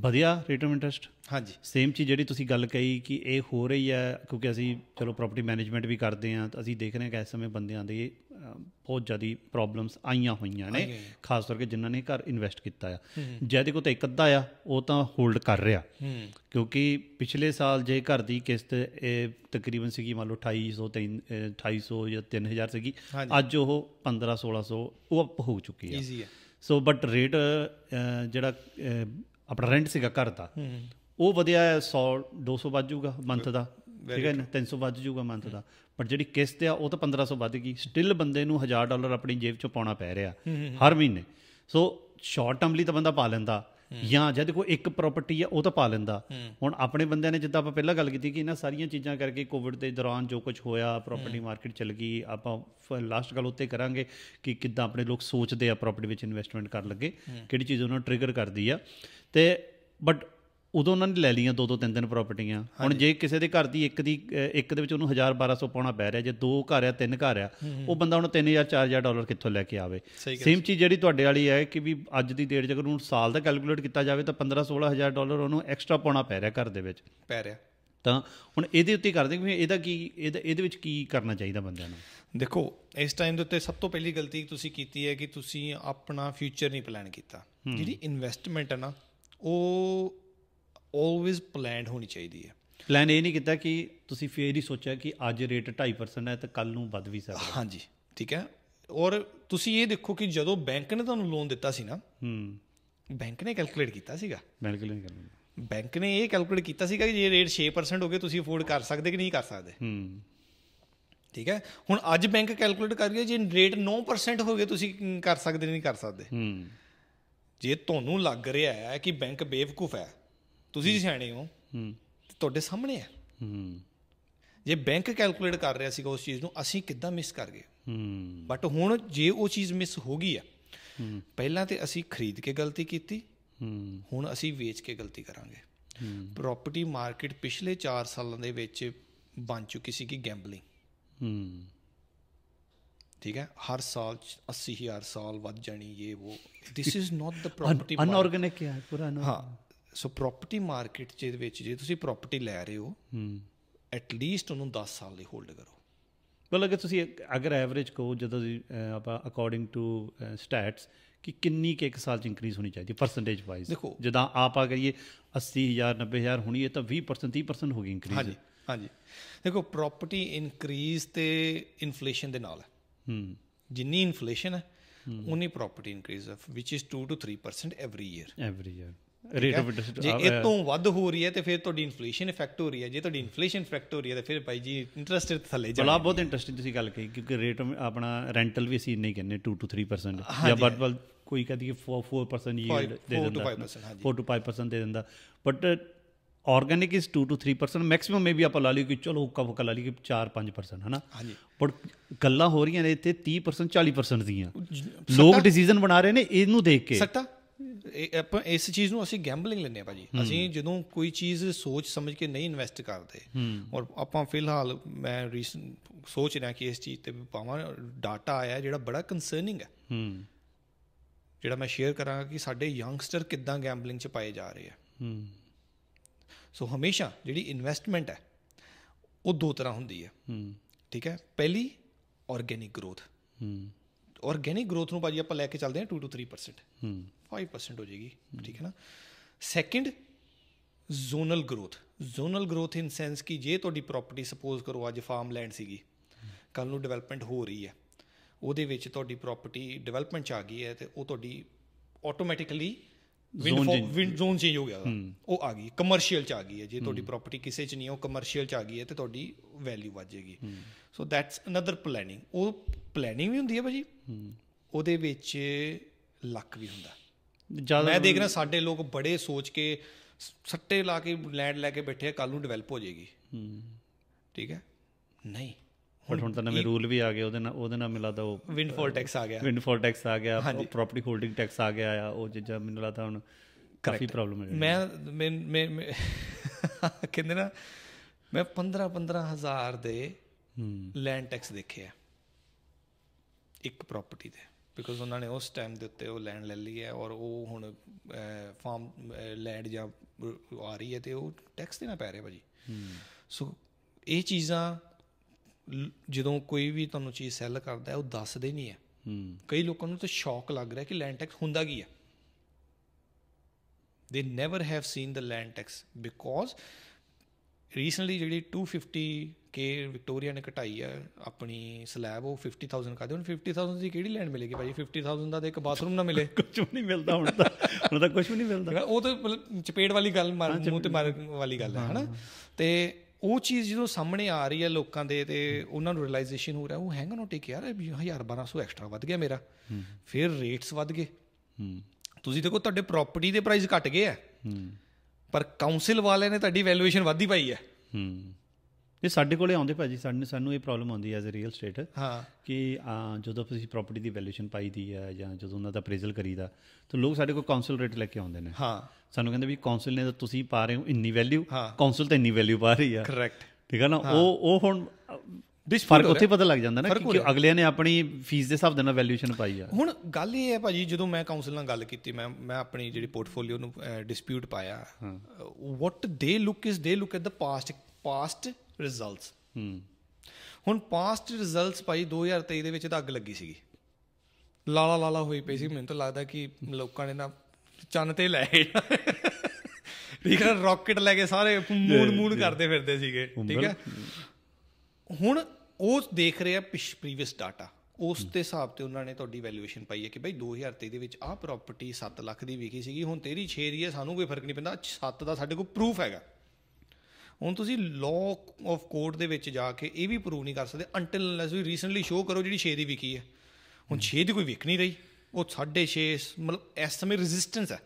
ਵਧੀਆ ਰੇਟ ਆਫ ਇੰਟਰਸਟ ਹਾਂਜੀ ਸੇਮ ਚੀਜ਼ ਜਿਹੜੀ ਤੁਸੀਂ ਗੱਲ ਕਹੀ ਕਿ ਇਹ ਹੋ ਰਹੀ ਹੈ ਕਿਉਂਕਿ ਅਸੀਂ ਚਲੋ ਪ੍ਰਾਪਰਟੀ ਮੈਨੇਜਮੈਂਟ ਵੀ ਕਰਦੇ ਆ ਅਸੀਂ ਦੇਖ ਰਹੇ ਹਾਂ ਕਿ ਇਸ ਸਮੇਂ ਬੰਦਿਆਂ ਦੇ ਬਹੁਤ ਜ਼ਿਆਦੀ ਪ੍ਰੋਬਲਮਸ ਆਈਆਂ ਹੋਈਆਂ ਨੇ ਖਾਸ ਕਰਕੇ ਜਿਨ੍ਹਾਂ ਨੇ ਘਰ ਇਨਵੈਸਟ ਕੀਤਾ ਆ ਜਿਹਦੇ ਕੋਲ ਤਾਂ ਇੱਕ ਅੱਧਾ ਆ ਉਹ ਤਾਂ ਹੋਲਡ ਕਰ ਰਿਹਾ ਕਿਉਂਕਿ ਪਿਛਲੇ ਸਾਲ ਜੇ ਘਰ ਦੀ ਕਿਸ਼ਤ ਇਹ ਤਕਰੀਬਨ ਸੀਗੀ ਮੰਨ ਲਓ 2800 2800 ਜਾਂ 3000 ਸੀਗੀ ਅੱਜ ਉਹ 15 1600 ਉਹ ਅਪ ਹੋ ਚੁੱਕੀ ਆ ਸੋ ਬਟ ਰੇਟ ਜਿਹੜਾ ਆਪਣਾ ਰੈਂਟ ਸੀਗਾ ਘਰ ਦਾ ਉਹ ਵਧਿਆ 100 200 ਵੱਜ ਜਾਊਗਾ ਮੰਥ ਦਾ ਠੀਕ ਹੈ ਨਾ 300 ਵੱਜ ਜਾਊਗਾ ਮੰਥ ਦਾ ਪਰ ਜਿਹੜੀ ਕਿਸ਼ਤ ਆ ਉਹ ਤਾਂ 1500 ਵੱਧ ਗਈ ਸਟਿਲ ਬੰਦੇ ਨੂੰ 1000 ਡਾਲਰ ਆਪਣੀ ਜੇਬ ਚੋਂ ਪਾਉਣਾ ਪੈ ਰਿਹਾ ਹਰ ਮਹੀਨੇ ਸੋ ਸ਼ਾਰਟ ਟਰਮ ਲਈ ਤਾਂ ਬੰਦਾ ਪਾ ਲੈਂਦਾ ਜਾਂ ਜਦ ਕੋਈ ਇੱਕ ਪ੍ਰਾਪਰਟੀ ਆ ਉਹ ਤਾਂ ਪਾ ਲੈਂਦਾ ਹੁਣ ਆਪਣੇ ਬੰਦਿਆਂ ਨੇ ਜਿੱਦਾਂ ਆਪਾਂ ਪਹਿਲਾਂ ਗੱਲ ਕੀਤੀ ਕਿ ਇਹਨਾਂ ਸਾਰੀਆਂ ਚੀਜ਼ਾਂ ਕਰਕੇ ਕੋਵਿਡ ਦੇ ਦੌਰਾਨ ਜੋ ਕੁਝ ਹੋਇਆ ਪ੍ਰਾਪਰਟੀ ਮਾਰਕੀਟ ਚੱਲ ਗਈ ਆਪਾਂ ਲਾਸਟ ਗੱਲ ਉੱਤੇ ਕਰਾਂਗੇ ਕਿ ਕਿੱਦਾਂ ਆਪਣੇ ਲੋਕ ਸੋਚਦੇ ਆ ਪ੍ਰਾਪਰਟੀ ਵਿੱਚ ਇਨਵੈਸਟਮੈਂਟ ਕਰਨ ਲੱਗੇ ਕਿਹੜੀ ਚੀਜ਼ ਉਹਨਾਂ ਨੂੰ ਟ੍ਰਿਗਰ ਕਰਦੀ ਆ ਤੇ ਬਟ ਉਦੋਂ ਉਹਨਾਂ ਨੇ ਲੈ ਲਈਆਂ ਦੋ ਦੋ ਤਿੰਨ ਤਿੰਨ ਪ੍ਰਾਪਰਟੀਆਂ ਹੁਣ ਜੇ ਕਿਸੇ ਦੇ ਘਰ ਦੀ ਇੱਕ ਦੀ ਇੱਕ ਦੇ ਵਿੱਚ ਉਹਨੂੰ 1200 ਪਾਉਣਾ ਪੈ ਰਿਹਾ ਜੇ ਦੋ ਘਰ ਆ ਤਿੰਨ ਘਰ ਆ ਉਹ ਬੰਦਾ ਹੁਣ 3000 4000 ਡਾਲਰ ਕਿੱਥੋਂ ਲੈ ਕੇ ਆਵੇ ਸੇਮ ਚੀਜ਼ ਜਿਹੜੀ ਤੁਹਾਡੇ ਵਾਲੀ ਹੈ ਕਿ ਵੀ ਅੱਜ ਦੀ ਡੇਟ ਜੇਕਰ ਉਹਨੂੰ ਸਾਲ ਦਾ ਕੈਲਕੂਲੇਟ ਕੀਤਾ ਜਾਵੇ ਤਾਂ 15 16000 ਡਾਲਰ ਉਹਨੂੰ ਐਕਸਟਰਾ ਪਾਉਣਾ ਪੈ ਰਿਹਾ ਘਰ ਦੇ ਵਿੱਚ ਪੈ ਰਿਹਾ ਤਾਂ ਹੁਣ ਇਹਦੇ ਉੱਤੇ ਕਰਦੇ ਕਿ ਇਹਦਾ ਕੀ ਇਹਦਾ ਇਹਦੇ ਵਿੱਚ ਕੀ ਕਰਨਾ ਚਾਹੀਦਾ ਬੰਦਿਆਂ ਨੂੰ ਦੇਖੋ
ਇਸ ਟਾਈਮ ਦੇ ਉੱਤੇ ਸਭ ਤੋਂ ਪਹਿਲੀ ਗਲਤੀ ਤੁਸੀਂ ਕੀਤੀ ਹੈ ਕਿ ਤੁਸੀਂ ਆਪਣਾ ਫਿਊਚਰ ਨਹੀਂ ਪਲਾਨ ਕੀਤਾ ਜਿਹੜੀ ਇਨਵੈਸਟਮੈਂਟ ਹੈ ਨਾ ਉਹ ਆਲਵੇਜ਼ ਪਲਾਨਡ ਹੋਣੀ ਚਾਹੀਦੀ ਹੈ ਪਲਾਨ ਇਹ ਨਹੀਂ ਕੀਤਾ ਕਿ ਤੁਸੀਂ ਫੇਰ ਹੀ ਸੋਚਿਆ ਕਿ ਅੱਜ ਰੇਟ 2.5% ਹੈ ਤਾਂ ਕੱਲ ਨੂੰ ਵੱਧ ਵੀ ਸਕਦਾ ਹਾਂਜੀ ਠੀਕ ਹੈ ਔਰ ਤੁਸੀਂ ਇਹ ਦੇਖੋ ਕਿ ਜਦੋਂ ਬੈਂਕ ਨੇ ਤੁਹਾਨੂੰ ਲੋਨ ਦਿੱਤਾ ਸੀ ਨਾ ਹੂੰ ਬੈਂਕ ਨੇ ਕੈਲਕੂਲੇਟ ਕੀਤਾ ਸੀਗਾ
ਬਿਲਕੁਲ ਨਹੀਂ ਕਰਨਾ
ਬੈਂਕ ਨੇ ਇਹ ਕੈਲਕੂਲੇਟ ਕੀਤਾ ਸੀਗਾ ਕਿ ਜੇ ਰੇਟ 6% ਹੋ ਗਏ ਤੁਸੀਂ ਅਫੋਰਡ ਕਰ ਸਕਦੇ ਕਿ ਨਹੀਂ ਕਰ ਸਕਦੇ ਹੂੰ ਠੀਕ ਹੈ ਹੁਣ ਅੱਜ ਬੈਂਕ ਕੈਲਕੂਲੇਟ ਕਰ ਰਿਹਾ ਜੇ ਰੇਟ 9% ਹੋ ਗਏ ਤੁਸੀਂ ਕਰ ਸਕਦੇ ਨਹੀਂ ਕਰ ਸਕਦੇ ਹੂੰ ਜੇ ਤੁਹਾਨੂੰ ਲੱਗ ਰਿਹਾ ਹੈ ਕਿ ਬੈਂਕ ਬੇਵਕੂਫ ਹੈ ਤੁਸੀਂ ਸਿਆਣੇ ਹੋ ਹੂੰ ਤੁਹਾਡੇ ਸਾਹਮਣੇ ਹੈ ਹੂੰ ਜੇ ਬੈਂਕ ਕੈਲਕੂਲੇਟ ਕਰ ਰਿਹਾ ਸੀਗਾ ਉਸ ਚੀਜ਼ ਨੂੰ ਅਸੀਂ ਕਿੱਦਾਂ ਮਿਸ ਕਰ ਗਏ ਹੂੰ ਬਟ ਹੁਣ ਜੇ ਉਹ ਚੀਜ਼ ਮਿਸ ਹੋ ਗਈ ਆ ਪਹਿਲਾਂ ਤੇ ਅਸੀਂ ਖਰੀਦ ਕੇ ਗਲਤੀ ਕੀਤੀ ਹੂੰ ਹੁਣ ਅਸੀਂ ਵੇਚ ਕੇ ਗਲਤੀ ਕਰਾਂਗੇ ਹੂੰ ਪ੍ਰਾਪਰਟੀ ਮਾਰਕੀਟ ਪਿਛਲੇ 4 ਸਾਲਾਂ ਦੇ ਵਿੱਚ ਬਣ ਚੁੱਕੀ ਸੀ ਕਿ ਗੈਂਬਲਿੰਗ ਠੀਕ ਹੈ ਹਰ ਸਾਲ 80000 ਸਾਲ ਵੱਧ ਜਾਣੀ ਇਹ ਉਹ this is not the property inorganic ਹੈ ਪੂਰਾ ਨਾ ਹਾਂ ਸੋ ਪ੍ਰੋਪਰਟੀ ਮਾਰਕੀਟ ਜਿਹਦੇ ਦੇ ਵਿੱਚ ਜੇ ਤੁਸੀਂ ਪ੍ਰੋਪਰਟੀ ਲੈ ਰਹੇ ਹੋ ਹਮ ਐਟ ਲੀਸਟ ਉਹਨੂੰ 10 ਸਾਲ ਲਈ ਹੋਲਡ ਕਰੋ
ਮਤਲਬ ਕਿ ਤੁਸੀਂ ਅਗਰ ਐਵਰੇਜ ਕਹੋ ਜਦੋਂ ਆਪਾਂ ਅਕੋਰਡਿੰਗ ਟੂ ਸਟੈਟਸ ਕਿ ਕਿੰਨੀ ਕਿ ਇੱਕ ਸਾਲ ਚ ਇਨਕਰੀਜ਼ ਹੋਣੀ ਚਾਹੀਦੀ ਪਰਸੈਂਟੇਜ ਵਾਈਜ਼ ਦੇਖੋ ਆਪ ਆਪਾਂ ਕਰੀਏ 80000 90000
ਹੋਣੀ ਹੈ ਤਾਂ 20% 30% ਹੋ ਗਈ ਇਨਕਰੀਜ਼ ਹਾਂਜੀ ਹਾਂਜੀ ਦੇਖੋ ਪ੍ਰੋਪਰਟੀ ਇਨਕਰੀਜ਼ ਤੇ ਇਨਫਲੇਸ਼ਨ ਦੇ ਨਾਲ ਹੈ ਹੂੰ ਜਿੰਨੀ ਇਨਫਲੇਸ਼ਨ ਹੈ ਉਨੀ ਪ੍ਰਾਪਰਟੀ ਇਨਕਰੀਜ਼ ਆਫ ਵਿਚ is 2 to 3% every year every year rate of interest ਜੇ ਇਹ ਤੋਂ ਵੱਧ ਹੋ ਰਹੀ ਹੈ ਤੇ ਫਿਰ ਤੁਹਾਡੀ ਇਨਫਲੇਸ਼ਨ ਇਫੈਕਟ ਹੋ ਰਹੀ ਹੈ ਜੇ ਤੁਹਾਡੀ ਇਨਫਲੇਸ਼ਨ ਇਫੈਕਟ ਹੋ ਰਹੀ ਹੈ ਤੇ ਫਿਰ ਭਾਈ ਜੀ ਇੰਟਰਸਟ ਥੱਲੇ ਜਾ ਬੜਾ ਬਹੁਤ
ਇੰਟਰਸਟਿੰਗ ਤੁਸੀਂ ਗੱਲ ਕਹੀ ਕਿਉਂਕਿ ਰੇਟ ਆਪਣਾ ਰੈਂਟਲ ਵੀ ਅਸੀਂ ਨਹੀਂ ਕਹਿੰਦੇ 2 ਟੂ 3% ਜਾਂ ਬਟ ਬਲ ਕੋਈ ਕਹਦੀ 4 4% ਯੀਲਡ ਦੇ ਦਿੰਦਾ 4 ਟੂ 5% ਦੇ ਦਿੰਦਾ but organic is 2 to 3% maximum maybe ਆਪਾਂ ਲਾ ਲਈ ਕਿ ਚਲੋ ਹੁੱਕਾ ਹੁੱਕਾ ਲਾ ਲਈ ਕਿ 4-5% ਹਨਾ ਹਾਂਜੀ ਬਟ ਗੱਲਾਂ ਹੋ ਰਹੀਆਂ ਨੇ ਇੱਥੇ 30% 40% ਦੀਆਂ ਲੋਕ ਡਿਸੀਜਨ ਬਣਾ ਰਹੇ ਨੇ ਇਹਨੂੰ ਦੇਖ ਕੇ ਸਕਤਾ
ਆਪਾਂ ਇਸ ਚੀਜ਼ ਨੂੰ ਅਸੀਂ ਗੈਂਬਲਿੰਗ ਲੈਂਦੇ ਆ ਭਾਜੀ ਅਸੀਂ ਜਦੋਂ ਕੋਈ ਚੀਜ਼ ਸੋਚ ਸਮਝ ਕੇ ਨਹੀਂ ਇਨਵੈਸਟ ਕਰਦੇ ਔਰ ਆਪਾਂ ਫਿਲਹਾਲ ਮੈਂ ਰੀਸੈਂਟ ਸੋਚ ਰਿਹਾ ਕਿ ਇਸ ਚੀਜ਼ ਤੇ ਵੀ ਪਾਵਾਂ ਡਾਟਾ ਆਇਆ ਜਿਹੜਾ ਬੜਾ ਕਨਸਰਨਿੰਗ ਹੈ ਜਿਹੜਾ ਮੈਂ ਸ਼ੇਅਰ ਕਰਾਂਗਾ ਕਿ ਸਾਡੇ ਯੰਗਸਟਰ ਕਿੱਦਾਂ ਗੈਂਬਲਿੰਗ ਚ ਪਾਏ ਜਾ ਰਹੇ ਆ ਸੋ ਹਮੇਸ਼ਾ ਜਿਹੜੀ ਇਨਵੈਸਟਮੈਂਟ ਹੈ ਉਹ ਦੋ ਤਰ੍ਹਾਂ ਹੁੰਦੀ ਹੈ ਹੂੰ ਠੀਕ ਹੈ ਪਹਿਲੀ ਆਰਗੇਨਿਕ ਗਰੋਥ ਹੂੰ ਆਰਗੇਨਿਕ ਗਰੋਥ ਨੂੰ ਭਾਜੀ ਆਪਾਂ ਲੈ ਕੇ ਚੱਲਦੇ ਹਾਂ 2 ਟੂ 3% ਹੂੰ 5% ਹੋ ਜਾਏਗੀ ਠੀਕ ਹੈ ਨਾ second zonal growth zonal growth in sense ਕਿ ਜੇ ਤੁਹਾਡੀ ਪ੍ਰਾਪਰਟੀ ਸਪੋਜ਼ ਕਰੋ ਅੱਜ ਫਾਰਮ ਲੈਂਡ ਸੀਗੀ ਕੱਲ ਨੂੰ ਡਿਵੈਲਪਮੈਂਟ ਹੋ ਰਹੀ ਹੈ ਉਹਦੇ ਵਿੱਚ ਤੁਹਾਡੀ ਪ੍ਰਾਪਰਟੀ ਡਿਵੈਲਪਮੈਂਟ ਚ ਆ ਗਈ ਹੈ ਤੇ ਉਹ ਤੁਹਾਡੀ ਆਟੋਮੈਟਿਕਲੀ ਵਿੰਡ ਜ਼ੋਨ ਚੇਂਜ ਹੋ ਗਿਆ ਉਹ ਆ ਗਈ ਕਮਰਸ਼ੀਅਲ ਚ ਆ ਗਈ ਹੈ ਜੇ ਤੁਹਾਡੀ ਪ੍ਰਾਪਰਟੀ ਕਿਸੇ ਚ ਨਹੀਂ ਹੈ ਉਹ ਕਮਰਸ਼ੀਅਲ ਚ ਆ ਗਈ ਹੈ ਤੇ ਤੁਹਾਡੀ ਵੈਲਿਊ ਵਧ ਜਾਏਗੀ ਸੋ ਦੈਟਸ ਅਨਦਰ ਪਲੈਨਿੰਗ ਉਹ ਪਲੈਨਿੰਗ ਵੀ ਹੁੰਦੀ ਹੈ ਭਾਜੀ ਉਹਦੇ ਵਿੱਚ ਲੱਕ ਵੀ ਹੁੰਦਾ ਮੈਂ ਦੇਖ ਰਿਹਾ ਸਾਡੇ ਲੋਕ ਬੜੇ ਸੋਚ ਕੇ ਸੱਟੇ ਲਾ ਕੇ ਲੈਂਡ ਲੈ ਕੇ ਬੈਠੇ ਆ ਕੱਲ ਨੂੰ ਡਿਵੈਲਪ ਹੋ ਜਾਏਗੀ ਠੀਕ ਹੈ ਨਹੀਂ ਬਟ
ਹੁਣ ਤਾਂ ਨਵੇਂ ਰੂਲ ਵੀ ਆ ਗਏ ਉਹਦੇ ਨਾਲ ਉਹਦੇ ਨਾਲ ਮਿਲਦਾ ਉਹ ਵਿੰਡਫਾਲ ਟੈਕਸ ਆ ਗਿਆ ਵਿੰਡਫਾਲ ਟੈਕਸ ਆ ਗਿਆ ਪ੍ਰਾਪਰਟੀ ਹੋਲਡਿੰਗ ਟੈਕਸ ਆ ਗਿਆ ਆ ਉਹ ਜਿੱਦਾਂ ਮੈਨੂੰ ਲੱਗਦਾ ਹੁਣ ਕਾਫੀ ਪ੍ਰੋਬਲਮ
ਹੈ ਮੈਂ ਮੈਂ ਕਹਿੰਦੇ ਨਾ ਮੈਂ 15 15000 ਦੇ ਲੈਂਡ ਟੈਕਸ ਦੇਖੇ ਆ ਇੱਕ ਪ੍ਰਾਪਰਟੀ ਦੇ ਬਿਕੋਜ਼ ਉਹਨਾਂ ਨੇ ਉਸ ਟਾਈਮ ਦੇ ਉੱਤੇ ਉਹ ਲੈਂਡ ਲੈ ਲਈ ਹੈ ਔਰ ਉਹ ਹੁਣ ਫਾਰਮ ਲੈਂਡ ਜਾਂ ਆ ਰਹੀ ਹੈ ਤੇ ਉਹ ਟੈਕਸ ਦੇਣਾ ਪੈ ਰਿਹਾ ਭਾਜੀ ਸੋ ਇਹ ਚੀਜ਼ਾਂ ਜਦੋਂ ਕੋਈ ਵੀ ਤੁਹਾਨੂੰ ਚੀਜ਼ ਸੈੱਲ ਕਰਦਾ ਉਹ ਦੱਸਦੇ ਨਹੀਂ ਹੈ ਕਈ ਲੋਕਾਂ ਨੂੰ ਤਾਂ ਸ਼ੌਕ ਲੱਗ ਰਿਹਾ ਕਿ ਲੈਂਡ ਟੈਕਸ ਹੁੰਦਾ ਕੀ ਹੈ they never have seen the land tax because recently ਜਿਹੜੀ 250 ਕੇ ਵਿਕਟੋਰੀਆ ਨੇ ਘਟਾਈ ਆ ਆਪਣੀ ਸਲੈਬ ਉਹ 50000 ਕਰਦੇ ਹੁਣ 50000 ਦੀ ਕਿਹੜੀ ਲੈਂਡ ਮਿਲੇਗੀ ਭਾਜੀ 50000 ਦਾ ਤੇ ਇੱਕ ਬਾਥਰੂਮ ਨਾ ਮਿਲੇ ਕੁਝ ਵੀ ਨਹੀਂ ਮਿਲਦਾ ਹੁਣ ਤਾਂ ਹੁਣ ਤਾਂ ਕੁਝ ਵੀ ਨਹੀਂ ਮਿਲਦਾ ਉਹ ਤਾਂ ਚਪੇੜ ਵਾਲੀ ਗੱਲ ਮੂੰਹ ਤੇ ਮਾਰ ਵਾਲੀ ਗੱਲ ਹੈ ਹਨਾ ਤੇ ਉਹ ਚੀਜ਼ ਜਦੋਂ ਸਾਹਮਣੇ ਆ ਰਹੀ ਹੈ ਲੋਕਾਂ ਦੇ ਤੇ ਉਹਨਾਂ ਨੂੰ ਰਿਅਲਾਈਜੇਸ਼ਨ ਹੋ ਰਿਹਾ ਉਹ ਹੈਂਗ ਨੋ ਟੇਕ ਯਾਰ 1200 ਐਕਸਟਰਾ ਵੱਧ ਗਿਆ ਮੇਰਾ ਫਿਰ ਰੇਟਸ ਵੱਧ ਗਏ ਤੁਸੀਂ ਦੇਖੋ ਤੁਹਾਡੇ ਪ੍ਰਾਪਰਟੀ ਦੇ ਪ੍ਰਾਈਸ ਘਟ ਗਏ ਆ ਪਰ ਕਾਉਂਸਲ ਵਾਲੇ ਨੇ ਤੁਹਾਡੀ ਵੈਲਿਊਏਸ਼ਨ ਵਧੀ ਪਾਈ ਹੈ ਤੇ ਸਾਡੇ ਕੋਲੇ ਆਉਂਦੇ ਭਾਜੀ ਸਾਡੇ ਸਾਨੂੰ ਇਹ ਪ੍ਰੋਬਲਮ ਆਉਂਦੀ ਹੈ
ਐਜ਼ ਅ ਰੀਅਲ ਸਟੇਟ ਹਾਂ ਕਿ ਜਦੋਂ ਤੁਸੀਂ ਪ੍ਰਾਪਰਟੀ ਦੀ ਵੈਲਿਊਏਸ਼ਨ ਪਾਈਦੀ ਹੈ ਜਾਂ ਜਦੋਂ ਉਹਨਾਂ ਦਾ ਅਪਰੇਜ਼ਲ ਕਰੀਦਾ ਤਾਂ ਲੋਕ ਸਾਡੇ ਕੋਲ ਕਾਉਂਸਲ ਰੇਟ ਲੈ ਕੇ ਆਉਂਦੇ ਨੇ ਹਾਂ ਸਾਨੂੰ ਕਹਿੰਦੇ ਵੀ ਕਾਉਂਸਲ ਨੇ ਤਾਂ ਤੁਸੀਂ ਪਾ ਰਹੇ ਹੋ ਇੰਨੀ ਵੈਲਿਊ ਕਾਉਂਸਲ ਤਾਂ ਇੰਨੀ ਵੈਲਿਊ ਪਾ ਰਹੀ ਆ ਕਰੈਕਟ ਠੀਕ ਹੈ ਨਾ ਉਹ
ਉਹ ਹੁਣ ਦਿਸ ਫਰਕ ਉੱਥੇ ਪਤਾ
ਲੱਗ ਜਾਂਦਾ ਨਾ ਕਿ ਅਗਲਿਆਂ ਨੇ ਆਪਣੀ ਫੀਸ ਦੇ ਹਿਸਾਬ ਦੇ ਨਾਲ ਵੈਲਿਊਏਸ਼ਨ ਪਾਈ ਆ
ਹੁਣ ਗੱਲ ਇਹ ਹੈ ਭਾਜੀ ਜਦੋਂ ਮੈਂ ਕਾਉਂਸਲ ਨਾਲ ਗੱਲ ਕੀਤੀ ਮੈਂ ਮੈਂ ਆਪਣੀ ਜਿਹੜੀ ਪੋਰਟਫੋਲੀਓ ਨੂੰ ਡਿਸਪਿਊਟ ਪਾਇਆ what they look is they look at the past past results ਹੂੰ ਹੁਣ ਪਾਸਟ ਰਿਜ਼ਲਟਸ ਭਾਈ 2023 ਦੇ ਵਿੱਚ ਤਾਂ ਅੱਗ ਲੱਗੀ ਸੀਗੀ ਲਾਲਾ ਲਾਲਾ ਹੋਈ ਪਈ ਸੀ ਮੈਨੂੰ ਤਾਂ ਲੱਗਦਾ ਕਿ ਲੋਕਾਂ ਨੇ ਨਾ ਚੰਨ ਤੇ ਲੈ ਠੀਕ ਹੈ ਰਾਕਟ ਲੈ ਕੇ ਸਾਰੇ ਮੂਨ ਮੂਨ ਕਰਦੇ ਫਿਰਦੇ ਸੀਗੇ ਠੀਕ ਹੈ ਹੁਣ ਉਹ ਦੇਖ ਰਿਹਾ ਪ੍ਰੀਵੀਅਸ ਡਾਟਾ ਉਸ ਦੇ ਹਿਸਾਬ ਤੇ ਉਹਨਾਂ ਨੇ ਤੁਹਾਡੀ ਵੈਲਿਊਏਸ਼ਨ ਪਾਈ ਹੈ ਕਿ ਭਾਈ 2023 ਦੇ ਵਿੱਚ ਆਹ ਪ੍ਰਾਪਰਟੀ 7 ਲੱਖ ਦੀ ਵਿਕੀ ਸੀਗੀ ਹੁਣ ਤੇਰੀ 6 ਰਹੀ ਹੈ ਸਾਨੂੰ ਕੋਈ ਫਰਕ ਨਹੀਂ ਪੈਂਦਾ 7 ਦਾ ਸਾਡੇ ਕੋਲ ਪ੍ਰੂਫ ਹੈਗਾ ਹੁਣ ਤੁਸੀਂ ਲੌਕ ਆਫ ਕੋਰਟ ਦੇ ਵਿੱਚ ਜਾ ਕੇ ਇਹ ਵੀ ਪ੍ਰੂਵ ਨਹੀਂ ਕਰ ਸਕਦੇ until unless we recently show ਕਰੋ ਜਿਹੜੀ 6 ਦੀ ਵਿਕੀ ਹੈ ਹੁਣ 6 ਦੀ ਕੋਈ ਵਿਕ ਨਹੀਂ ਰਹੀ ਉਹ 6.5 ਮਤਲਬ ਇਸ ਸਮੇਂ ਰੈਜ਼ਿਸਟੈਂਸ ਹੈ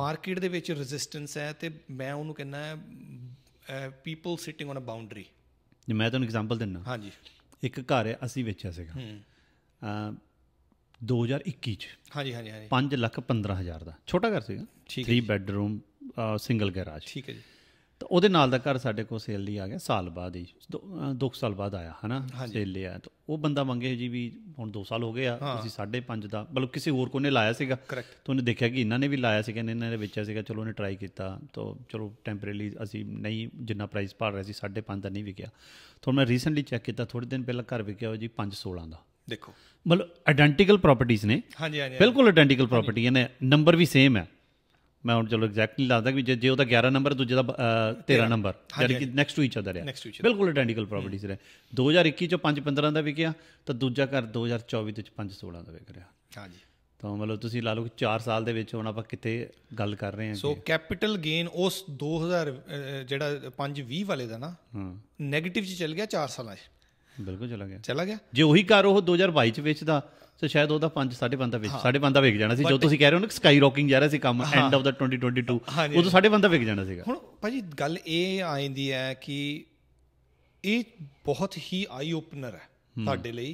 ਮਾਰਕੀਟ ਦੇ ਵਿੱਚ ਰੈਜ਼ਿਸਟੈਂਸ ਹੈ ਤੇ ਮੈਂ ਉਹਨੂੰ ਕਹਿੰਦਾ people sitting on a boundary
ਜੇ ਮੈਂ ਤੁਹਾਨੂੰ ਐਗਜ਼ਾਮਪਲ ਦਿੰਨਾ ਹਾਂਜੀ ਇੱਕ ਘਰ ਹੈ ਅਸੀਂ ਵੇਚਿਆ ਸੀਗਾ ਹੂੰ 2021 ਚ ਹਾਂਜੀ ਹਾਂਜੀ ਹਾਂਜੀ 5 ਲੱਖ 15000 ਦਾ ਛੋਟਾ ਘਰ ਸੀਗਾ 3 ਬੈਡਰੂਮ ਸਿੰਗਲ ਗੈਰਾਜ ਠੀਕ ਹੈ ਜੀ ਤਾਂ ਉਹਦੇ ਨਾਲ ਦਾ ਘਰ ਸਾਡੇ ਕੋਲ ਸੇਲ ਲਈ ਆ ਗਿਆ ਸਾਲ ਬਾਅਦ ਹੀ ਦੋ ਸਾਲ ਬਾਅਦ ਆਇਆ ਹਨਾ ਸੇਲ ਲਿਆ ਤਾਂ ਉਹ ਬੰਦਾ ਮੰਗੇ ਜੀ ਵੀ ਹੁਣ 2 ਸਾਲ ਹੋ ਗਏ ਆ ਤੁਸੀਂ 5.5 ਦਾ ਮਤਲਬ ਕਿਸੇ ਹੋਰ ਕੋਨੇ ਲਾਇਆ ਸੀਗਾ ਤਾਂ ਉਹਨੇ ਦੇਖਿਆ ਕਿ ਇਹਨਾਂ ਨੇ ਵੀ ਲਾਇਆ ਸੀਗਾ ਇਹਨਾਂ ਨੇ ਵੇਚਿਆ ਸੀਗਾ ਚਲੋ ਉਹਨੇ ਟਰਾਈ ਕੀਤਾ ਤਾਂ ਚਲੋ ਟੈਂਪਰੇਰੀ ਅਸੀਂ ਨਹੀਂ ਜਿੰਨਾ ਪ੍ਰਾਈਸ ਭਰ ਰਹੇ ਸੀ 5.5 ਦਾ ਨਹੀਂ ਵਿਕਿਆ ਤਾਂ ਮੈਂ ਰੀਸੈਂਟਲੀ ਚੈੱਕ ਕੀਤਾ ਥੋੜੇ ਦਿਨ ਪਹਿਲਾਂ ਘਰ ਵਿਕਿਆ ਹੋ ਜੀ 5.16 ਦਾ ਦੇਖੋ ਮਤਲਬ ਆਇਡੈਂਟੀਕਲ ਪ੍ਰਾਪਰਟੀਆਂ ਨੇ ਹਾਂਜੀ ਹਾਂਜੀ ਬਿਲਕੁਲ ਆਇਡੈਂਟੀਕਲ ਪ੍ਰਾਪਰਟੀਆਂ ਨੇ ਨੰਬਰ ਵੀ ਸੇਮ ਹੈ ਮੈਂ ਹੁਣ ਚਲੋ ਐਗਜ਼ੈਕਟਲੀ ਲੱਗਦਾ ਕਿ ਜੇ ਉਹਦਾ 11 ਨੰਬਰ ਦੂਜੇ ਦਾ 13 ਨੰਬਰ ਯਾਨੀ ਕਿ ਨੈਕਸਟ ਟੂ ਈਚ ਅਦਰ ਹੈ ਬਿਲਕੁਲ ਆਇਡੈਂਟੀਕਲ ਪ੍ਰੋਪਰਟੀਜ਼ ਰਹਿ 2021 ਚੋਂ 5 15 ਦਾ ਵਿਕਿਆ ਤਾਂ ਦੂਜਾ ਘਰ 2024 ਦੇ ਵਿੱਚ 5 16 ਦਾ ਵਿਕ ਰਿਹਾ ਹਾਂਜੀ ਤਾਂ ਮਤਲਬ ਤੁਸੀਂ ਲਾ ਲਓ 4 ਸਾਲ ਦੇ ਵਿੱਚ ਹੁਣ ਆਪਾਂ ਕਿਤੇ ਗੱਲ ਕਰ ਰਹੇ ਹਾਂ ਸੋ
ਕੈਪੀਟਲ ਗੇਨ ਉਸ 2000 ਜਿਹੜਾ 5 20 ਵਾਲੇ ਦਾ ਨਾ ਨੈਗੇਟਿਵ ਚ ਚੱਲ ਗਿਆ 4 ਸਾਲਾਂ
'ਚ ਬਿਲਕੁਲ ਚਲਾ ਗਿਆ ਚਲਾ ਗਿਆ ਜੇ ਉਹੀ ਘਰ ਉਹ 2022 ਚ ਵੇਚਦਾ ਸੋ ਸ਼ਾਇਦ ਉਹਦਾ 5 5.5 ਦਾ ਵਿੱਚ 5.5 ਦਾ ਵੇਖ ਜਾਣਾ ਸੀ ਜੋ ਤੁਸੀਂ ਕਹਿ ਰਹੇ ਹੋ ਨਾ ਸਕਾਈ ਰੌਕਿੰਗ ਜਾ ਰਿਹਾ ਸੀ ਕੰਮ ਐਂਡ ਆਫ ਦਾ 2022 ਉਦੋਂ 5.5 ਦਾ ਵਿਕ ਜਾਣਾ ਸੀਗਾ ਹੁਣ
ਭਾਜੀ ਗੱਲ ਇਹ ਆਂਦੀ ਹੈ ਕਿ ਇਹ ਬਹੁਤ ਹੀ ਆਈ ਓਪਨਰ ਹੈ ਤੁਹਾਡੇ ਲਈ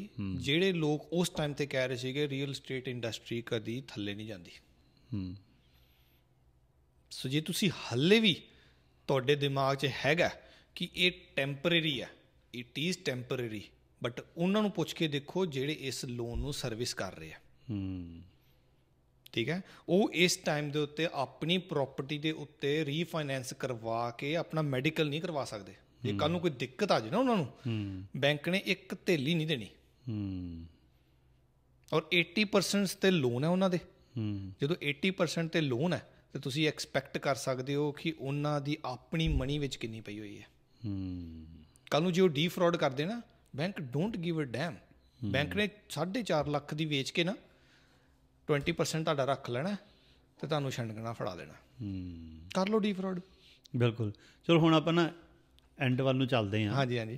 ਜਿਹੜੇ ਲੋਕ ਉਸ ਟਾਈਮ ਤੇ ਕਹਿ ਰਹੇ ਸੀਗੇ ਰੀਅਲ ਏਸਟੇਟ ਇੰਡਸਟਰੀ ਕਦੀ ਥੱਲੇ ਨਹੀਂ ਜਾਂਦੀ ਹੂੰ ਸੋ ਜੇ ਤੁਸੀਂ ਹੱਲੇ ਵੀ ਤੁਹਾਡੇ ਦਿਮਾਗ 'ਚ ਹੈਗਾ ਕਿ ਇਹ ਟੈਂਪਰੇਰੀ ਹੈ ਇਟ ਇਜ਼ ਟੈਂਪਰੇਰੀ ਬਟ ਉਹਨਾਂ ਨੂੰ ਪੁੱਛ ਕੇ ਦੇਖੋ ਜਿਹੜੇ ਇਸ ਲੋਨ ਨੂੰ ਸਰਵਿਸ ਕਰ ਰਹੇ ਆ ਹੂੰ ਠੀਕ ਹੈ ਉਹ ਇਸ ਟਾਈਮ ਦੇ ਉੱਤੇ ਆਪਣੀ ਪ੍ਰਾਪਰਟੀ ਦੇ ਉੱਤੇ ਰੀਫਾਈਨਾਂਸ ਕਰਵਾ ਕੇ ਆਪਣਾ ਮੈਡੀਕਲ ਨਹੀਂ ਕਰਵਾ ਸਕਦੇ ਜੇ ਕੱਲ ਨੂੰ ਕੋਈ ਦਿੱਕਤ ਆ ਜੇ ਨਾ ਉਹਨਾਂ ਨੂੰ ਬੈਂਕ ਨੇ ਇੱਕ ਥੇਲੀ ਨਹੀਂ ਦੇਣੀ ਹੂੰ ਔਰ 80% ਤੇ ਲੋਨ ਹੈ ਉਹਨਾਂ ਦੇ ਜਦੋਂ 80% ਤੇ ਲੋਨ ਹੈ ਤੇ ਤੁਸੀਂ ਐਕਸਪੈਕਟ ਕਰ ਸਕਦੇ ਹੋ ਕਿ ਉਹਨਾਂ ਦੀ ਆਪਣੀ ਮਨੀ ਵਿੱਚ ਕਿੰਨੀ ਪਈ ਹੋਈ ਹੈ ਹੂੰ ਕੱਲ ਨੂੰ ਜੇ ਉਹ ਡੀਫਰਾਡ ਕਰਦੇ ਨਾ bank don't give a damn bank ਨੇ 4.5 ਲੱਖ ਦੀ ਵੇਚ ਕੇ ਨਾ 20% ਤੁਹਾਡਾ ਰੱਖ ਲੈਣਾ ਤੇ ਤੁਹਾਨੂੰ ਛੰਡਣਾ ਫੜਾ ਦੇਣਾ ਕਰ ਲੋ ਡੀ ਫਰਾਡ
ਬਿਲਕੁਲ ਚਲੋ ਹੁਣ ਆਪਾਂ ਨਾ ਐਂਡ ਵੱਲ ਨੂੰ ਚੱਲਦੇ ਹਾਂ ਹਾਂਜੀ ਹਾਂਜੀ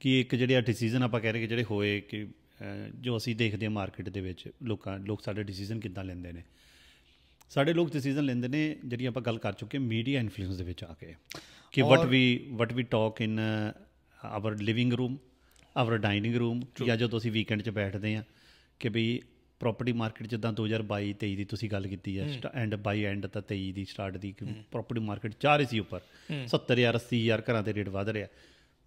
ਕਿ ਇੱਕ ਜਿਹੜੇ ਆ ਡਿਸੀਜਨ ਆਪਾਂ ਕਹਿ ਰਹੇ ਕਿ ਜਿਹੜੇ ਹੋਏ ਕਿ ਜੋ ਅਸੀਂ ਦੇਖਦੇ ਹਾਂ ਮਾਰਕੀਟ ਦੇ ਵਿੱਚ ਲੋਕਾਂ ਲੋਕ ਸਾਡੇ ਡਿਸੀਜਨ ਕਿੱਦਾਂ ਲੈਂਦੇ ਨੇ ਸਾਡੇ ਲੋਕ ਡਿਸੀਜਨ ਲੈਂਦੇ ਨੇ ਜਿਹੜੀ ਆਪਾਂ ਗੱਲ ਕਰ ਚੁੱਕੇ ਮੀਡੀਆ ਇਨਫਲੂਐਂਸ ਦੇ ਵਿੱਚ ਆ ਕੇ ਕਿ what we what we talk in our living room our dining room ਜਾਂ ਜਦੋਂ ਤੁਸੀਂ ਵੀਕਐਂਡ 'ਚ ਬੈਠਦੇ ਆ ਕਿ ਵੀ ਪ੍ਰਾਪਰਟੀ ਮਾਰਕੀਟ ਜਿੱਦਾਂ 2022 23 ਦੀ ਤੁਸੀਂ ਗੱਲ ਕੀਤੀ ਹੈ ਐਂਡ ਬਾਈ ਐਂਡ ਤਾਂ 23 ਦੀ ਸਟਾਰਟ ਦੀ ਕਿ ਪ੍ਰਾਪਰਟੀ ਮਾਰਕੀਟ ਚਾਰ ਰਹੀ ਸੀ ਉੱਪਰ 70000 80000 ਘਰਾਂ ਦੇ ਰੇਟ ਵਧ ਰਿਹਾ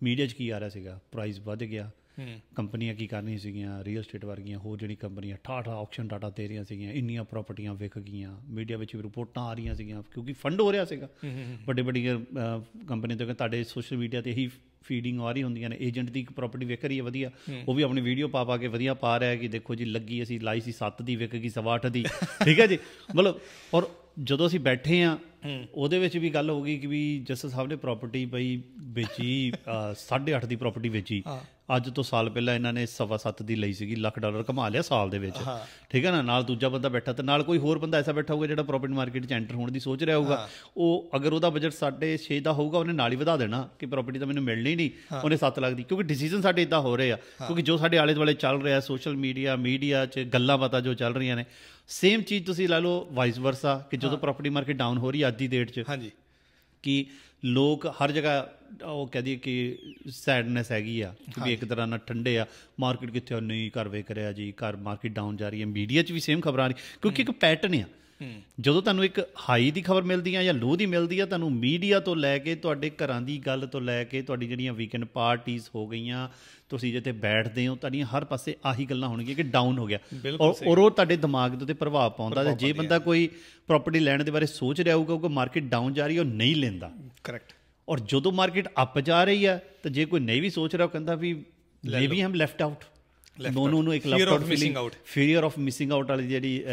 ਮੀਡੀਆ 'ਚ ਕੀ ਆ ਰਿਹਾ ਸੀਗਾ ਪ੍ਰਾਈਸ ਵਧ ਗਿਆ ਕੰਪਨੀਆਂ ਕੀ ਕਰਨੀ ਸੀਗੀਆਂ ਰੀਅਲ ਸਟੇਟ ਵਰਗੀਆਂ ਹੋਰ ਜਿਹੜੀ ਕੰਪਨੀਆਂ ਠਾਠਾ ਆਕਸ਼ਨ ਡਾਟਾ ਦੇ ਰਹੀਆਂ ਸੀਗੀਆਂ ਇੰਨੀਆਂ ਪ੍ਰਾਪਰਟੀਆਂ ਵਿਕ ਗਈਆਂ ਮੀਡੀਆ ਵਿੱਚ ਵੀ ਰਿਪੋਰਟਾਂ ਆ ਰਹੀਆਂ ਸੀਗੀਆਂ ਕਿਉਂਕਿ ਫੰਡ ਹੋ ਰਿਹਾ ਸੀਗਾ ਵੱਡੇ ਵੱਡੀਆਂ ਕੰਪਨੀਆਂ ਤੋਂ ਕਿ ਤੁਹਾਡੇ ਸੋਸ਼ਲ ਮੀਡੀਆ ਤੇ ਇਹੀ ਫੀਡਿੰਗ ਆ ਰਹੀ ਹੁੰਦੀਆਂ ਨੇ ਏਜੰਟ ਦੀ ਇੱਕ ਪ੍ਰਾਪਰਟੀ ਵਿਕ ਰਹੀ ਹੈ ਵਧੀਆ ਉਹ ਵੀ ਆਪਣੀ ਵੀਡੀਓ ਪਾ ਪਾ ਕੇ ਵਧੀਆ ਪਾ ਰਿਹਾ ਕਿ ਦੇਖੋ ਜੀ ਲੱਗੀ ਅਸੀਂ ਲਾਈ ਸੀ 7 ਦੀ ਵਿਕ ਗਈ 8 ਦੀ ਠੀਕ ਹੈ ਜੀ ਮਤਲਬ ਔਰ ਜਦੋਂ ਅਸੀਂ ਬੈਠੇ ਆ ਉਹਦੇ ਵਿੱਚ ਵੀ ਗੱਲ ਹੋ ਗਈ ਕਿ ਵੀ ਜਸਸ ਸਾਹਿਬ ਨੇ ਪ੍ਰਾਪਰਟੀ ਬਈ ਵੇਚੀ 8.5 ਦੀ ਪ੍ਰਾਪਰਟੀ ਵੇਚੀ ਅੱਜ ਤੋਂ ਸਾਲ ਪਹਿਲਾਂ ਇਹਨਾਂ ਨੇ 7.5 ਦੀ ਲਈ ਸੀਗੀ ਲੱਖ ਡਾਲਰ ਕਮਾ ਲਿਆ ਸਾਲ ਦੇ ਵਿੱਚ ਠੀਕ ਹੈ ਨਾ ਨਾਲ ਦੂਜਾ ਬੰਦਾ ਬੈਠਾ ਤੇ ਨਾਲ ਕੋਈ ਹੋਰ ਬੰਦਾ ਐਸਾ ਬੈਠਾ ਹੋਊਗਾ ਜਿਹੜਾ ਪ੍ਰੋਪਰਟੀ ਮਾਰਕੀਟ 'ਚ ਐਂਟਰ ਹੋਣ ਦੀ ਸੋਚ ਰਿਹਾ ਹੋਊਗਾ ਉਹ ਅਗਰ ਉਹਦਾ ਬਜਟ 6.5 ਦਾ ਹੋਊਗਾ ਉਹਨੇ ਨਾਲ ਹੀ ਵਧਾ ਦੇਣਾ ਕਿ ਪ੍ਰੋਪਰਟੀ ਤਾਂ ਮੈਨੂੰ ਮਿਲਣੀ ਨਹੀਂ ਉਹਨੇ 7 ਲੱਖ ਦੀ ਕਿਉਂਕਿ ਡਿਸੀਜਨ ਸਾਡੇ ਇਦਾਂ ਹੋ ਰਹੇ ਆ ਕਿਉਂਕਿ ਜੋ ਸਾਡੇ ਆਲੇ ਦੁਆਲੇ ਚੱਲ ਰਿਹਾ ਸੋਸ਼ਲ ਮੀਡੀਆ ਮੀਡੀਆ 'ਚ ਗੱਲਾਂ ਬਾਤਾਂ ਜੋ ਚੱਲ ਰਹੀਆਂ ਨੇ ਸੇਮ ਚੀਜ਼ ਤੁਸੀਂ ਲਾ ਲਓ ਵਾਈਸ ਵਰਸਾ ਕਿ ਜਦੋਂ ਪ੍ਰਾਪਰਟੀ ਮਾਰਕੀਟ ਡਾਊਨ ਹੋ ਰਹੀ ਅੱਜ ਦੀ ਡੇਟ 'ਚ ਕਿ ਲੋਕ ਹਰ ਜਗ੍ਹਾ ਉਹ ਕਹਦੀ ਕਿ ਸੈਡਨੈਸ ਹੈਗੀ ਆ ਕਿ ਇੱਕ ਤਰ੍ਹਾਂ ਨਾਲ ਠੰਡੇ ਆ ਮਾਰਕੀਟ ਕਿੱਥੇ ਨਹੀਂ ਕਰਵੇ ਕਰਿਆ ਜੀ ਕਰ ਮਾਰਕੀਟ ਡਾਊਨ ਜਾ ਰਹੀ ਹੈ ਮੀਡੀਆ 'ਚ ਵੀ ਸੇਮ ਖਬਰਾਂ ਆ ਰਹੀ ਕਿਉਂਕਿ ਇੱਕ ਪੈਟਰਨ ਆ ਜਦੋਂ ਤੁਹਾਨੂੰ ਇੱਕ ਹਾਈ ਦੀ ਖਬਰ ਮਿਲਦੀ ਆ ਜਾਂ ਲੋ ਦੀ ਮਿਲਦੀ ਆ ਤੁਹਾਨੂੰ ਮੀਡੀਆ ਤੋਂ ਲੈ ਕੇ ਤੁਹਾਡੇ ਘਰਾਂ ਦੀ ਗੱਲ ਤੋਂ ਲੈ ਕੇ ਤੁਹਾਡੀ ਜਿਹੜੀਆਂ ਵੀਕਐਂਡ ਪਾਰਟੀਆਂ ਹੋ ਗਈਆਂ ਤੁਸੀਂ ਜਿੱਥੇ ਬੈਠਦੇ ਹੋ ਤੁਹਾਡੀਆਂ ਹਰ ਪਾਸੇ ਆਹੀ ਗੱਲਾਂ ਹੋਣਗੀਆਂ ਕਿ ਡਾਊਨ ਹੋ ਗਿਆ ਔਰ ਉਹ ਤੁਹਾਡੇ ਦਿਮਾਗ ਦੇ ਉੱਤੇ ਪ੍ਰਭਾਵ ਪਾਉਂਦਾ ਜੇ ਬੰਦਾ ਕੋਈ ਪ੍ਰਾਪਰਟੀ ਲੈਣ ਦੇ ਬਾਰੇ ਸੋਚ ਰਿਹਾ ਹੋਊਗਾ ਕਿ ਮਾਰਕੀਟ ਡਾਊਨ ਜਾ ਰਹੀ ਹੈ ਉਹ ਨਹੀਂ ਲੈਂਦਾ ਕਰੈਕਟ ਔਰ ਜਦੋਂ ਮਾਰਕੀਟ ਅਪ ਜਾ ਰਹੀ ਹੈ ਤਾਂ ਜੇ ਕੋਈ ਨਹੀਂ ਵੀ ਸੋਚ ਰਿਹਾ ਉਹ ਕਹਿੰਦਾ ਵੀ ਲੈ ਵੀ ਹਮ ਲੈਫਟ ਆਊਟ ਦੋਨੋਂ ਨੂੰ ਇੱਕ left out feeling fear of missing out ਵਾਲੀ ਜਿਹੜੀ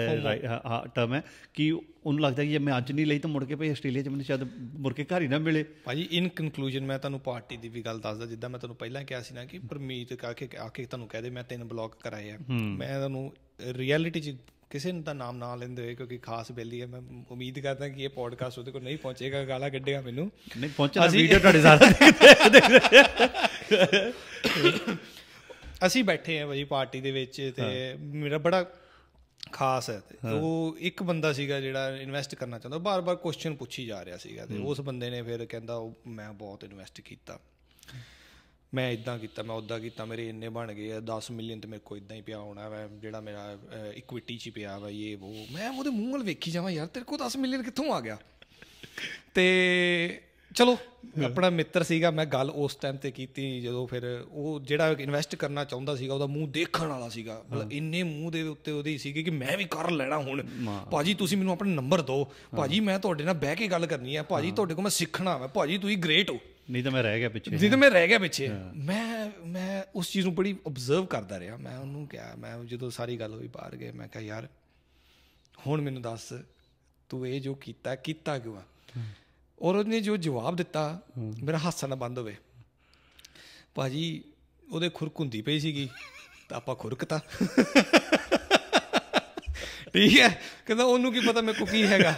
ਟਰਮ ਹੈ ਕਿ ਉਹਨੂੰ ਲੱਗਦਾ ਕਿ ਜੇ ਮੈਂ ਅੱਜ ਨਹੀਂ ਲਈ ਤਾਂ ਮੁੜ ਕੇ ਭਈ ਆਸਟ੍ਰੇਲੀਆ 'ਚ ਮੈਨੂੰ ਸ਼ਾਇਦ ਮੁੜ ਕੇ ਘਰ ਹੀ ਨਾ
ਮਿਲੇ ਭਾਜੀ ਇਨ ਕਨਕਲੂਜਨ ਮੈਂ ਤੁਹਾਨੂੰ ਪਾਰਟੀ ਦੀ ਵੀ ਗੱਲ ਦੱਸਦਾ ਜਿੱਦਾਂ ਮੈਂ ਤੁਹਾਨੂੰ ਪਹਿਲਾਂ ਕਿਹਾ ਸੀ ਨਾ ਕਿ ਪਰਮੀਤ ਕਾ ਕੇ ਆ ਕੇ ਤੁਹਾਨੂੰ ਕਹਦੇ ਮੈਂ ਤਿੰਨ ਬਲੌਕ ਕਰਾਏ ਆ ਮੈਂ ਤੁਹਾਨੂੰ ਰਿਐਲਿਟੀ 'ਚ ਕਿਸੇ ਦਾ ਨਾਮ ਨਾ ਲੈਂਦੇ ਹੋਏ ਕਿਉਂਕਿ ਖਾਸ ਬੇਲੀ ਹੈ ਮੈਂ ਉਮੀਦ ਕਰਦਾ ਕਿ ਇਹ ਪੋਡਕਾਸਟ ਉਹਦੇ ਕੋਲ ਨਹੀਂ ਪਹੁੰਚੇਗਾ ਗਾਲਾਂ ਕੱਢੇਗਾ ਮੈਨੂੰ ਨਹੀਂ ਪਹੁੰਚਣਾ ਵੀਡੀਓ ਤੁਹਾਡੇ ਸਾਰੇ ਦੇਖਦੇ ਅਸੀਂ ਬੈਠੇ ਆ ਭਾਈ ਪਾਰਟੀ ਦੇ ਵਿੱਚ ਤੇ ਮੇਰਾ ਬੜਾ ਖਾਸ ਹੈ ਤੇ ਉਹ ਇੱਕ ਬੰਦਾ ਸੀਗਾ ਜਿਹੜਾ ਇਨਵੈਸਟ ਕਰਨਾ ਚਾਹੁੰਦਾ ਬਾਰ-ਬਾਰ ਕੁਐਸਚਨ ਪੁੱਛੀ ਜਾ ਰਿਹਾ ਸੀਗਾ ਤੇ ਉਸ ਬੰਦੇ ਨੇ ਫਿਰ ਕਹਿੰਦਾ ਮੈਂ ਬਹੁਤ ਇਨਵੈਸਟ ਕੀਤਾ ਮੈਂ ਇਦਾਂ ਕੀਤਾ ਮੈਂ ਉਦਾਂ ਕੀਤਾ ਮੇਰੇ ਇੰਨੇ ਬਣ ਗਏ ਆ 10 ਮਿਲੀਅਨ ਤੇ ਮੇਰੇ ਕੋਲ ਇਦਾਂ ਹੀ ਪਿਆ ਹੋਣਾ ਵਾ ਜਿਹੜਾ ਮੇਰਾ ਇਕਵਿਟੀ 'ਚ ਪਿਆ ਵਾ ਇਹ ਉਹ ਮੈਂ ਉਹਦੇ ਮੂੰਹ ਵੱਲ ਵੇਖੀ ਜਾਵਾਂ ਯਾਰ ਤੇਰੇ ਕੋਲ 10 ਮਿਲੀਅਨ ਕਿੱਥੋਂ ਆ ਗਿਆ ਤੇ ਚਲੋ ਆਪਣਾ ਮਿੱਤਰ ਸੀਗਾ ਮੈਂ ਗੱਲ ਉਸ ਟਾਈਮ ਤੇ ਕੀਤੀ ਜਦੋਂ ਫਿਰ ਉਹ ਜਿਹੜਾ ਇਨਵੈਸਟ ਕਰਨਾ ਚਾਹੁੰਦਾ ਸੀਗਾ ਉਹਦਾ ਮੂੰਹ ਦੇਖਣ ਵਾਲਾ ਸੀਗਾ ਮਤਲਬ ਇੰਨੇ ਮੂੰਹ ਦੇ ਉੱਤੇ ਉਹਦੀ ਸੀਗੀ ਕਿ ਮੈਂ ਵੀ ਕਰ ਲੈਣਾ ਹੁਣ ਭਾਜੀ ਤੁਸੀਂ ਮੈਨੂੰ ਆਪਣਾ ਨੰਬਰ ਦਿਓ ਭਾਜੀ ਮੈਂ ਤੁਹਾਡੇ ਨਾਲ ਬਹਿ ਕੇ ਗੱਲ ਕਰਨੀ ਹੈ ਭਾਜੀ ਤੁਹਾਡੇ ਕੋਲ ਮੈਂ ਸਿੱਖਣਾ ਹੈ ਭਾਜੀ ਤੁਸੀਂ ਗ੍ਰੇਟ ਹੋ
ਨਹੀਂ ਤਾਂ ਮੈਂ ਰਹਿ ਗਿਆ ਪਿੱਛੇ ਜਿੱਦ ਤਾਂ ਮੈਂ
ਰਹਿ ਗਿਆ ਪਿੱਛੇ ਮੈਂ ਮੈਂ ਉਸ ਚੀਜ਼ ਨੂੰ ਬੜੀ ਆਬਜ਼ਰਵ ਕਰਦਾ ਰਿਹਾ ਮੈਂ ਉਹਨੂੰ ਕਿਹਾ ਮੈਂ ਜਦੋਂ ਸਾਰੀ ਗੱਲ ਹੋਈ ਬਾਹਰ ਗਏ ਮੈਂ ਕਿਹਾ ਯਾਰ ਹੁਣ ਮੈਨੂੰ ਦੱਸ ਤੂੰ ਇਹ ਜੋ ਕੀਤਾ ਕੀਤਾ ਕਿਉਂ ਆ ਔਰ ਉਹਨੇ ਜੋ ਜਵਾਬ ਦਿੱਤਾ ਮੇਰਾ ਨਾ ਬੰਦ ਹੋਵੇ ਭਾਜੀ ਉਹਦੇ ਖੁਰਕ ਹੁੰਦੀ ਪਈ ਸੀਗੀ ਤਾਂ ਆਪਾਂ ਖੁਰਕਤਾ ਠੀਕ ਹੈ ਕਹਿੰਦਾ ਉਹਨੂੰ ਕੀ ਪਤਾ ਮੇਰੇ ਕੋ ਕੀ ਹੈਗਾ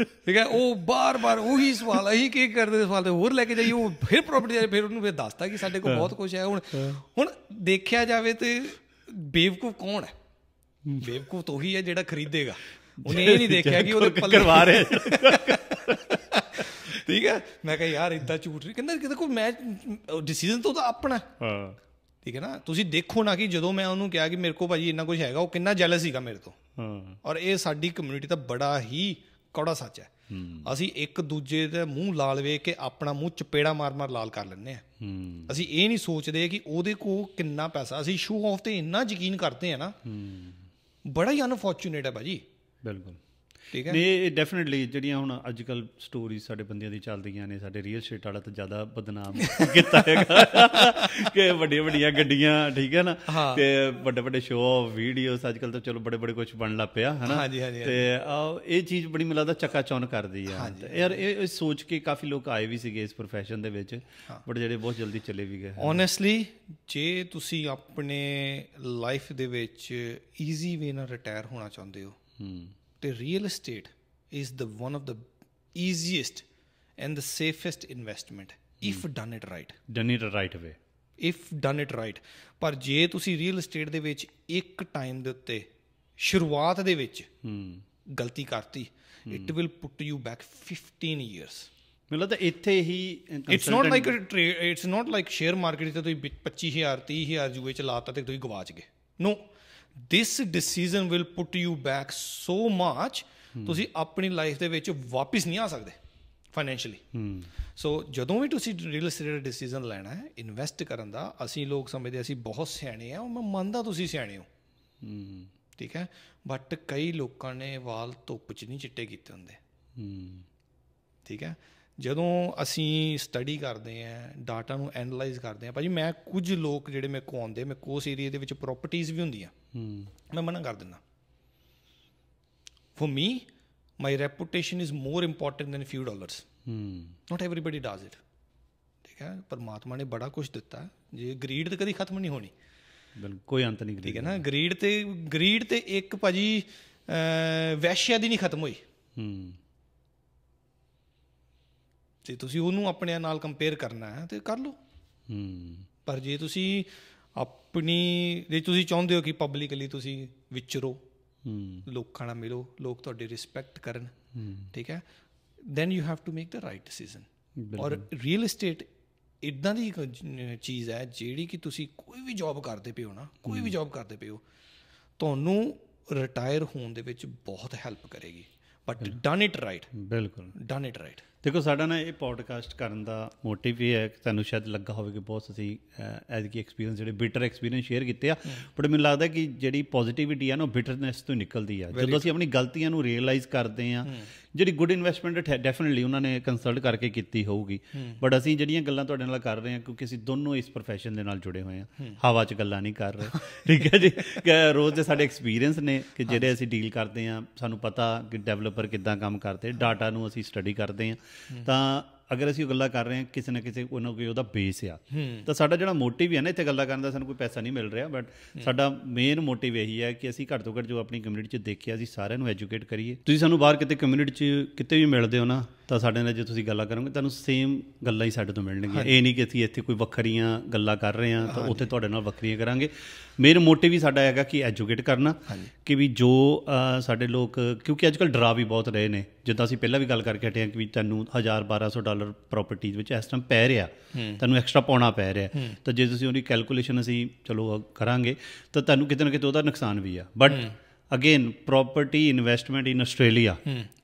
ਠੀਕ ਹੈ ਉਹ ਬਾਰ-ਬਾਰ ਉਹੀ ਸਵਾਲ ਆਹੀ ਕੀ ਕਰਦੇ ਸਵਾਲ ਤੇ ਹੋਰ ਲੈ ਕੇ ਜਾਈ ਉਹ ਫਿਰ ਪ੍ਰੋਪਰਟੀ ਫਿਰ ਉਹਨੂੰ ਫਿਰ ਦੱਸਦਾ ਕਿ ਸਾਡੇ ਕੋਲ ਬਹੁਤ ਕੁਝ ਹੈ ਹੁਣ ਹੁਣ ਦੇਖਿਆ ਜਾਵੇ ਤੇ ਬੇਵਕੂਫ ਕੌਣ ਹੈ ਬੇਵਕੂਫ ਤੋਹੀ ਉਹੀ ਹੈ ਜਿਹੜਾ ਖਰੀਦੇਗਾ ਉਹਨੇ ਇਹ ਨਹੀਂ ਦੇਖਿਆ ਕਿ ਉਹਦੇ ਪੱਲੇ ਕਰਵਾ ਰਹੇ ਠੀਕ ਹੈ ਮੈਂ ਕਹਿੰਦਾ ਯਾਰ ਇੰਦਾ ਝੂਠ ਨਹੀਂ ਕਹਿੰਦਾ ਕਿ ਦੇਖੋ ਮੈਂ ਡਿਸੀਜਨ ਤਾਂ ਉਹਦਾ ਆਪਣਾ ਹਾਂ ਠੀਕ ਹੈ ਨਾ ਤੁਸੀਂ ਦੇਖੋ ਨਾ ਕਿ ਜਦੋਂ ਮੈਂ ਉਹਨੂੰ ਕਿਹਾ ਕਿ ਮੇਰੇ ਕੋ ਭਾਜੀ ਇੰਨਾ ਕੁਝ ਹੈਗਾ ਉਹ ਕਿੰਨਾ ਜੈਲਸ ਸੀਗਾ ਮੇਰੇ ਤੋਂ ਹਾਂ ਔਰ ਇਹ ਸਾਡੀ ਕਮਿਊਨਿਟੀ ਦਾ ਬੜਾ ਹੀ ਕੌੜਾ ਸੱਚ ਹੈ ਅਸੀਂ ਇੱਕ ਦੂਜੇ ਦੇ ਮੂੰਹ ਲਾਲ ਵੇ ਕੇ ਆਪਣਾ ਮੂੰਹ ਚਪੇੜਾ ਮਾਰ-ਮਾਰ ਲਾਲ ਕਰ ਲੈਂਦੇ ਆ ਅਸੀਂ ਇਹ ਨਹੀਂ ਸੋਚਦੇ ਕਿ ਉਹਦੇ ਕੋ ਕਿੰਨਾ ਪੈਸਾ ਅਸੀਂ ਸ਼ੂ ਆਫ ਤੇ ਇੰਨਾ ਯਕੀਨ ਕਰਦੇ ਆ ਨਾ ਬੜਾ ਹੀ ਅਨਫੋਰਚੂਨੇਟ ਹੈ ਭਾਜੀ
ਬਿਲਕੁਲ ਠੀਕ ਹੈ ਨਹੀਂ ਡੈਫੀਨਿਟਲੀ ਜਿਹੜੀਆਂ ਹੁਣ ਅੱਜ ਕੱਲ ਸਟੋਰੀ ਸਾਡੇ ਬੰਦਿਆਂ ਦੀ ਚੱਲਦੀਆਂ ਨੇ ਸਾਡੇ ਰੀਅਲ ਸ਼ੇਟ ਵਾਲਾ ਤਾਂ ਜ਼ਿਆਦਾ ਬਦਨਾਮ ਕੀਤਾ ਹੈਗਾ ਕਿ ਵੱਡੀਆਂ ਵੱਡੀਆਂ ਗੱਡੀਆਂ ਠੀਕ ਹੈ ਨਾ ਤੇ ਵੱਡੇ ਵੱਡੇ ਸ਼ੋਅ ਵੀਡੀਓਸ ਅੱਜ ਕੱਲ ਤਾਂ ਚਲੋ ਬੜੇ ਬੜੇ ਕੁਝ ਬਣ ਲੱਗ ਪਿਆ ਹਨਾ ਤੇ ਇਹ ਚੀਜ਼ ਬੜੀ ਮਿਲਦਾ ਚੱਕਾ ਚੌਨ ਕਰਦੀ ਆ ਯਾਰ ਇਹ ਸੋਚ ਕੇ ਕਾਫੀ ਲੋਕ ਆਏ ਵੀ
ਸੀਗੇ ਇਸ profession ਦੇ ਵਿੱਚ ਬਟ ਜਿਹੜੇ ਬਹੁਤ ਜਲਦੀ ਚਲੇ ਵੀ ਗਏ ਓਨੈਸਟਲੀ ਜੇ ਤੁਸੀਂ ਆਪਣੇ ਲਾਈਫ ਦੇ ਵਿੱਚ ਈਜ਼ੀ ਵੇ ਨਾਲ ਰਿਟਾਇਰ ਹੋਣਾ ਚਾਹੁੰਦੇ ਹੋ ਹੂੰ ਤੇ real estate is the one of the easiest and the safest investment if done it right done it right way if done it right ਪਰ ਜੇ ਤੁਸੀਂ ਰੀਅਲ ਏਸਟੇਟ ਦੇ ਵਿੱਚ ਇੱਕ ਟਾਈਮ ਦੇ ਉੱਤੇ ਸ਼ੁਰੂਆਤ ਦੇ ਵਿੱਚ ਹੂੰ ਗਲਤੀ ਕਰਤੀ it will put you back 15 years ਮੈਨੂੰ ਲੱਗਦਾ ਇੱਥੇ ਹੀ it's not like it's not like share market ਤੇ ਤੁਸੀਂ 25000 30000 ਜੂਏ ਚ ਲਾਤਾ ਤੇ ਤੁਸੀਂ ਗਵਾਚ ਗਏ ਨੋ this decision will put you back so much ਤੁਸੀਂ ਆਪਣੀ ਲਾਈਫ ਦੇ ਵਿੱਚ ਵਾਪਸ ਨਹੀਂ ਆ ਸਕਦੇ ਫਾਈਨੈਂਸ਼ੀਅਲੀ ਸੋ ਜਦੋਂ ਵੀ ਤੁਸੀਂ ਰੀਅਲ ਸਟੇਟ ਡਿਸੀਜਨ ਲੈਣਾ ਹੈ ਇਨਵੈਸਟ ਕਰਨ ਦਾ ਅਸੀਂ ਲੋਕ ਸਮਝਦੇ ਅਸੀਂ ਬਹੁਤ ਸਿਆਣੇ ਆ ਮੈਂ ਮੰਨਦਾ ਤੁਸੀਂ ਸਿਆਣੇ ਹੋ ਠੀਕ ਹੈ ਬਟ ਕਈ ਲੋਕਾਂ ਨੇ ਵਾਲ ਧੁੱਪ 'ਚ ਨਹੀਂ ਚਿੱਟੇ ਕੀਤੇ ਹੁੰਦੇ ਠੀਕ ਹੈ ਜਦੋਂ ਅਸੀਂ ਸਟੱਡੀ ਕਰਦੇ ਆਂ ਡਾਟਾ ਨੂੰ ਐਨਲਾਈਜ਼ ਕਰਦੇ ਆਂ ਭਾਜੀ ਮੈਂ ਕੁਝ ਲੋਕ ਜਿਹੜੇ ਮੇਰੇ ਕੋ ਆਉਂਦੇ ਮੇਰੇ ਕੋਸ ਏਰੀਆ ਦੇ ਵਿੱਚ ਪ੍ਰਾਪਰਟੀਆਂ ਵੀ ਹੁੰਦੀਆਂ ਹੂੰ ਮੈਂ ਮਨਾ ਕਰ ਦਿੰਦਾ for me my reputation is more important than few dollars hmm not everybody does it ਠੀਕ ਹੈ ਪਰਮਾਤਮਾ ਨੇ ਬੜਾ ਕੁਝ ਦਿੱਤਾ ਜੇ ਗਰੀਡ ਤੇ ਕਦੀ ਖਤਮ ਨਹੀਂ ਹੋਣੀ ਬਿਲਕੁਲ ਕੋਈ ਅੰਤ ਨਹੀਂ ਠੀਕ ਹੈ ਨਾ ਗਰੀਡ ਤੇ ਗਰੀਡ ਤੇ ਇੱਕ ਭਾਜੀ ਵੈਸ਼ਿਆ ਦੀ ਨਹੀਂ ਖਤਮ ਹੋਈ ਹੂੰ ਤੇ ਤੁਸੀਂ ਉਹਨੂੰ ਆਪਣੇ ਨਾਲ ਕੰਪੇਅਰ ਕਰਨਾ ਹੈ ਤੇ ਕਰ ਲਓ ਹੂੰ ਪਰ ਜੇ ਤੁਸੀਂ ਆਪਣੀ ਜੇ ਤੁਸੀਂ ਚਾਹੁੰਦੇ ਹੋ ਕਿ ਪਬਲਿਕਲੀ ਤੁਸੀਂ ਵਿਚਰੋ ਹੂੰ ਲੋਕਾਂ ਨਾਲ ਮਿਲੋ ਲੋਕ ਤੁਹਾਡੇ ਰਿਸਪੈਕਟ ਕਰਨ ਠੀਕ ਹੈ then you have to make the right decision ਔਰ ਰੀਅਲ ਏਸਟੇਟ ਇਦਾਂ ਦੀ ਚੀਜ਼ ਹੈ ਜਿਹੜੀ ਕਿ ਤੁਸੀਂ ਕੋਈ ਵੀ ਜੌਬ ਕਰਦੇ ਪਿਓ ਨਾ ਕੋਈ ਵੀ ਜੌਬ ਕਰਦੇ ਪਿਓ ਤੁਹਾਨੂੰ ਰਿਟਾਇਰ ਹੋਣ ਦੇ ਵਿੱਚ ਬਹੁਤ ਹੈਲਪ ਕਰੇਗੀ ਬਟ ਡਨ ਇਟ ਰਾਈਟ ਬਿਲਕੁਲ ਡਨ ਇਟ ਰਾਈਟ ਦੇਖੋ ਸਾਡਾ ਨਾ ਇਹ ਪੋਡਕਾਸਟ
ਕਰਨ ਦਾ ਮੋਟਿਵ ਇਹ ਹੈ ਕਿ ਤੁਹਾਨੂੰ ਸ਼ਾਇਦ ਲੱਗਾ ਹੋਵੇ ਕਿ ਬਹੁਤ ਅਸੀਂ ਐਜ਼ ਕੀ ਐਕਸਪੀਰੀਅੰਸ ਜਿਹੜੇ ਬਿਟਰ ਐਕਸਪੀਰੀਅੰਸ ਸ਼ੇਅਰ ਕੀਤੇ ਆ ਬਟ ਮੈਨੂੰ ਲੱਗਦਾ ਕਿ ਜਿਹੜੀ ਪੋਜ਼ਿਟਿਵਿਟੀ ਆ ਨਾ ਬਿਟਰਨੈਸ ਤੋਂ ਨਿਕਲਦੀ ਆ ਜਦੋਂ ਅਸੀਂ ਆਪਣੀ ਗਲਤੀਆਂ ਨੂੰ ਰੀਅਲਾਈਜ਼ ਕਰਦੇ ਆ ਜਿਹੜੀ ਗੁੱਡ ਇਨਵੈਸਟਮੈਂਟ ਡੈਫੀਨਿਟਲੀ ਉਹਨਾਂ ਨੇ ਕੰਸਲਟ ਕਰਕੇ ਕੀਤੀ ਹੋਊਗੀ ਬਟ ਅਸੀਂ ਜਿਹੜੀਆਂ ਗੱਲਾਂ ਤੁਹਾਡੇ ਨਾਲ ਕਰ ਰਹੇ ਆ ਕਿਉਂਕਿ ਅਸੀਂ ਦੋਨੋਂ ਇਸ profession ਦੇ ਨਾਲ ਜੁੜੇ ਹੋਏ ਆ ਹਵਾ 'ਚ ਗੱਲਾਂ ਨਹੀਂ ਕਰ ਰਹੇ ਠੀਕ ਹੈ ਜੀ ਰੋਜ਼ ਦੇ ਸਾਡੇ ਐਕਸਪੀਰੀਅੰਸ ਨੇ ਕਿ ਜਿਹੜੇ ਅਸੀਂ ਡੀਲ ਕਰਦੇ ਆ ਸਾਨੂੰ ਪਤਾ ਕਿ ਡਿਵੈਲਪਰ ਕਿੱਦਾਂ ਕੰਮ ਕਰਦੇ ਡਾਟਾ ਨੂੰ ਅਸੀਂ ਸਟੱਡੀ ਕਰਦੇ ਆ ਤਾਂ ਅਗਰ ਅਸੀਂ ਉਹ ਗੱਲਾਂ ਕਰ ਰਹੇ ਹਾਂ ਕਿਸੇ ਨਾ ਕਿਸੇ ਉਹਨਾਂ ਕੋਈ ਉਹਦਾ ਬੇਸ ਆ ਤਾਂ ਸਾਡਾ ਜਿਹੜਾ ਮੋਟਿਵ ਹੈ ਨਾ ਇੱਥੇ ਗੱਲਾਂ ਕਰਨ ਦਾ ਸਾਨੂੰ ਕੋਈ ਪੈਸਾ ਨਹੀਂ ਮਿਲ ਰਿਹਾ ਬਟ ਸਾਡਾ ਮੇਨ ਮੋਟਿਵ ਇਹੀ ਹੈ ਕਿ ਅਸੀਂ ਘੱਟ ਤੋਂ ਘੱਟ ਜੋ ਆਪਣੀ ਕਮਿਊਨਿਟੀ 'ਚ ਦੇਖਿਆ ਸੀ ਸਾਰਿਆਂ ਨੂੰ ਐਜੂਕੇਟ ਕਰੀਏ ਤੁਸੀਂ ਸਾਨੂੰ ਬਾਹਰ ਕਿਤੇ ਕਮਿਊਨਿਟੀ 'ਚ ਕਿਤੇ ਵੀ ਮਿਲਦੇ ਹੋ ਨਾ ਤਾਂ ਸਾਡੇ ਨਾਲ ਜੇ ਤੁਸੀਂ ਗੱਲਾਂ ਕਰੋਗੇ ਤੁਹਾਨੂੰ ਸੇਮ ਗੱਲਾਂ ਹੀ ਸਾਡੇ ਤੋਂ ਮਿਲਣਗੀਆਂ ਇਹ ਨਹੀਂ ਕਿ ਅਸੀਂ ਇੱਥੇ ਕੋਈ ਵੱਖਰੀਆਂ ਗੱਲਾਂ ਕਰ ਰਹੇ ਹਾਂ ਤਾਂ ਉੱਥੇ ਤੁਹਾਡੇ ਨਾਲ ਵੱਖਰੀਆਂ ਕਰਾਂਗੇ ਮੇਨ ਮੋਟਿਵ ਵੀ ਸਾਡਾ ਹੈਗਾ ਕਿ ਐਜੂਕੇਟ ਕਰਨਾ ਕਿ ਵੀ ਜੋ ਸਾਡੇ ਲੋਕ ਕਿਉਂਕਿ ਅੱਜ ਕੱਲ ਡਰਾ ਵੀ ਬਹੁਤ ਰਹੇ ਨੇ ਜਿੱਦਾਂ ਅਸੀਂ ਪਹਿਲਾਂ ਵੀ ਗੱਲ ਕਰਕੇ ਹਟੇ ਹਾਂ ਕਿ ਵੀ ਤੁਹਾਨੂੰ 1000 1200 ਡਾਲਰ ਪ੍ਰਾਪਰਟੀਜ਼ ਵਿੱਚ ਇਸ ਟਾਈਮ ਪੈ ਰਿਹਾ ਤੁਹਾਨੂੰ ਐਕਸਟਰਾ ਪਾਉਣਾ ਪੈ ਰਿਹਾ ਤਾਂ ਜੇ ਤੁਸੀਂ ਉਹਦੀ ਕੈਲਕੂਲੇਸ਼ਨ ਅਸੀਂ ਚਲੋ ਕਰਾਂਗੇ ਤਾਂ ਤੁਹਾਨੂੰ ਕਿਤੇ ਨਾ ਕਿਤੇ ਉਹਦਾ ਨੁਕਸਾਨ ਵੀ ਆ but again property investment in Australia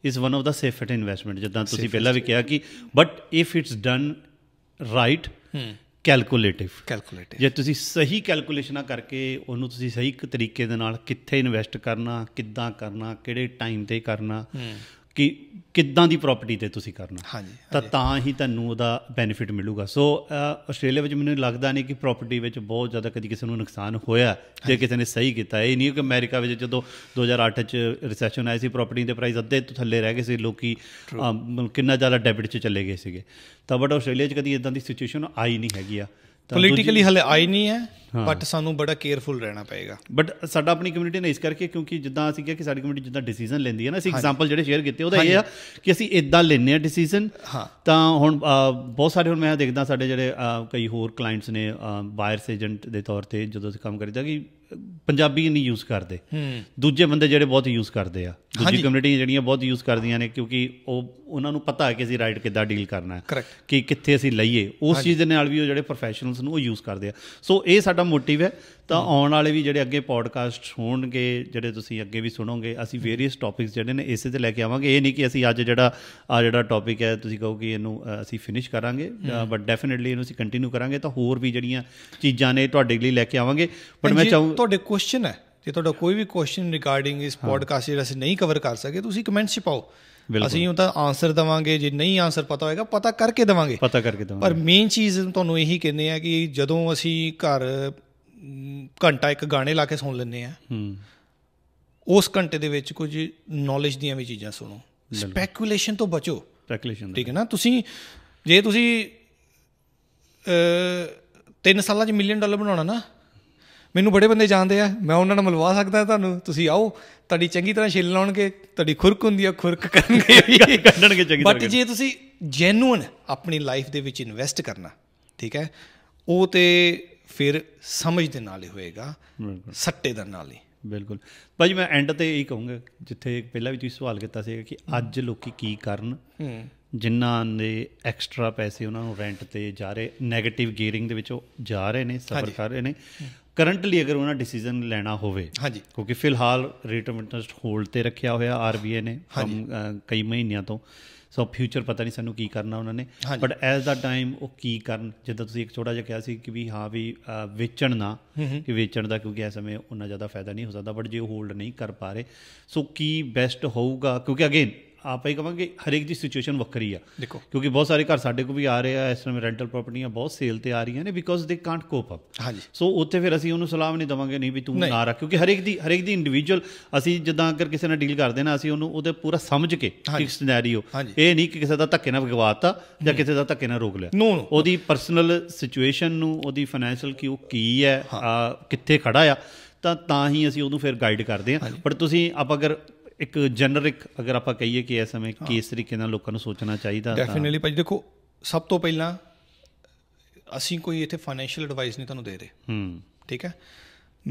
is one of the safest investment ਜਿੱਦਾਂ ਤੁਸੀਂ ਪਹਿਲਾਂ ਵੀ ਕਿਹਾ ਕਿ but if it's done right calculative calculative ਜੇ ਤੁਸੀਂ ਸਹੀ ਕੈਲਕੂਲੇਸ਼ਨਾਂ ਕਰਕੇ ਉਹਨੂੰ ਤੁਸੀਂ ਸਹੀ ਤਰੀਕੇ ਦੇ ਨਾਲ ਕਿੱਥੇ ਇਨਵੈਸਟ ਕਰਨਾ ਕਿੱਦਾਂ ਕਰਨਾ ਕਿਹੜੇ ਟਾਈਮ ਤੇ ਕਰਨਾ hmm. ਕਿ ਕਿੱਦਾਂ ਦੀ ਪ੍ਰਾਪਰਟੀ ਤੇ ਤੁਸੀਂ ਕਰਨਾ ਤਾਂ ਤਾਂ ਹੀ ਤੁਹਾਨੂੰ ਉਹਦਾ ਬੈਨੀਫਿਟ ਮਿਲੂਗਾ ਸੋ ਆਸਟ੍ਰੇਲੀਆ ਵਿੱਚ ਮੈਨੂੰ ਲੱਗਦਾ ਨਹੀਂ ਕਿ ਪ੍ਰਾਪਰਟੀ ਵਿੱਚ ਬਹੁਤ ਜ਼ਿਆਦਾ ਕਦੀ ਕਿਸੇ ਨੂੰ ਨੁਕਸਾਨ ਹੋਇਆ ਜੇ ਕਿਸੇ ਨੇ ਸਹੀ ਕੀਤਾ ਇਹ ਨਹੀਂ ਕਿ ਅਮਰੀਕਾ ਵਿੱਚ ਜਦੋਂ 2008 ਚ ਰੈਸੈਸ਼ਨ ਆਈ ਸੀ ਪ੍ਰਾਪਰਟੀ ਦੇ ਪ੍ਰਾਈਸ ਅੱਧੇ ਤੋਂ ਥੱਲੇ ਰਹਿ ਗਏ ਸੀ ਲੋਕੀ ਕਿੰਨਾ ਜ਼ਿਆਦਾ ਡੈਬਿਟ ਚ ਚਲੇ ਗਏ ਸੀਗੇ ਤਾਂ ਬਟ ਆਸਟ੍ਰੇਲੀਆ 'ਚ ਕਦੀ ਇਦਾਂ ਦੀ ਸਿਚੁਏਸ਼ਨ ਆਈ ਨਹੀਂ ਹੈਗੀ ਆ ਪੋਲੀਟੀਕਲੀ ਹਲੇ ਆਈ ਨਹੀਂ ਹੈ ਬਟ ਸਾਨੂੰ ਬੜਾ ਕੇਅਰਫੁਲ ਰਹਿਣਾ ਪਏਗਾ ਬਟ ਸਾਡਾ ਆਪਣੀ ਕਮਿਊਨਿਟੀ ਨੇ ਇਸ ਕਰਕੇ ਕਿਉਂਕਿ ਜਿੱਦਾਂ ਅਸੀਂ ਕਿਹਾ ਕਿ ਸਾਡੀ ਕਮਿਊਨਿਟੀ ਜਿੱਦਾਂ ਡਿਸੀਜਨ ਲੈਂਦੀ ਹੈ ਨਾ ਅਸੀਂ ਐਗਜ਼ਾਮਪਲ ਜਿਹੜੇ ਸ਼ੇਅਰ ਕੀਤੇ ਉਹਦਾ ਇਹ ਆ ਕਿ ਅਸੀਂ ਇਦਾਂ ਲੈਨੇ ਆ ਡਿਸੀਜਨ ਤਾਂ ਹੁਣ ਬਹੁਤ ਸਾਰੇ ਹੁਣ ਮੈਂ ਦੇਖਦਾ ਸਾਡੇ ਜਿਹੜੇ ਕਈ ਹੋਰ ਕਲਾਇੰਟਸ ਨੇ ਬਾਇਰਸ ਏਜੰਟ ਦੇ ਤੌਰ ਤੇ ਜਦੋਂ ਅਸੀਂ ਕੰਮ ਕਰੀਦਾ ਕਿ ਪੰਜਾਬੀ ਨਹੀਂ ਯੂਜ਼ ਕਰਦੇ ਦੂਜੇ ਬੰਦੇ ਜਿਹੜੇ ਬਹੁਤ ਯੂਜ਼ ਕਰਦੇ ਆ ਦੂਜੀ ਕਮਿਊਨਿਟੀ ਜਿਹੜੀਆਂ ਬਹੁਤ ਯੂਜ਼ ਕਰਦੀਆਂ ਨੇ ਕਿਉਂਕਿ ਉਹ ਉਹਨਾਂ ਨੂੰ ਪਤਾ ਹੈ ਕਿ ਅਸੀਂ ਰਾਈਟ ਕਿੱਦਾਂ ਡੀਲ ਕਰਨਾ ਹੈ ਕਿ ਕਿੱਥੇ ਅਸੀਂ ਲਈਏ ਉਸ ਚੀਜ਼ ਦੇ ਨਾਲ ਵੀ ਉਹ ਜਿਹੜੇ ਪ੍ਰੋਫੈਸ਼ਨਲਸ ਨੂੰ ਉਹ ਯੂਜ਼ ਕਰਦੇ ਆ ਸੋ ਇਹ ਸਾਡਾ ਮੋਟਿਵ ਹੈ ਤਾਂ ਆਉਣ ਵਾਲੇ ਵੀ ਜਿਹੜੇ ਅੱਗੇ ਪੋਡਕਾਸਟ ਹੋਣਗੇ ਜਿਹੜੇ ਤੁਸੀਂ ਅੱਗੇ ਵੀ ਸੁਣੋਗੇ ਅਸੀਂ ਵੇਰੀਅਸ ਟੌਪਿਕਸ ਜਿਹੜੇ ਨੇ ਇਸੇ ਤੇ ਲੈ ਕੇ ਆਵਾਂਗੇ ਇਹ ਨਹੀਂ ਕਿ ਅਸੀਂ ਅੱਜ ਜਿਹੜਾ ਆ ਜਿਹੜਾ ਟੌਪਿਕ ਹੈ ਤੁਸੀਂ ਕਹੋ ਕਿ ਇਹਨੂੰ ਅਸੀਂ ਫਿਨਿਸ਼ ਕਰਾਂਗੇ ਬਟ ਡੈਫੀਨਿਟਲੀ ਇਹਨੂੰ ਅਸੀਂ ਕੰਟੀਨਿਊ ਕਰਾਂਗੇ ਤਾਂ ਹੋਰ ਵੀ ਜਿਹੜੀਆਂ ਚੀਜ਼ਾਂ ਨੇ ਤੁਹਾਡੇ ਲਈ ਲੈ ਕੇ ਆਵਾਂਗੇ
ਬਟ ਮੈਂ ਚਾਹੂੰ ਤੁਹਾਡੇ ਕੁਐਸਚਨ ਹੈ ਜੇ ਤੁਹਾਡਾ ਕੋਈ ਵੀ ਕੁਐਸਚਨ ਰਿਗਾਰਡਿੰਗ ਇਸ ਪੋਡਕਾਸਟ ਜਿਹੜਾ ਅਸੀਂ ਨਹੀਂ ਕਵਰ ਕਰ ਸਕੇ ਤੁਸੀਂ ਕਮੈਂਟਸ 'ਚ ਪਾਓ ਅਸੀਂ ਉਹ ਤਾਂ ਆਨਸਰ ਦਵਾਂਗੇ ਜੇ ਨਹੀਂ ਆਨਸਰ ਪਤਾ ਹੋਏਗਾ ਪਤਾ ਕਰਕੇ ਦਵਾਂਗੇ ਪਤਾ ਕਰਕੇ ਦਵਾਂਗੇ ਪਰ ਮੇਨ ਚੀਜ਼ ਤੁਹਾਨੂੰ ਇਹੀ ਕਹਿੰਦੇ ਆ ਕਿ ਜਦੋਂ ਅਸੀਂ ਘਰ ਘੰਟਾ ਇੱਕ ਗਾਣੇ ਲਾ ਕੇ ਸੁਣ ਲੈਂਦੇ ਆ ਹੂੰ ਉਸ ਘੰਟੇ ਦੇ ਵਿੱਚ ਕੁਝ ਨੌਲੇਜ ਦੀਆਂ ਵੀ ਚੀਜ਼ਾਂ ਸੁਣੋ ਸਪੈਕੂਲੇਸ਼ਨ ਤੋਂ ਬਚੋ ਸਪੈਕੂਲੇਸ਼ਨ ਠੀਕ ਹੈ ਨਾ ਤੁਸੀਂ ਜੇ ਤੁਸੀਂ ਅ 3 ਸਾਲਾਂ 'ਚ ਮਿਲੀਅਨ ਡਾਲਰ ਬਣਾਉਣਾ ਨਾ ਮੈਨੂੰ ਬੜੇ ਬੰਦੇ ਜਾਣਦੇ ਆ ਮੈਂ ਉਹਨਾਂ ਨਾਲ ਮਿਲਵਾ ਸਕਦਾ ਤੁਹਾਨੂੰ ਤੁਸੀਂ ਆਓ ਤੁਹਾਡੀ ਚੰਗੀ ਤਰ੍ਹਾਂ ਛਿੱਲ ਲਾਉਣਗੇ ਤੁਹਾਡੀ ਖੁਰਕ ਹੁੰਦੀ ਆ ਖੁਰਕ ਕਰਨਗੇ ਕੱਢਣਗੇ ਚੰਗੀ ਤਰ੍ਹਾਂ ਬਟ ਜੇ ਤੁਸੀਂ ਜੈਨੂਨ ਆਪਣੀ ਲਾਈਫ ਦੇ ਵਿੱਚ ਇਨਵੈਸਟ ਕਰਨਾ ਠੀਕ ਹੈ ਉਹ ਤੇ ਫਿਰ ਸਮਝ ਦੇ ਨਾਲ ਹੀ ਹੋਏਗਾ ਸੱਟੇ ਦੇ ਨਾਲ ਹੀ ਬਿਲਕੁਲ ਭਾਜੀ ਮੈਂ ਐਂਡ ਤੇ ਇਹੀ ਕਹੂੰਗਾ ਜਿੱਥੇ ਪਹਿਲਾਂ
ਵੀ ਤੁਸੀਂ ਸਵਾਲ ਕੀਤਾ ਸੀ ਕਿ ਅੱਜ ਲੋਕੀ ਕੀ ਕਰਨ ਜਿਨ੍ਹਾਂ ਦੇ ਐਕਸਟਰਾ ਪੈਸੇ ਉਹਨਾਂ ਨੂੰ ਰੈਂਟ ਤੇ ਜਾ ਰਹੇ 네ਗੇਟਿਵ ਗੀਅਰਿੰਗ ਦੇ ਵਿੱਚ ਉਹ ਜਾ ਰਹੇ ਨੇ ਸਫਰ ਕਰ ਰਹੇ ਨੇ ਕਰੰਟਲੀ ਅਗਰ ਉਹਨਾਂ ਡਿਸੀਜਨ ਲੈਣਾ ਹੋਵੇ ਹਾਂਜੀ ਕਿਉਂਕਿ ਫਿਲਹਾਲ ਰੇਟ ਆਫ ਇੰਟਰਸਟ ਹੋਲਡ ਤੇ ਰੱਖਿਆ ਹੋਇਆ ਆਰਬੀਆਈ ਨੇ ਕਈ ਮਹੀਨਿਆਂ ਤੋਂ ਸੋ ਫਿਊਚਰ ਪਤਾ ਨਹੀਂ ਸਾਨੂੰ ਕੀ ਕਰਨਾ ਉਹਨਾਂ ਨੇ ਬਟ ਐਸ ਦਾ ਟਾਈਮ ਉਹ ਕੀ ਕਰਨ ਜਿੱਦਾਂ ਤੁਸੀਂ ਇੱਕ ਛੋਟਾ ਜਿਹਾ ਕਿਹਾ ਸੀ ਕਿ ਵੀ ਹਾਂ ਵੀ ਵੇਚਣ ਨਾ ਕਿ ਵੇਚਣ ਦਾ ਕਿਉਂਕਿ ਇਸ ਸਮੇਂ ਉਹਨਾਂ ਜ਼ਿਆਦਾ ਫਾਇਦਾ ਨਹੀਂ ਹੋ ਸਕਦਾ ਬਟ ਜੇ ਹੋਲਡ ਨਹੀਂ ਕਰ ਪਾ ਰਹੇ ਸੋ ਕੀ ਬੈਸਟ ਹੋਊਗਾ ਕਿਉਂਕਿ ਅਗੇਨ ਆਪਾਂ ਹੀ ਕਵਾਂਗੇ ਹਰੇਕ ਦੀ ਸਿਚੁਏਸ਼ਨ ਵੱਖਰੀ ਆ ਕਿਉਂਕਿ ਬਹੁਤ ਸਾਰੇ ਘਰ ਸਾਡੇ ਕੋ ਵੀ ਆ ਰਹੇ ਆ ਇਸ ਤਰ੍ਹਾਂ ਰੈਂਟਲ ਪ੍ਰਾਪਰਟੀਆਂ ਬਹੁਤ ਸੇਲ ਤੇ ਆ ਰਹੀਆਂ ਨੇ ਬਿਕੋਜ਼ ਦੇ ਕਾਂਟ ਕੋਪ ਅਪ ਹਾਂਜੀ ਸੋ ਉੱਥੇ ਫਿਰ ਅਸੀਂ ਉਹਨੂੰ ਸਲਾਮ ਨਹੀਂ ਦਵਾਂਗੇ ਨਹੀਂ ਵੀ ਤੂੰ ਨਾ ਰੱਖ ਕਿਉਂਕਿ ਹਰੇਕ ਦੀ ਹਰੇਕ ਦੀ ਇੰਡੀਵਿਜੂਅਲ ਅਸੀਂ ਜਦਾਂ ਅਗਰ ਕਿਸੇ ਨਾਲ ਡੀਲ ਕਰਦੇ ਨਾ ਅਸੀਂ ਉਹਨੂੰ ਉਹਦੇ ਪੂਰਾ ਸਮਝ ਕੇ ਕਿ ਸਿਨੈਰੀਓ ਇਹ ਨਹੀਂ ਕਿ ਕਿਸੇ ਦਾ ਧੱਕੇ ਨਾਲ ਵਿਗਵਾਤਾ ਜਾਂ ਕਿਸੇ ਦਾ ਧੱਕੇ ਨਾਲ ਰੋਕ ਲਿਆ ਉਹਦੀ ਪਰਸਨਲ ਸਿਚੁਏਸ਼ਨ ਨੂੰ ਉਹਦੀ ਫਾਈਨੈਂਸ਼ੀਅਲ ਉਹ ਕੀ ਹੈ ਕਿੱਥੇ ਖੜਾ ਆ ਤਾਂ ਤਾਂ ਹੀ ਅਸੀਂ ਉਹਨੂੰ ਫਿਰ ਗਾਈਡ ਕਰਦੇ ਆ ਪਰ ਤੁਸੀਂ ਆਪ ਅਗਰ ਇੱਕ ਜਨਰਿਕ ਅਗਰ ਆਪਾਂ ਕਹੀਏ ਕਿ ਇਸ ਸਮੇਂ ਕਿਸ ਤਰੀਕੇ ਨਾਲ ਲੋਕਾਂ ਨੂੰ ਸੋਚਣਾ ਚਾਹੀਦਾ ਤਾਂ ਡੈਫੀਨਿਟਲੀ
ਭਾਈ ਦੇਖੋ ਸਭ ਤੋਂ ਪਹਿਲਾਂ ਅਸੀਂ ਕੋਈ ਇੱਥੇ ਫਾਈਨੈਂਸ਼ੀਅਲ ਐਡਵਾਈਸ ਨਹੀਂ ਤੁਹਾਨੂੰ ਦੇ ਰਹੇ ਹੂੰ ਠੀਕ ਹੈ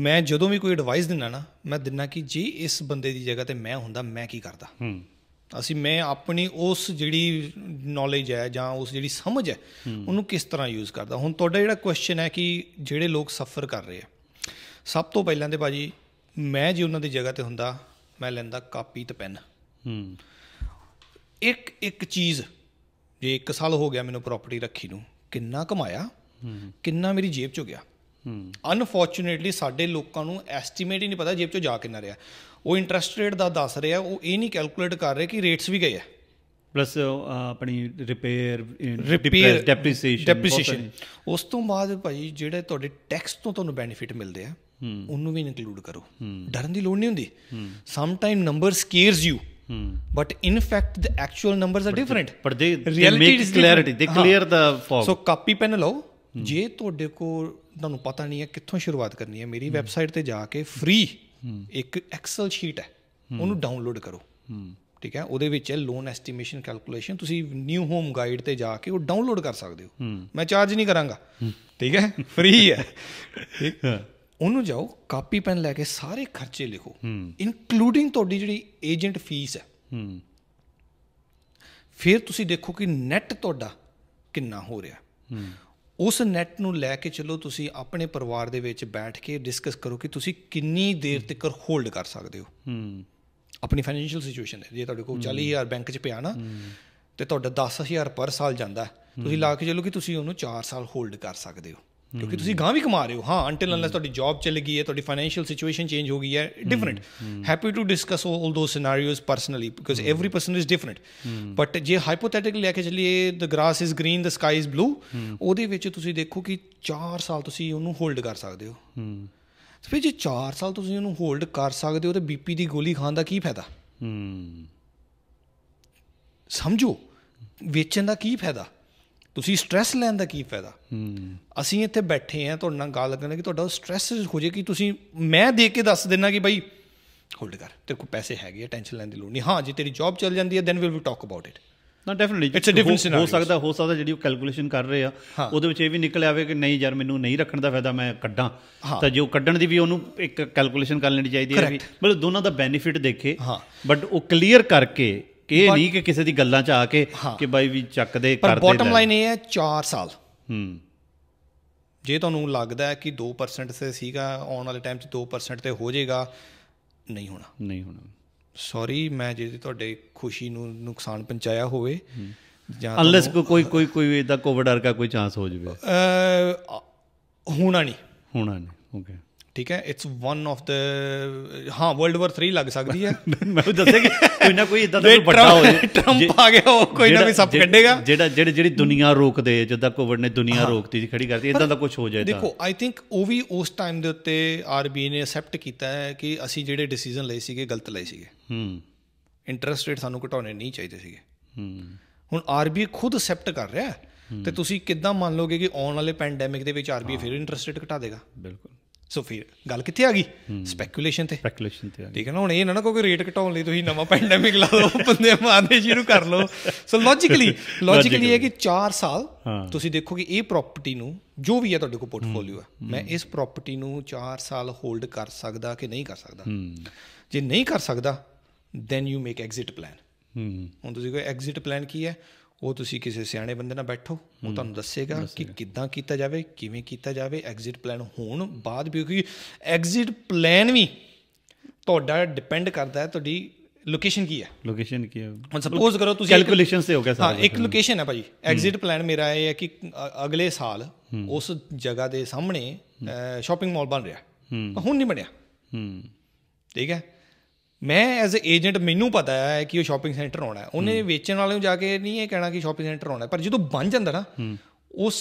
ਮੈਂ ਜਦੋਂ ਵੀ ਕੋਈ ਐਡਵਾਈਸ ਦਿੰਨਾ ਨਾ ਮੈਂ ਦਿੰਨਾ ਕਿ ਜੀ ਇਸ ਬੰਦੇ ਦੀ ਜਗ੍ਹਾ ਤੇ ਮੈਂ ਹੁੰਦਾ ਮੈਂ ਕੀ ਕਰਦਾ ਹੂੰ ਅਸੀਂ ਮੈਂ ਆਪਣੀ ਉਸ ਜਿਹੜੀ ਨੌਲੇਜ ਹੈ ਜਾਂ ਉਸ ਜਿਹੜੀ ਸਮਝ ਹੈ ਉਹਨੂੰ ਕਿਸ ਤਰ੍ਹਾਂ ਯੂਜ਼ ਕਰਦਾ ਹੁਣ ਤੁਹਾਡਾ ਜਿਹੜਾ ਕੁਐਸਚਨ ਹੈ ਕਿ ਜਿਹੜੇ ਲੋਕ ਸਫਰ ਕਰ ਰਹੇ ਆ ਸਭ ਤੋਂ ਪਹਿਲਾਂ ਤੇ ਭਾਜੀ ਮੈਂ ਜੇ ਉਹਨਾਂ ਦੀ ਜਗ੍ਹਾ ਤੇ ਹੁੰਦਾ ਮੈਂ ਲੈਂਦਾ ਕਾਪੀ ਤੇ ਪੈਨ ਹੂੰ ਇੱਕ ਇੱਕ ਚੀਜ਼ ਜੇ 1 ਸਾਲ ਹੋ ਗਿਆ ਮੈਨੂੰ ਪ੍ਰਾਪਰਟੀ ਰੱਖੀ ਨੂੰ ਕਿੰਨਾ ਕਮਾਇਆ ਕਿੰਨਾ ਮੇਰੀ ਜੇਬ ਚੋਂ ਗਿਆ ਅਨਫੋਰਚੂਨੇਟਲੀ ਸਾਡੇ ਲੋਕਾਂ ਨੂੰ ਐਸਟੀਮੇਟ ਹੀ ਨਹੀਂ ਪਤਾ ਜੇਬ ਚੋਂ ਜਾ ਕਿੰਨਾ ਰਿਹਾ ਉਹ ਇੰਟਰਸਟ ਰੇਟ ਦਾ ਦੱਸ ਰਿਹਾ ਉਹ ਇਹ ਨਹੀਂ ਕੈਲਕੂਲੇਟ ਕਰ ਰਿਹਾ ਕਿ ਰੇਟਸ ਵੀ ਗਏ ਆ
ਪਲੱਸ ਆਪਣੀ ਰਿਪੇਅਰ ਡੈਪਰੀਸੀਏਸ਼ਨ ਡੈਪਰੀਸੀਏਸ਼ਨ
ਉਸ ਤੋਂ ਬਾਅਦ ਭਾਈ ਜਿਹੜੇ ਤੁਹਾਡੇ ਟੈਕਸ ਤੋਂ ਤੁਹਾਨੂੰ ਬੈਨੀਫਿਟ ਮਿਲਦੇ ਆ ਉਹਨੂੰ ਵੀ ਇਨਕਲੂਡ ਕਰੋ ਡਰਨ ਦੀ ਲੋੜ ਨਹੀਂ ਹੁੰਦੀ some time number scares you but in fact the actual numbers are different but the reality is clarity they clear the fog so copy pen ਲਓ ਜੇ ਤੁਹਾਡੇ ਕੋ ਤੁਹਾਨੂੰ ਪਤਾ ਨਹੀਂ ਹੈ ਕਿੱਥੋਂ ਸ਼ੁਰੂਆਤ ਕਰਨੀ ਹੈ ਮੇਰੀ ਵੈਬਸਾਈਟ ਤੇ ਜਾ ਕੇ ਫ੍ਰੀ ਇੱਕ ਐਕਸਲ ਸ਼ੀਟ ਹੈ ਉਹਨੂੰ ਡਾਊਨਲੋਡ ਕਰੋ ਠੀਕ ਹੈ ਉਹਦੇ ਵਿੱਚ ਹੈ ਲੋਨ ਐਸਟੀਮੇਸ਼ਨ ਕੈਲਕੂਲੇਸ਼ਨ ਤੁਸੀਂ ਨਿਊ ਹੋਮ ਗਾਈਡ ਤੇ ਜਾ ਕੇ ਉਹ ਡਾਊਨਲੋਡ ਕਰ ਸਕਦੇ ਹੋ ਮੈਂ ਚਾਰਜ ਨਹੀਂ ਕਰਾਂਗਾ
ਠੀਕ ਹੈ ਫ੍ਰੀ ਹੈ ਠੀਕ ਹੈ
ਉਹਨੂੰ ਜਾਓ ਕਾਪੀ ਪੈਨ ਲੈ ਕੇ ਸਾਰੇ ਖਰਚੇ ਲਿਖੋ ਇਨਕਲੂਡਿੰਗ ਤੁਹਾਡੀ ਜਿਹੜੀ ਏਜੰਟ ਫੀਸ ਹੈ ਹੂੰ ਫਿਰ ਤੁਸੀਂ ਦੇਖੋ ਕਿ ਨੈਟ ਤੁਹਾਡਾ ਕਿੰਨਾ ਹੋ ਰਿਹਾ ਉਸ ਨੈਟ ਨੂੰ ਲੈ ਕੇ ਚਲੋ ਤੁਸੀਂ ਆਪਣੇ ਪਰਿਵਾਰ ਦੇ ਵਿੱਚ ਬੈਠ ਕੇ ਡਿਸਕਸ ਕਰੋ ਕਿ ਤੁਸੀਂ ਕਿੰਨੀ ਦੇਰ ਤੱਕ ਹੋਲਡ ਕਰ ਸਕਦੇ ਹੋ ਹੂੰ ਆਪਣੀ ਫਾਈਨੈਂਸ਼ੀਅਲ ਸਿਚੁਏਸ਼ਨ ਹੈ ਜੇ ਤੁਹਾਡੇ ਕੋਲ 40000 ਬੈਂਕ 'ਚ ਪਿਆ ਨਾ ਤੇ ਤੁਹਾਡਾ 10000 ਪਰ ਸਾਲ ਜਾਂਦਾ ਤੁਸੀਂ ਲਾ ਕੇ ਚਲੋ ਕਿ ਤੁਸੀਂ ਉਹਨੂੰ 4 ਸਾਲ ਹੋਲਡ ਕਰ ਸਕਦੇ ਹੋ ਕਿਉਂਕਿ ਤੁਸੀਂ ਗਾਂ ਵੀ ਕਮਾ ਰਹੇ ਹੋ ਹਾਂ ਅੰਟਿਲ ਅਨਲੈਸ ਤੁਹਾਡੀ ਜੌਬ ਚੱਲ ਗਈ ਹੈ ਤੁਹਾਡੀ ਫਾਈਨੈਂਸ਼ੀਅਲ ਸਿਚੁਏਸ਼ਨ ਚੇਂਜ ਹੋ ਗਈ ਹੈ different happy to discuss all the scenarios personally because every person is different but ਜੇ ਹਾਈਪੋਥੈਟਿਕਲੀ ਲੈ ਕੇ ਚੱਲੀਏ the grass is green the sky is blue ਉਹਦੇ ਵਿੱਚ ਤੁਸੀਂ ਦੇਖੋ ਕਿ 4 ਸਾਲ ਤੁਸੀਂ ਉਹਨੂੰ ਹੋਲਡ ਕਰ ਸਕਦੇ ਹੋ ਫਿਰ ਜੇ 4 ਸਾਲ ਤੁਸੀਂ ਉਹਨੂੰ ਹੋਲਡ ਕਰ ਸਕਦੇ ਹੋ ਤੇ ਬੀਪੀ ਦੀ ਗੋਲੀ ਖਾਣ ਦਾ ਕੀ ਫਾਇਦਾ ਸਮਝੋ ਵੇਚਣ ਦਾ ਕੀ ਫਾਇਦਾ ਤੁਸੀਂ ਸਟ्रेस ਲੈਣ ਦਾ ਕੀ ਫਾਇਦਾ ਅਸੀਂ ਇੱਥੇ ਬੈਠੇ ਆ ਤੁਹਾਡੇ ਨਾਲ ਗੱਲ ਕਰਨੇ ਕਿ ਤੁਹਾਡਾ ਸਟ्रेस ਹੋ ਜੇ ਕਿ ਤੁਸੀਂ ਮੈਂ ਦੇ ਕੇ ਦੱਸ ਦੇਣਾ ਕਿ ਬਾਈ ਹੋਲਡ ਕਰ ਤੇਰੇ ਕੋਲ ਪੈਸੇ ਹੈਗੇ ਆ ਟੈਨਸ਼ਨ ਲੈਣ ਦੀ ਲੋੜ ਨਹੀਂ ਹਾਂ ਜੇ ਤੇਰੀ ਜੌਬ ਚੱਲ ਜਾਂਦੀ ਹੈ then will be talk about it
ਨਾ definitely it's uh different scenario ਹੋ ਸਕਦਾ ਹੋ ਸਕਦਾ ਜਿਹੜੀ ਉਹ ਕੈਲਕੂਲੇਸ਼ਨ ਕਰ ਰਹੇ ਆ ਉਹਦੇ ਵਿੱਚ ਇਹ ਵੀ ਨਿਕਲ ਆਵੇ ਕਿ ਨਹੀਂ ਯਾਰ ਮੈਨੂੰ ਨਹੀਂ ਰੱਖਣ ਦਾ ਫਾਇਦਾ ਮੈਂ ਕੱਢਾਂ ਤਾਂ ਜੋ ਕੱਢਣ ਦੀ ਵੀ ਉਹਨੂੰ ਇੱਕ ਕੈਲਕੂਲੇਸ਼ਨ ਕਰ ਲੈਣੀ ਚਾਹੀਦੀ ਹੈ ਮਤਲਬ ਦੋਨਾਂ ਦਾ ਬੈਨੀਫਿਟ ਦੇਖੇ ਬਟ ਉਹ ਕਲੀਅਰ ਕਰਕੇ ਕਿ ਇਹ ਨਹੀਂ ਕਿ ਕਿਸੇ ਦੀ ਗੱਲਾਂ 'ਚ ਆ ਕੇ ਕਿ ਬਾਈ ਵੀ ਚੱਕ ਦੇ ਕਰਦੇ ਪਰ ਬਾਟਮ ਲਾਈਨ ਇਹ ਹੈ 4 ਸਾਲ ਹੂੰ
ਜੇ ਤੁਹਾਨੂੰ ਲੱਗਦਾ ਹੈ ਕਿ 2% ਤੇ ਸੀਗਾ ਆਉਣ ਵਾਲੇ ਟਾਈਮ 'ਚ 2% ਤੇ ਹੋ ਜਾਏਗਾ ਨਹੀਂ ਹੋਣਾ ਨਹੀਂ ਹੋਣਾ ਸੌਰੀ ਮੈਂ ਜੇ ਤੁਹਾਡੇ ਖੁਸ਼ੀ ਨੂੰ ਨੁਕਸਾਨ ਪਹੁੰਚਾਇਆ ਹੋਵੇ ਜਾਂ ਅਨਲੈਸ
ਕੋਈ ਕੋਈ ਕੋਈ ਇਦਾਂ ਕੋਵਿਡ ਵਰਗਾ ਕੋਈ ਚਾਂਸ ਹੋ ਜਵੇ ਹੋਣਾ ਨਹੀਂ ਹੋਣਾ ਨਹੀਂ ਓਕੇ
ਠੀਕ ਹੈ ਇਟਸ ਵਨ ਆਫ ਦ ਹਾਂ ਵਰਲਡ ਵਾਰ 3 ਲੱਗ ਸਕਦੀ ਹੈ ਮੈਂ ਦੱਸਿਆ ਕਿ ਕੋਈ ਨਾ ਕੋਈ ਇਦਾਂ ਦਾ ਕੋਈ ਵੱਡਾ ਹੋ ਜਾਏ ਟਰੰਪ ਆ ਗਿਆ ਉਹ ਕੋਈ ਨਾ ਵੀ ਸਭ ਕੱਢੇਗਾ ਜਿਹੜਾ ਜਿਹੜੀ ਜਿਹੜੀ ਦੁਨੀਆ
ਰੋਕਦੇ ਜਿੱਦਾਂ ਕੋਵਿਡ ਨੇ ਦੁਨੀਆ ਰੋਕਤੀ ਖੜੀ ਕਰਤੀ ਇਦਾਂ ਦਾ ਕੁਝ ਹੋ ਜਾਏ ਤਾਂ ਦੇਖੋ
ਆਈ ਥਿੰਕ ਉਹ ਵੀ ਉਸ ਟਾਈਮ ਦੇ ਉੱਤੇ ਆਰਬੀ ਨੇ ਅਸੈਪਟ ਕੀਤਾ ਹੈ ਕਿ ਅਸੀਂ ਜਿਹੜੇ ਡਿਸੀਜਨ ਲਏ ਸੀਗੇ ਗਲਤ ਲਏ ਸੀਗੇ ਹੂੰ ਇੰਟਰਸਟ ਰੇਟ ਸਾਨੂੰ ਘਟਾਉਣੇ ਨਹੀਂ ਚਾਹੀਦੇ ਸੀਗੇ ਹੂੰ ਹੁਣ ਆਰਬੀ ਖੁਦ ਅਸੈਪਟ ਕਰ ਰਿਹਾ ਹੈ ਤੇ ਤੁਸੀਂ ਕਿੱਦਾਂ ਮੰਨ ਲੋਗੇ ਕਿ ਆਉਣ ਵਾਲੇ ਪੈਂਡੈਮਿਕ ਦੇ ਵਿੱਚ ਆਰਬੀ ਫਿਰ ਇੰਟਰਸਟ ਰੇਟ ਘਟਾ ਦੇਗਾ ਬਿਲਕੁਲ ਸੋ ਫਿਰ ਗੱਲ ਕਿੱਥੇ ਆ ਗਈ ਸਪੈਕੂਲੇਸ਼ਨ ਤੇ ਸਪੈਕੂਲੇਸ਼ਨ ਤੇ ਠੀਕ ਹੈ ਨਾ ਹੁਣ ਇਹ ਨਾ ਨਾ ਕੋਈ ਰੇਟ ਘਟਾਉਣ ਲਈ ਤੁਸੀਂ ਨਵਾਂ ਪੈਂਡੈਮਿਕ ਲਾ ਦਿਓ ਬੰਦੇ ਮਾਰਨੇ ਸ਼ੁਰੂ ਕਰ ਲਓ ਸੋ ਲੌਜੀਕਲੀ ਲੌਜੀਕਲੀ ਹੈ ਕਿ 4 ਸਾਲ ਤੁਸੀਂ ਦੇਖੋ ਕਿ ਇਹ ਪ੍ਰਾਪਰਟੀ ਨੂੰ ਜੋ ਵੀ ਹੈ ਤੁਹਾਡੇ ਕੋਲ ਪੋਰਟਫੋਲੀਓ ਹੈ ਮੈਂ ਇਸ ਪ੍ਰਾਪਰਟੀ ਨੂੰ 4 ਸਾਲ ਹੋਲਡ ਕਰ ਸਕਦਾ ਕਿ ਨਹੀਂ ਕਰ ਸਕਦਾ ਜੇ ਨਹੀਂ ਕਰ ਸਕਦਾ then you make exit
plan
ਹੁਣ ਤੁਸੀਂ ਕੋਈ ਐਗਜ਼ਿਟ ਪਲਾਨ ਕੀ ਹੈ ਉਹ ਤੁਸੀਂ ਕਿਸੇ ਸਿਆਣੇ ਬੰਦੇ ਨਾਲ ਬੈਠੋ ਉਹ ਤੁਹਾਨੂੰ ਦੱਸੇਗਾ ਕਿ ਕਿੱਦਾਂ ਕੀਤਾ ਜਾਵੇ ਕਿਵੇਂ ਕੀਤਾ ਜਾਵੇ ਐਗਜ਼ਿਟ ਪਲਾਨ ਹੋਣ ਬਾਅਦ ਵੀ ਕਿ ਐਗਜ਼ਿਟ ਪਲਾਨ ਵੀ ਤੁਹਾਡਾ ਡਿਪੈਂਡ ਕਰਦਾ ਹੈ ਤੁਹਾਡੀ ਲੋਕੇਸ਼ਨ ਕੀ ਹੈ
ਲੋਕੇਸ਼ਨ ਕੀ ਹੈ ਹੁਣ ਸਪੋਜ਼ ਕਰੋ ਤੁਸੀਂ ਕੈਲਕੂਲੇਸ਼ਨ ਤੇ ਹੋ ਗਿਆ ਸਾਰਾ ਹਾਂ ਇੱਕ ਲੋਕੇਸ਼ਨ ਹੈ ਭਾਜੀ ਐਗਜ਼ਿਟ
ਪਲਾਨ ਮੇਰਾ ਇਹ ਹੈ ਕਿ ਅਗਲੇ ਸਾਲ ਉਸ ਜਗ੍ਹਾ ਦੇ ਸਾਹਮਣੇ ਸ਼ਾਪਿੰਗ ਮਾਲ ਬਣ ਰਿਹਾ ਪਰ ਹੁਣ ਨਹੀਂ ਬਣਿਆ ਠੀਕ ਹੈ ਮੈਂ ਐਜ਼ ਅ ਏਜੰਟ ਮੈਨੂੰ ਪਤਾ ਹੈ ਕਿ ਉਹ ਸ਼ਾਪਿੰਗ ਸੈਂਟਰ ਆਉਣਾ ਹੈ ਉਹਨੇ ਵੇਚਣ ਵਾਲੇ ਨੂੰ ਜਾ ਕੇ ਨਹੀਂ ਇਹ ਕਹਿਣਾ ਕਿ ਸ਼ਾਪਿੰਗ ਸੈਂਟਰ ਆਉਣਾ ਹੈ ਪਰ ਜਦੋਂ ਬਣ ਜਾਂਦਾ ਨਾ ਉਸ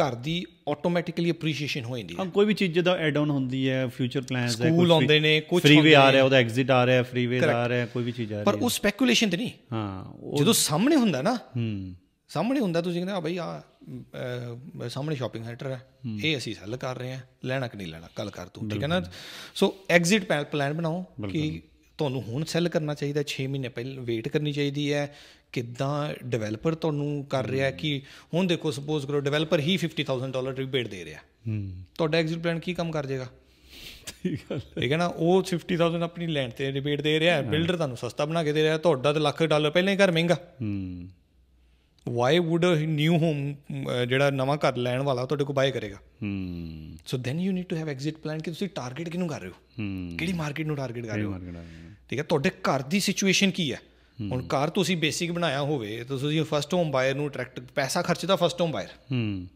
ਘਰ ਦੀ ਆਟੋਮੈਟਿਕਲੀ ਅਪਰੀਸ਼ੀਏਸ਼ਨ ਹੋ ਜਾਂਦੀ ਹੈ ਕੋਈ ਵੀ ਚੀਜ਼ ਜਿਹਦਾ ਐਡ ਆਨ ਹੁੰਦੀ ਹੈ ਫਿਊਚਰ ਪਲਾਨਸ ਹੈ ਸਕੂਲ ਆਉਂਦੇ ਨੇ ਕੁਝ ਫ੍ਰੀਵੇ ਆ ਰਿਹਾ ਉਹਦਾ
ਐਗਜ਼ਿਟ ਆ ਰਿਹਾ ਫ੍ਰੀਵੇ ਆ ਰਿਹਾ ਕੋਈ ਵੀ ਚੀਜ਼ ਆ ਰਹੀ ਹੈ ਪਰ ਉਹ
ਸਪੈਕੂਲੇਸ਼ਨ ਤੇ ਨਹੀਂ
ਹਾਂ ਜਦੋਂ
ਸਾਹਮਣੇ ਹੁੰਦਾ ਨਾ ਹੂੰ ਸਾਹਮਣੇ ਹੁੰਦਾ ਤੁਸੀਂ ਕਹਿੰਦੇ ਆ ਬਈ ਆ ਸਾਹਮਣੇ ਸ਼ਾਪਿੰਗ ਸੈਂਟਰ ਹੈ ਇਹ ਅਸੀਂ ਸੈਲ ਕਰ ਰਹੇ ਹਾਂ ਲੈਣਾ ਕਿ ਨਹੀਂ ਲੈਣਾ ਕੱਲ ਕਰ ਤੂੰ ਠੀਕ ਹੈ ਨਾ ਸੋ ਐਗਜ਼ਿਟ ਪਲਾਨ ਬਣਾਓ ਕਿ ਤੁਹਾਨੂੰ ਹੁਣ ਸੈਲ ਕਰਨਾ ਚਾਹੀਦਾ 6 ਮਹੀਨੇ ਪਹਿਲਾਂ ਵੇਟ ਕਰਨੀ ਚਾਹੀਦੀ ਹੈ ਕਿੱਦਾਂ ਡਿਵੈਲਪਰ ਤੁਹਾਨੂੰ ਕਰ ਰਿਹਾ ਕਿ ਹੁਣ ਦੇਖੋ ਸਪੋਜ਼ ਕਰੋ ਡਿਵੈਲਪਰ ਹੀ 50000 ਡਾਲਰ ਰਿਬੇਟ ਦੇ ਰਿਹਾ ਹੂੰ ਤੁਹਾਡਾ ਐਗਜ਼ਿਟ ਪਲਾਨ ਕੀ ਕੰਮ ਕਰ ਜਾਏਗਾ ਠੀਕ ਹੈ ਨਾ ਉਹ 50000 ਆਪਣੀ ਲੈਂਡ ਤੇ ਰਿਬੇਟ ਦੇ ਰਿਹਾ ਬਿਲਡਰ ਤੁਹਾਨੂੰ ਸਸਤਾ ਬਣਾ ਕੇ ਦੇ ਰਿਹਾ ਤੁਹਾਡਾ ਤੇ ਲੱਖ ਡਾਲਰ ਪਹਿਲਾਂ ਹੀ ਘਰ ਮਹਿੰਗਾ ਹੂੰ why would a new home ਜਿਹੜਾ ਨਵਾਂ ਘਰ ਲੈਣ ਵਾਲਾ ਤੁਹਾਡੇ ਕੋਲ ਬਾਏ ਕਰੇਗਾ
hmm
so then you need to have exit plan ਕਿ ਤੁਸੀਂ ਟਾਰਗੇਟ ਕਿਨੂੰ ਕਰ ਰਹੇ ਹੋ ਕਿਹੜੀ ਮਾਰਕੀਟ ਨੂੰ ਟਾਰਗੇਟ ਕਰ ਰਹੇ ਹੋ ਠੀਕ ਹੈ ਤੁਹਾਡੇ ਘਰ ਦੀ ਸਿਚੁਏਸ਼ਨ ਕੀ ਹੈ ਹੁਣ ਘਰ ਤੁਸੀਂ ਬੇਸਿਕ ਬਣਾਇਆ ਹੋਵੇ ਤਾਂ ਤੁਸੀਂ ਫਰਸਟ ਹੋਮ ਬਾਇਰ ਨੂੰ ਅਟਰੈਕਟ ਪੈਸਾ ਖਰਚਦਾ ਫਰਸਟ ਹੋਮ ਬਾਇਰ ਹਮ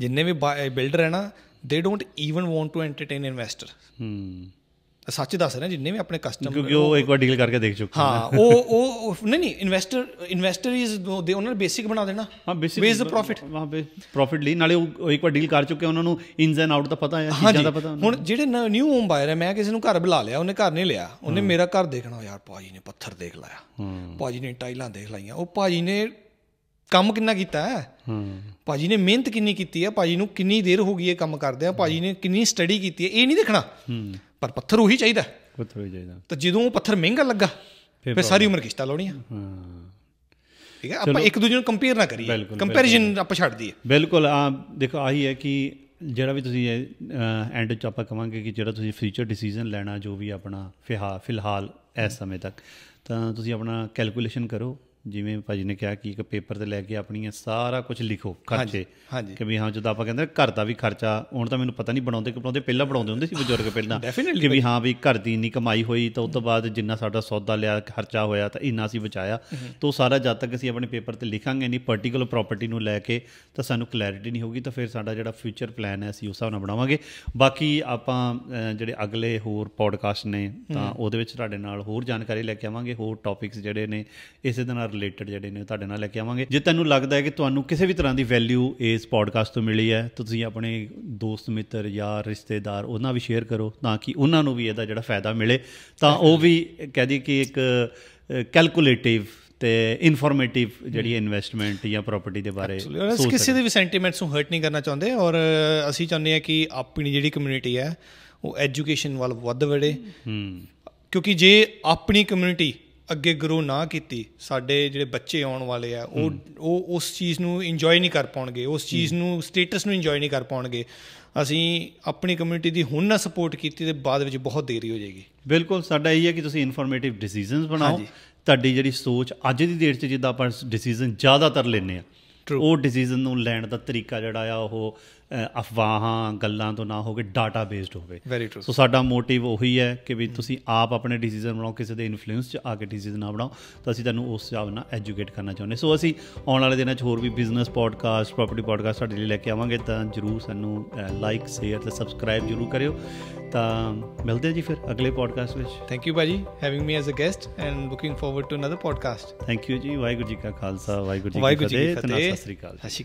ਜਿੰਨੇ ਵੀ ਬਿਲਡਰ ਹੈ ਨਾ they don't even want to entertain investor hmm ਸੱਚ ਦੱਸ ਰਿਹਾ ਜਿੰਨੇ ਵੀ ਆਪਣੇ ਕਸਟਮਰ ਕਿਉਂਕਿ ਉਹ ਇੱਕ
ਵਾਰ ਡੀਲ ਕਰਕੇ ਦੇਖ ਚੁੱਕੇ ਹਾਂ ਉਹ
ਉਹ ਨਹੀਂ ਨਹੀਂ ਇਨਵੈਸਟਰ ਇਨਵੈਸਟਰ ਇਜ਼ ਦੇ ਉਹਨਾਂ ਨੇ ਬੇਸਿਕ ਬਣਾ ਦੇਣਾ ਹਾਂ ਬੇਸਿਕ ਬੇਸ ਦਾ ਪ੍ਰੋਫਿਟ ਹਾਂ ਬੇ ਪ੍ਰੋਫਿਟ ਲਈ ਨਾਲੇ ਉਹ ਇੱਕ ਵਾਰ ਡੀਲ ਕਰ ਚੁੱਕੇ ਉਹਨਾਂ ਨੂੰ ਇਨਸ ਐਂਡ ਆਊਟ ਦਾ ਪਤਾ ਹੈ ਚੀਜ਼ਾਂ ਦਾ ਪਤਾ ਹੁਣ ਜਿਹੜੇ ਨਿਊ ਹੋਮ ਬਾਇਰ ਹੈ ਮੈਂ ਕਿਸੇ ਨੂੰ ਘਰ ਬੁਲਾ ਲਿਆ ਉਹਨੇ ਘਰ ਨਹੀਂ ਲਿਆ ਉਹਨੇ ਮੇਰਾ ਘਰ ਦੇਖਣਾ ਯਾਰ ਪਾਜੀ ਨੇ ਪੱਥਰ ਦੇਖ ਲਾਇਆ ਪਾਜੀ ਨੇ ਟਾਈਲਾਂ ਦੇਖ ਲਾਈਆਂ ਉਹ ਪਾਜੀ ਨੇ ਕੰਮ ਕਿੰਨਾ ਕੀਤਾ ਹੈ ਹੂੰ ਭਾਜੀ ਨੇ ਮਿਹਨਤ ਕਿੰਨੀ ਕੀਤੀ ਹੈ ਭਾਜੀ ਨੂੰ ਕਿੰਨੀ ਦੇਰ ਹੋ ਗਈ ਹੈ ਕੰਮ ਕਰਦੇ ਆ ਭਾਜੀ ਨੇ ਕਿੰਨੀ ਸਟੱਡੀ ਕੀਤੀ ਹੈ ਇਹ ਨਹੀਂ ਦੇਖਣਾ ਹੂੰ ਪਰ ਪੱਥਰ ਉਹੀ ਚਾਹੀਦਾ ਪੱਥਰ ਉਹੀ ਚਾਹੀਦਾ ਤਾਂ ਜਦੋਂ ਉਹ ਪੱਥਰ ਮਹਿੰਗਾ ਲੱਗਾ ਫਿਰ ਸਾਰੀ ਉਮਰ ਕਿਸ਼ਤਾ ਲਾਉਣੀ ਆ
ਹਾਂ
ਠੀਕ ਹੈ ਆਪਾਂ ਇੱਕ ਦੂਜੇ ਨੂੰ ਕੰਪੇਅਰ ਨਾ ਕਰੀਏ ਕੰਪੈਰੀਜ਼ਨ
ਆਪਾਂ ਛੱਡ ਦਈਏ ਬਿਲਕੁਲ ਆ ਦੇਖੋ ਆਹੀ ਹੈ ਕਿ ਜਿਹੜਾ ਵੀ ਤੁਸੀਂ ਐਂਡ ਚ ਆਪਾਂ ਕਵਾਂਗੇ ਕਿ ਜਿਹੜਾ ਤੁਸੀਂ ਫਿਊਚਰ ਡਿਸੀਜਨ ਲੈਣਾ ਜੋ ਵੀ ਆਪਣਾ ਫਿਹਾ ਫਿਲਹਾਲ ਇਸ ਸਮੇਂ ਤੱਕ ਤਾਂ ਤੁਸੀਂ ਆਪਣਾ ਕੈਲਕੂਲੇਸ਼ਨ ਕਰੋ ਜਿਵੇਂ ਭਾਜੀ ਨੇ ਕਿਹਾ ਕਿ ਇੱਕ ਪੇਪਰ ਤੇ ਲੈ ਕੇ ਆਪਣੀਆਂ ਸਾਰਾ ਕੁਝ ਲਿਖੋ ਖਰਚੇ ਕਿ ਵੀ ਹਾਂ ਜਦੋਂ ਆਪਾਂ ਕਹਿੰਦੇ ਘਰ ਦਾ ਵੀ ਖਰਚਾ ਹੁਣ ਤਾਂ ਮੈਨੂੰ ਪਤਾ ਨਹੀਂ ਬਣਾਉਂਦੇ ਕਿ ਬਣਾਉਂਦੇ ਪਹਿਲਾਂ ਬਣਾਉਂਦੇ ਹੁੰਦੇ ਸੀ ਬਜ਼ੁਰਗ ਪਹਿਲਾਂ ਕਿ ਵੀ ਹਾਂ ਵੀ ਘਰ ਦੀ ਇੰਨੀ ਕਮਾਈ ਹੋਈ ਤਾਂ ਉਸ ਤੋਂ ਬਾਅਦ ਜਿੰਨਾ ਸਾਡਾ ਸੌਦਾ ਲਿਆ ਖਰਚਾ ਹੋਇਆ ਤਾਂ ਇੰਨਾ ਅਸੀਂ ਬਚਾਇਆ ਤਾਂ ਸਾਰਾ ਜਦ ਤੱਕ ਅਸੀਂ ਆਪਣੇ ਪੇਪਰ ਤੇ ਲਿਖਾਂਗੇ ਨਹੀਂ ਪਾਰਟੀਕੂਲਰ ਪ੍ਰਾਪਰਟੀ ਨੂੰ ਲੈ ਕੇ ਤਾਂ ਸਾਨੂੰ ਕਲੈਰਿਟੀ ਨਹੀਂ ਹੋਊਗੀ ਤਾਂ ਫਿਰ ਸਾਡਾ ਜਿਹੜਾ ਫਿਊਚਰ ਪਲਾਨ ਹੈ ਅਸੀਂ ਉਸ ਹਿਸਾਬ ਨਾਲ ਬਣਾਵਾਂਗੇ ਬਾਕੀ ਆਪਾਂ ਜਿਹੜੇ ਅਗਲੇ ਹੋਰ ਪੋਡਕਾਸਟ ਨੇ ਤਾਂ ਉਹਦੇ ਵਿੱਚ ਤੁਹਾਡੇ ਨਾਲ ਹੋਰ ਜਾਣਕਾਰੀ ਲੈ ਕੇ ਆਵਾਂਗੇ ਹੋਰ ਟੌਪਿਕਸ ਜਿਹੜੇ ਨੇ ਇਸੇ ਤਰ੍ਹਾਂ ਰਿਲੇਟਡ ਜਿਹੜੇ ਨੇ ਤੁਹਾਡੇ ਨਾਲ ਲੈ ਕੇ ਆਵਾਂਗੇ ਜੇ ਤੁਹਾਨੂੰ ਲੱਗਦਾ ਹੈ ਕਿ ਤੁਹਾਨੂੰ ਕਿਸੇ ਵੀ ਤਰ੍ਹਾਂ ਦੀ ਵੈਲਿਊ ਇਸ ਪੋਡਕਾਸਟ ਤੋਂ ਮਿਲੀ ਹੈ ਤਾਂ ਤੁਸੀਂ ਆਪਣੇ ਦੋਸਤ ਮਿੱਤਰ ਯਾਰ ਰਿਸ਼ਤੇਦਾਰ ਉਹਨਾਂ ਵੀ ਸ਼ੇਅਰ ਕਰੋ ਤਾਂ ਕਿ ਉਹਨਾਂ ਨੂੰ ਵੀ ਇਹਦਾ ਜਿਹੜਾ ਫਾਇਦਾ ਮਿਲੇ ਤਾਂ ਉਹ ਵੀ ਕਹਿ ਦੀ ਕਿ ਇੱਕ ਕੈਲਕੂਲੇਟਿਵ ਤੇ ਇਨਫੋਰਮੇਟਿਵ ਜਿਹੜੀ ਇਨਵੈਸਟਮੈਂਟ ਜਾਂ ਪ੍ਰਾਪਰਟੀ ਦੇ ਬਾਰੇ
ਅਸੀਂ ਕਿਸੇ ਦੇ ਵੀ ਸੈਂਟੀਮੈਂਟਸ ਨੂੰ ਹਰਟ ਨਹੀਂ ਕਰਨਾ ਚਾਹੁੰਦੇ ਔਰ ਅਸੀਂ ਚਾਹੁੰਦੇ ਆ ਕਿ ਆਪਣੀ ਜਿਹੜੀ ਕਮਿਊਨਿਟੀ ਹੈ ਉਹ ਐਜੂਕੇਸ਼ਨ ਵੱਲ ਵੱਧ ਵੜੇ ਕਿਉਂਕਿ ਜੇ ਆਪਣੀ ਕਮਿਊਨਿਟੀ ਅੱਗੇ ਗਰੋ ਨਾ ਕੀਤੀ ਸਾਡੇ ਜਿਹੜੇ ਬੱਚੇ ਆਉਣ ਵਾਲੇ ਆ ਉਹ ਉਹ ਉਸ ਚੀਜ਼ ਨੂੰ ਇੰਜੋਏ ਨਹੀਂ ਕਰ ਪਾਉਣਗੇ ਉਸ ਚੀਜ਼ ਨੂੰ ਸਟੇਟਸ ਨੂੰ ਇੰਜੋਏ ਨਹੀਂ ਕਰ ਪਾਉਣਗੇ ਅਸੀਂ ਆਪਣੀ ਕਮਿਊਨਿਟੀ ਦੀ ਹੁਣ ਨਾ ਸਪੋਰਟ ਕੀਤੀ ਤੇ ਬਾਅਦ ਵਿੱਚ ਬਹੁਤ ਦੇਰੀ ਹੋ ਜਾਏਗੀ ਬਿਲਕੁਲ ਸਾਡਾ ਇਹ ਹੈ ਕਿ ਤੁਸੀਂ ਇਨਫੋਰਮੇਟਿਵ ਡਿਸੀਜਨਸ ਬਣਾਓ
ਤੁਹਾਡੀ ਜਿਹੜੀ ਸੋਚ ਅੱਜ ਦੀ ਡੇਟ 'ਚ ਜਿੱਦਾਂ ਆਪਾਂ ਡਿਸੀਜਨ ਜ਼ਿਆਦਾਤਰ ਲੈਨੇ ਆ ਉਹ ਡਿਸੀਜਨ ਨੂੰ ਲੈਣ ਦਾ ਤਰੀਕਾ ਜਿਹੜਾ ਆ ਉਹ ਅਫਵਾਹਾਂ ਗੱਲਾਂ ਤੋਂ ਨਾ ਹੋਵੇ ਡਾਟਾ ਬੇਸਡ ਹੋਵੇ ਸੋ ਸਾਡਾ ਮੋਟਿਵ ਉਹੀ ਹੈ ਕਿ ਵੀ ਤੁਸੀਂ ਆਪ ਆਪਣੇ ਡਿਸੀਜਨ ਬਣਾਓ ਕਿਸੇ ਦੇ ਇਨਫਲੂਐਂਸ 'ਚ ਆ ਕੇ ਡਿਸੀਜਨ ਨਾ ਬਣਾਓ ਤਾਂ ਅਸੀਂ ਤੁਹਾਨੂੰ ਉਸ ਹਿਸਾਬ ਨਾਲ ਐਜੂਕੇਟ ਕਰਨਾ ਚਾਹੁੰਦੇ ਸੋ ਅਸੀਂ ਆਉਣ ਵਾਲੇ ਦਿਨਾਂ 'ਚ ਹੋਰ ਵੀ ਬਿਜ਼ਨਸ ਪੋਡਕਾਸਟ ਪ੍ਰਾਪਰਟੀ ਪੋਡਕਾਸਟ ਸਾਡੇ ਲਈ ਲੈ ਕੇ ਆਵਾਂਗੇ ਤਾਂ ਜਰੂਰ ਸਾਨੂੰ ਲਾਈਕ ਸ਼ੇਅਰ ਤੇ ਸਬਸਕ੍ਰਾਈਬ ਜਰੂਰ ਕਰਿਓ ਤਾਂ ਮਿਲਦੇ ਜੀ ਫਿਰ ਅਗਲੇ ਪੋਡਕਾਸਟ ਵਿੱਚ ਥੈਂਕ ਯੂ ਬਾਜੀ
having me as a guest and looking forward to another podcast
thank you ਜੀ ਵਾਹਿਗੁਰੂ ਜੀ ਕਾ ਖਾਲਸਾ ਵਾਹਿਗੁਰੂ ਜੀ ਕੀ ਫਤਿਹ ਸਤਿ ਸ੍ਰੀ ਅਕਾਲ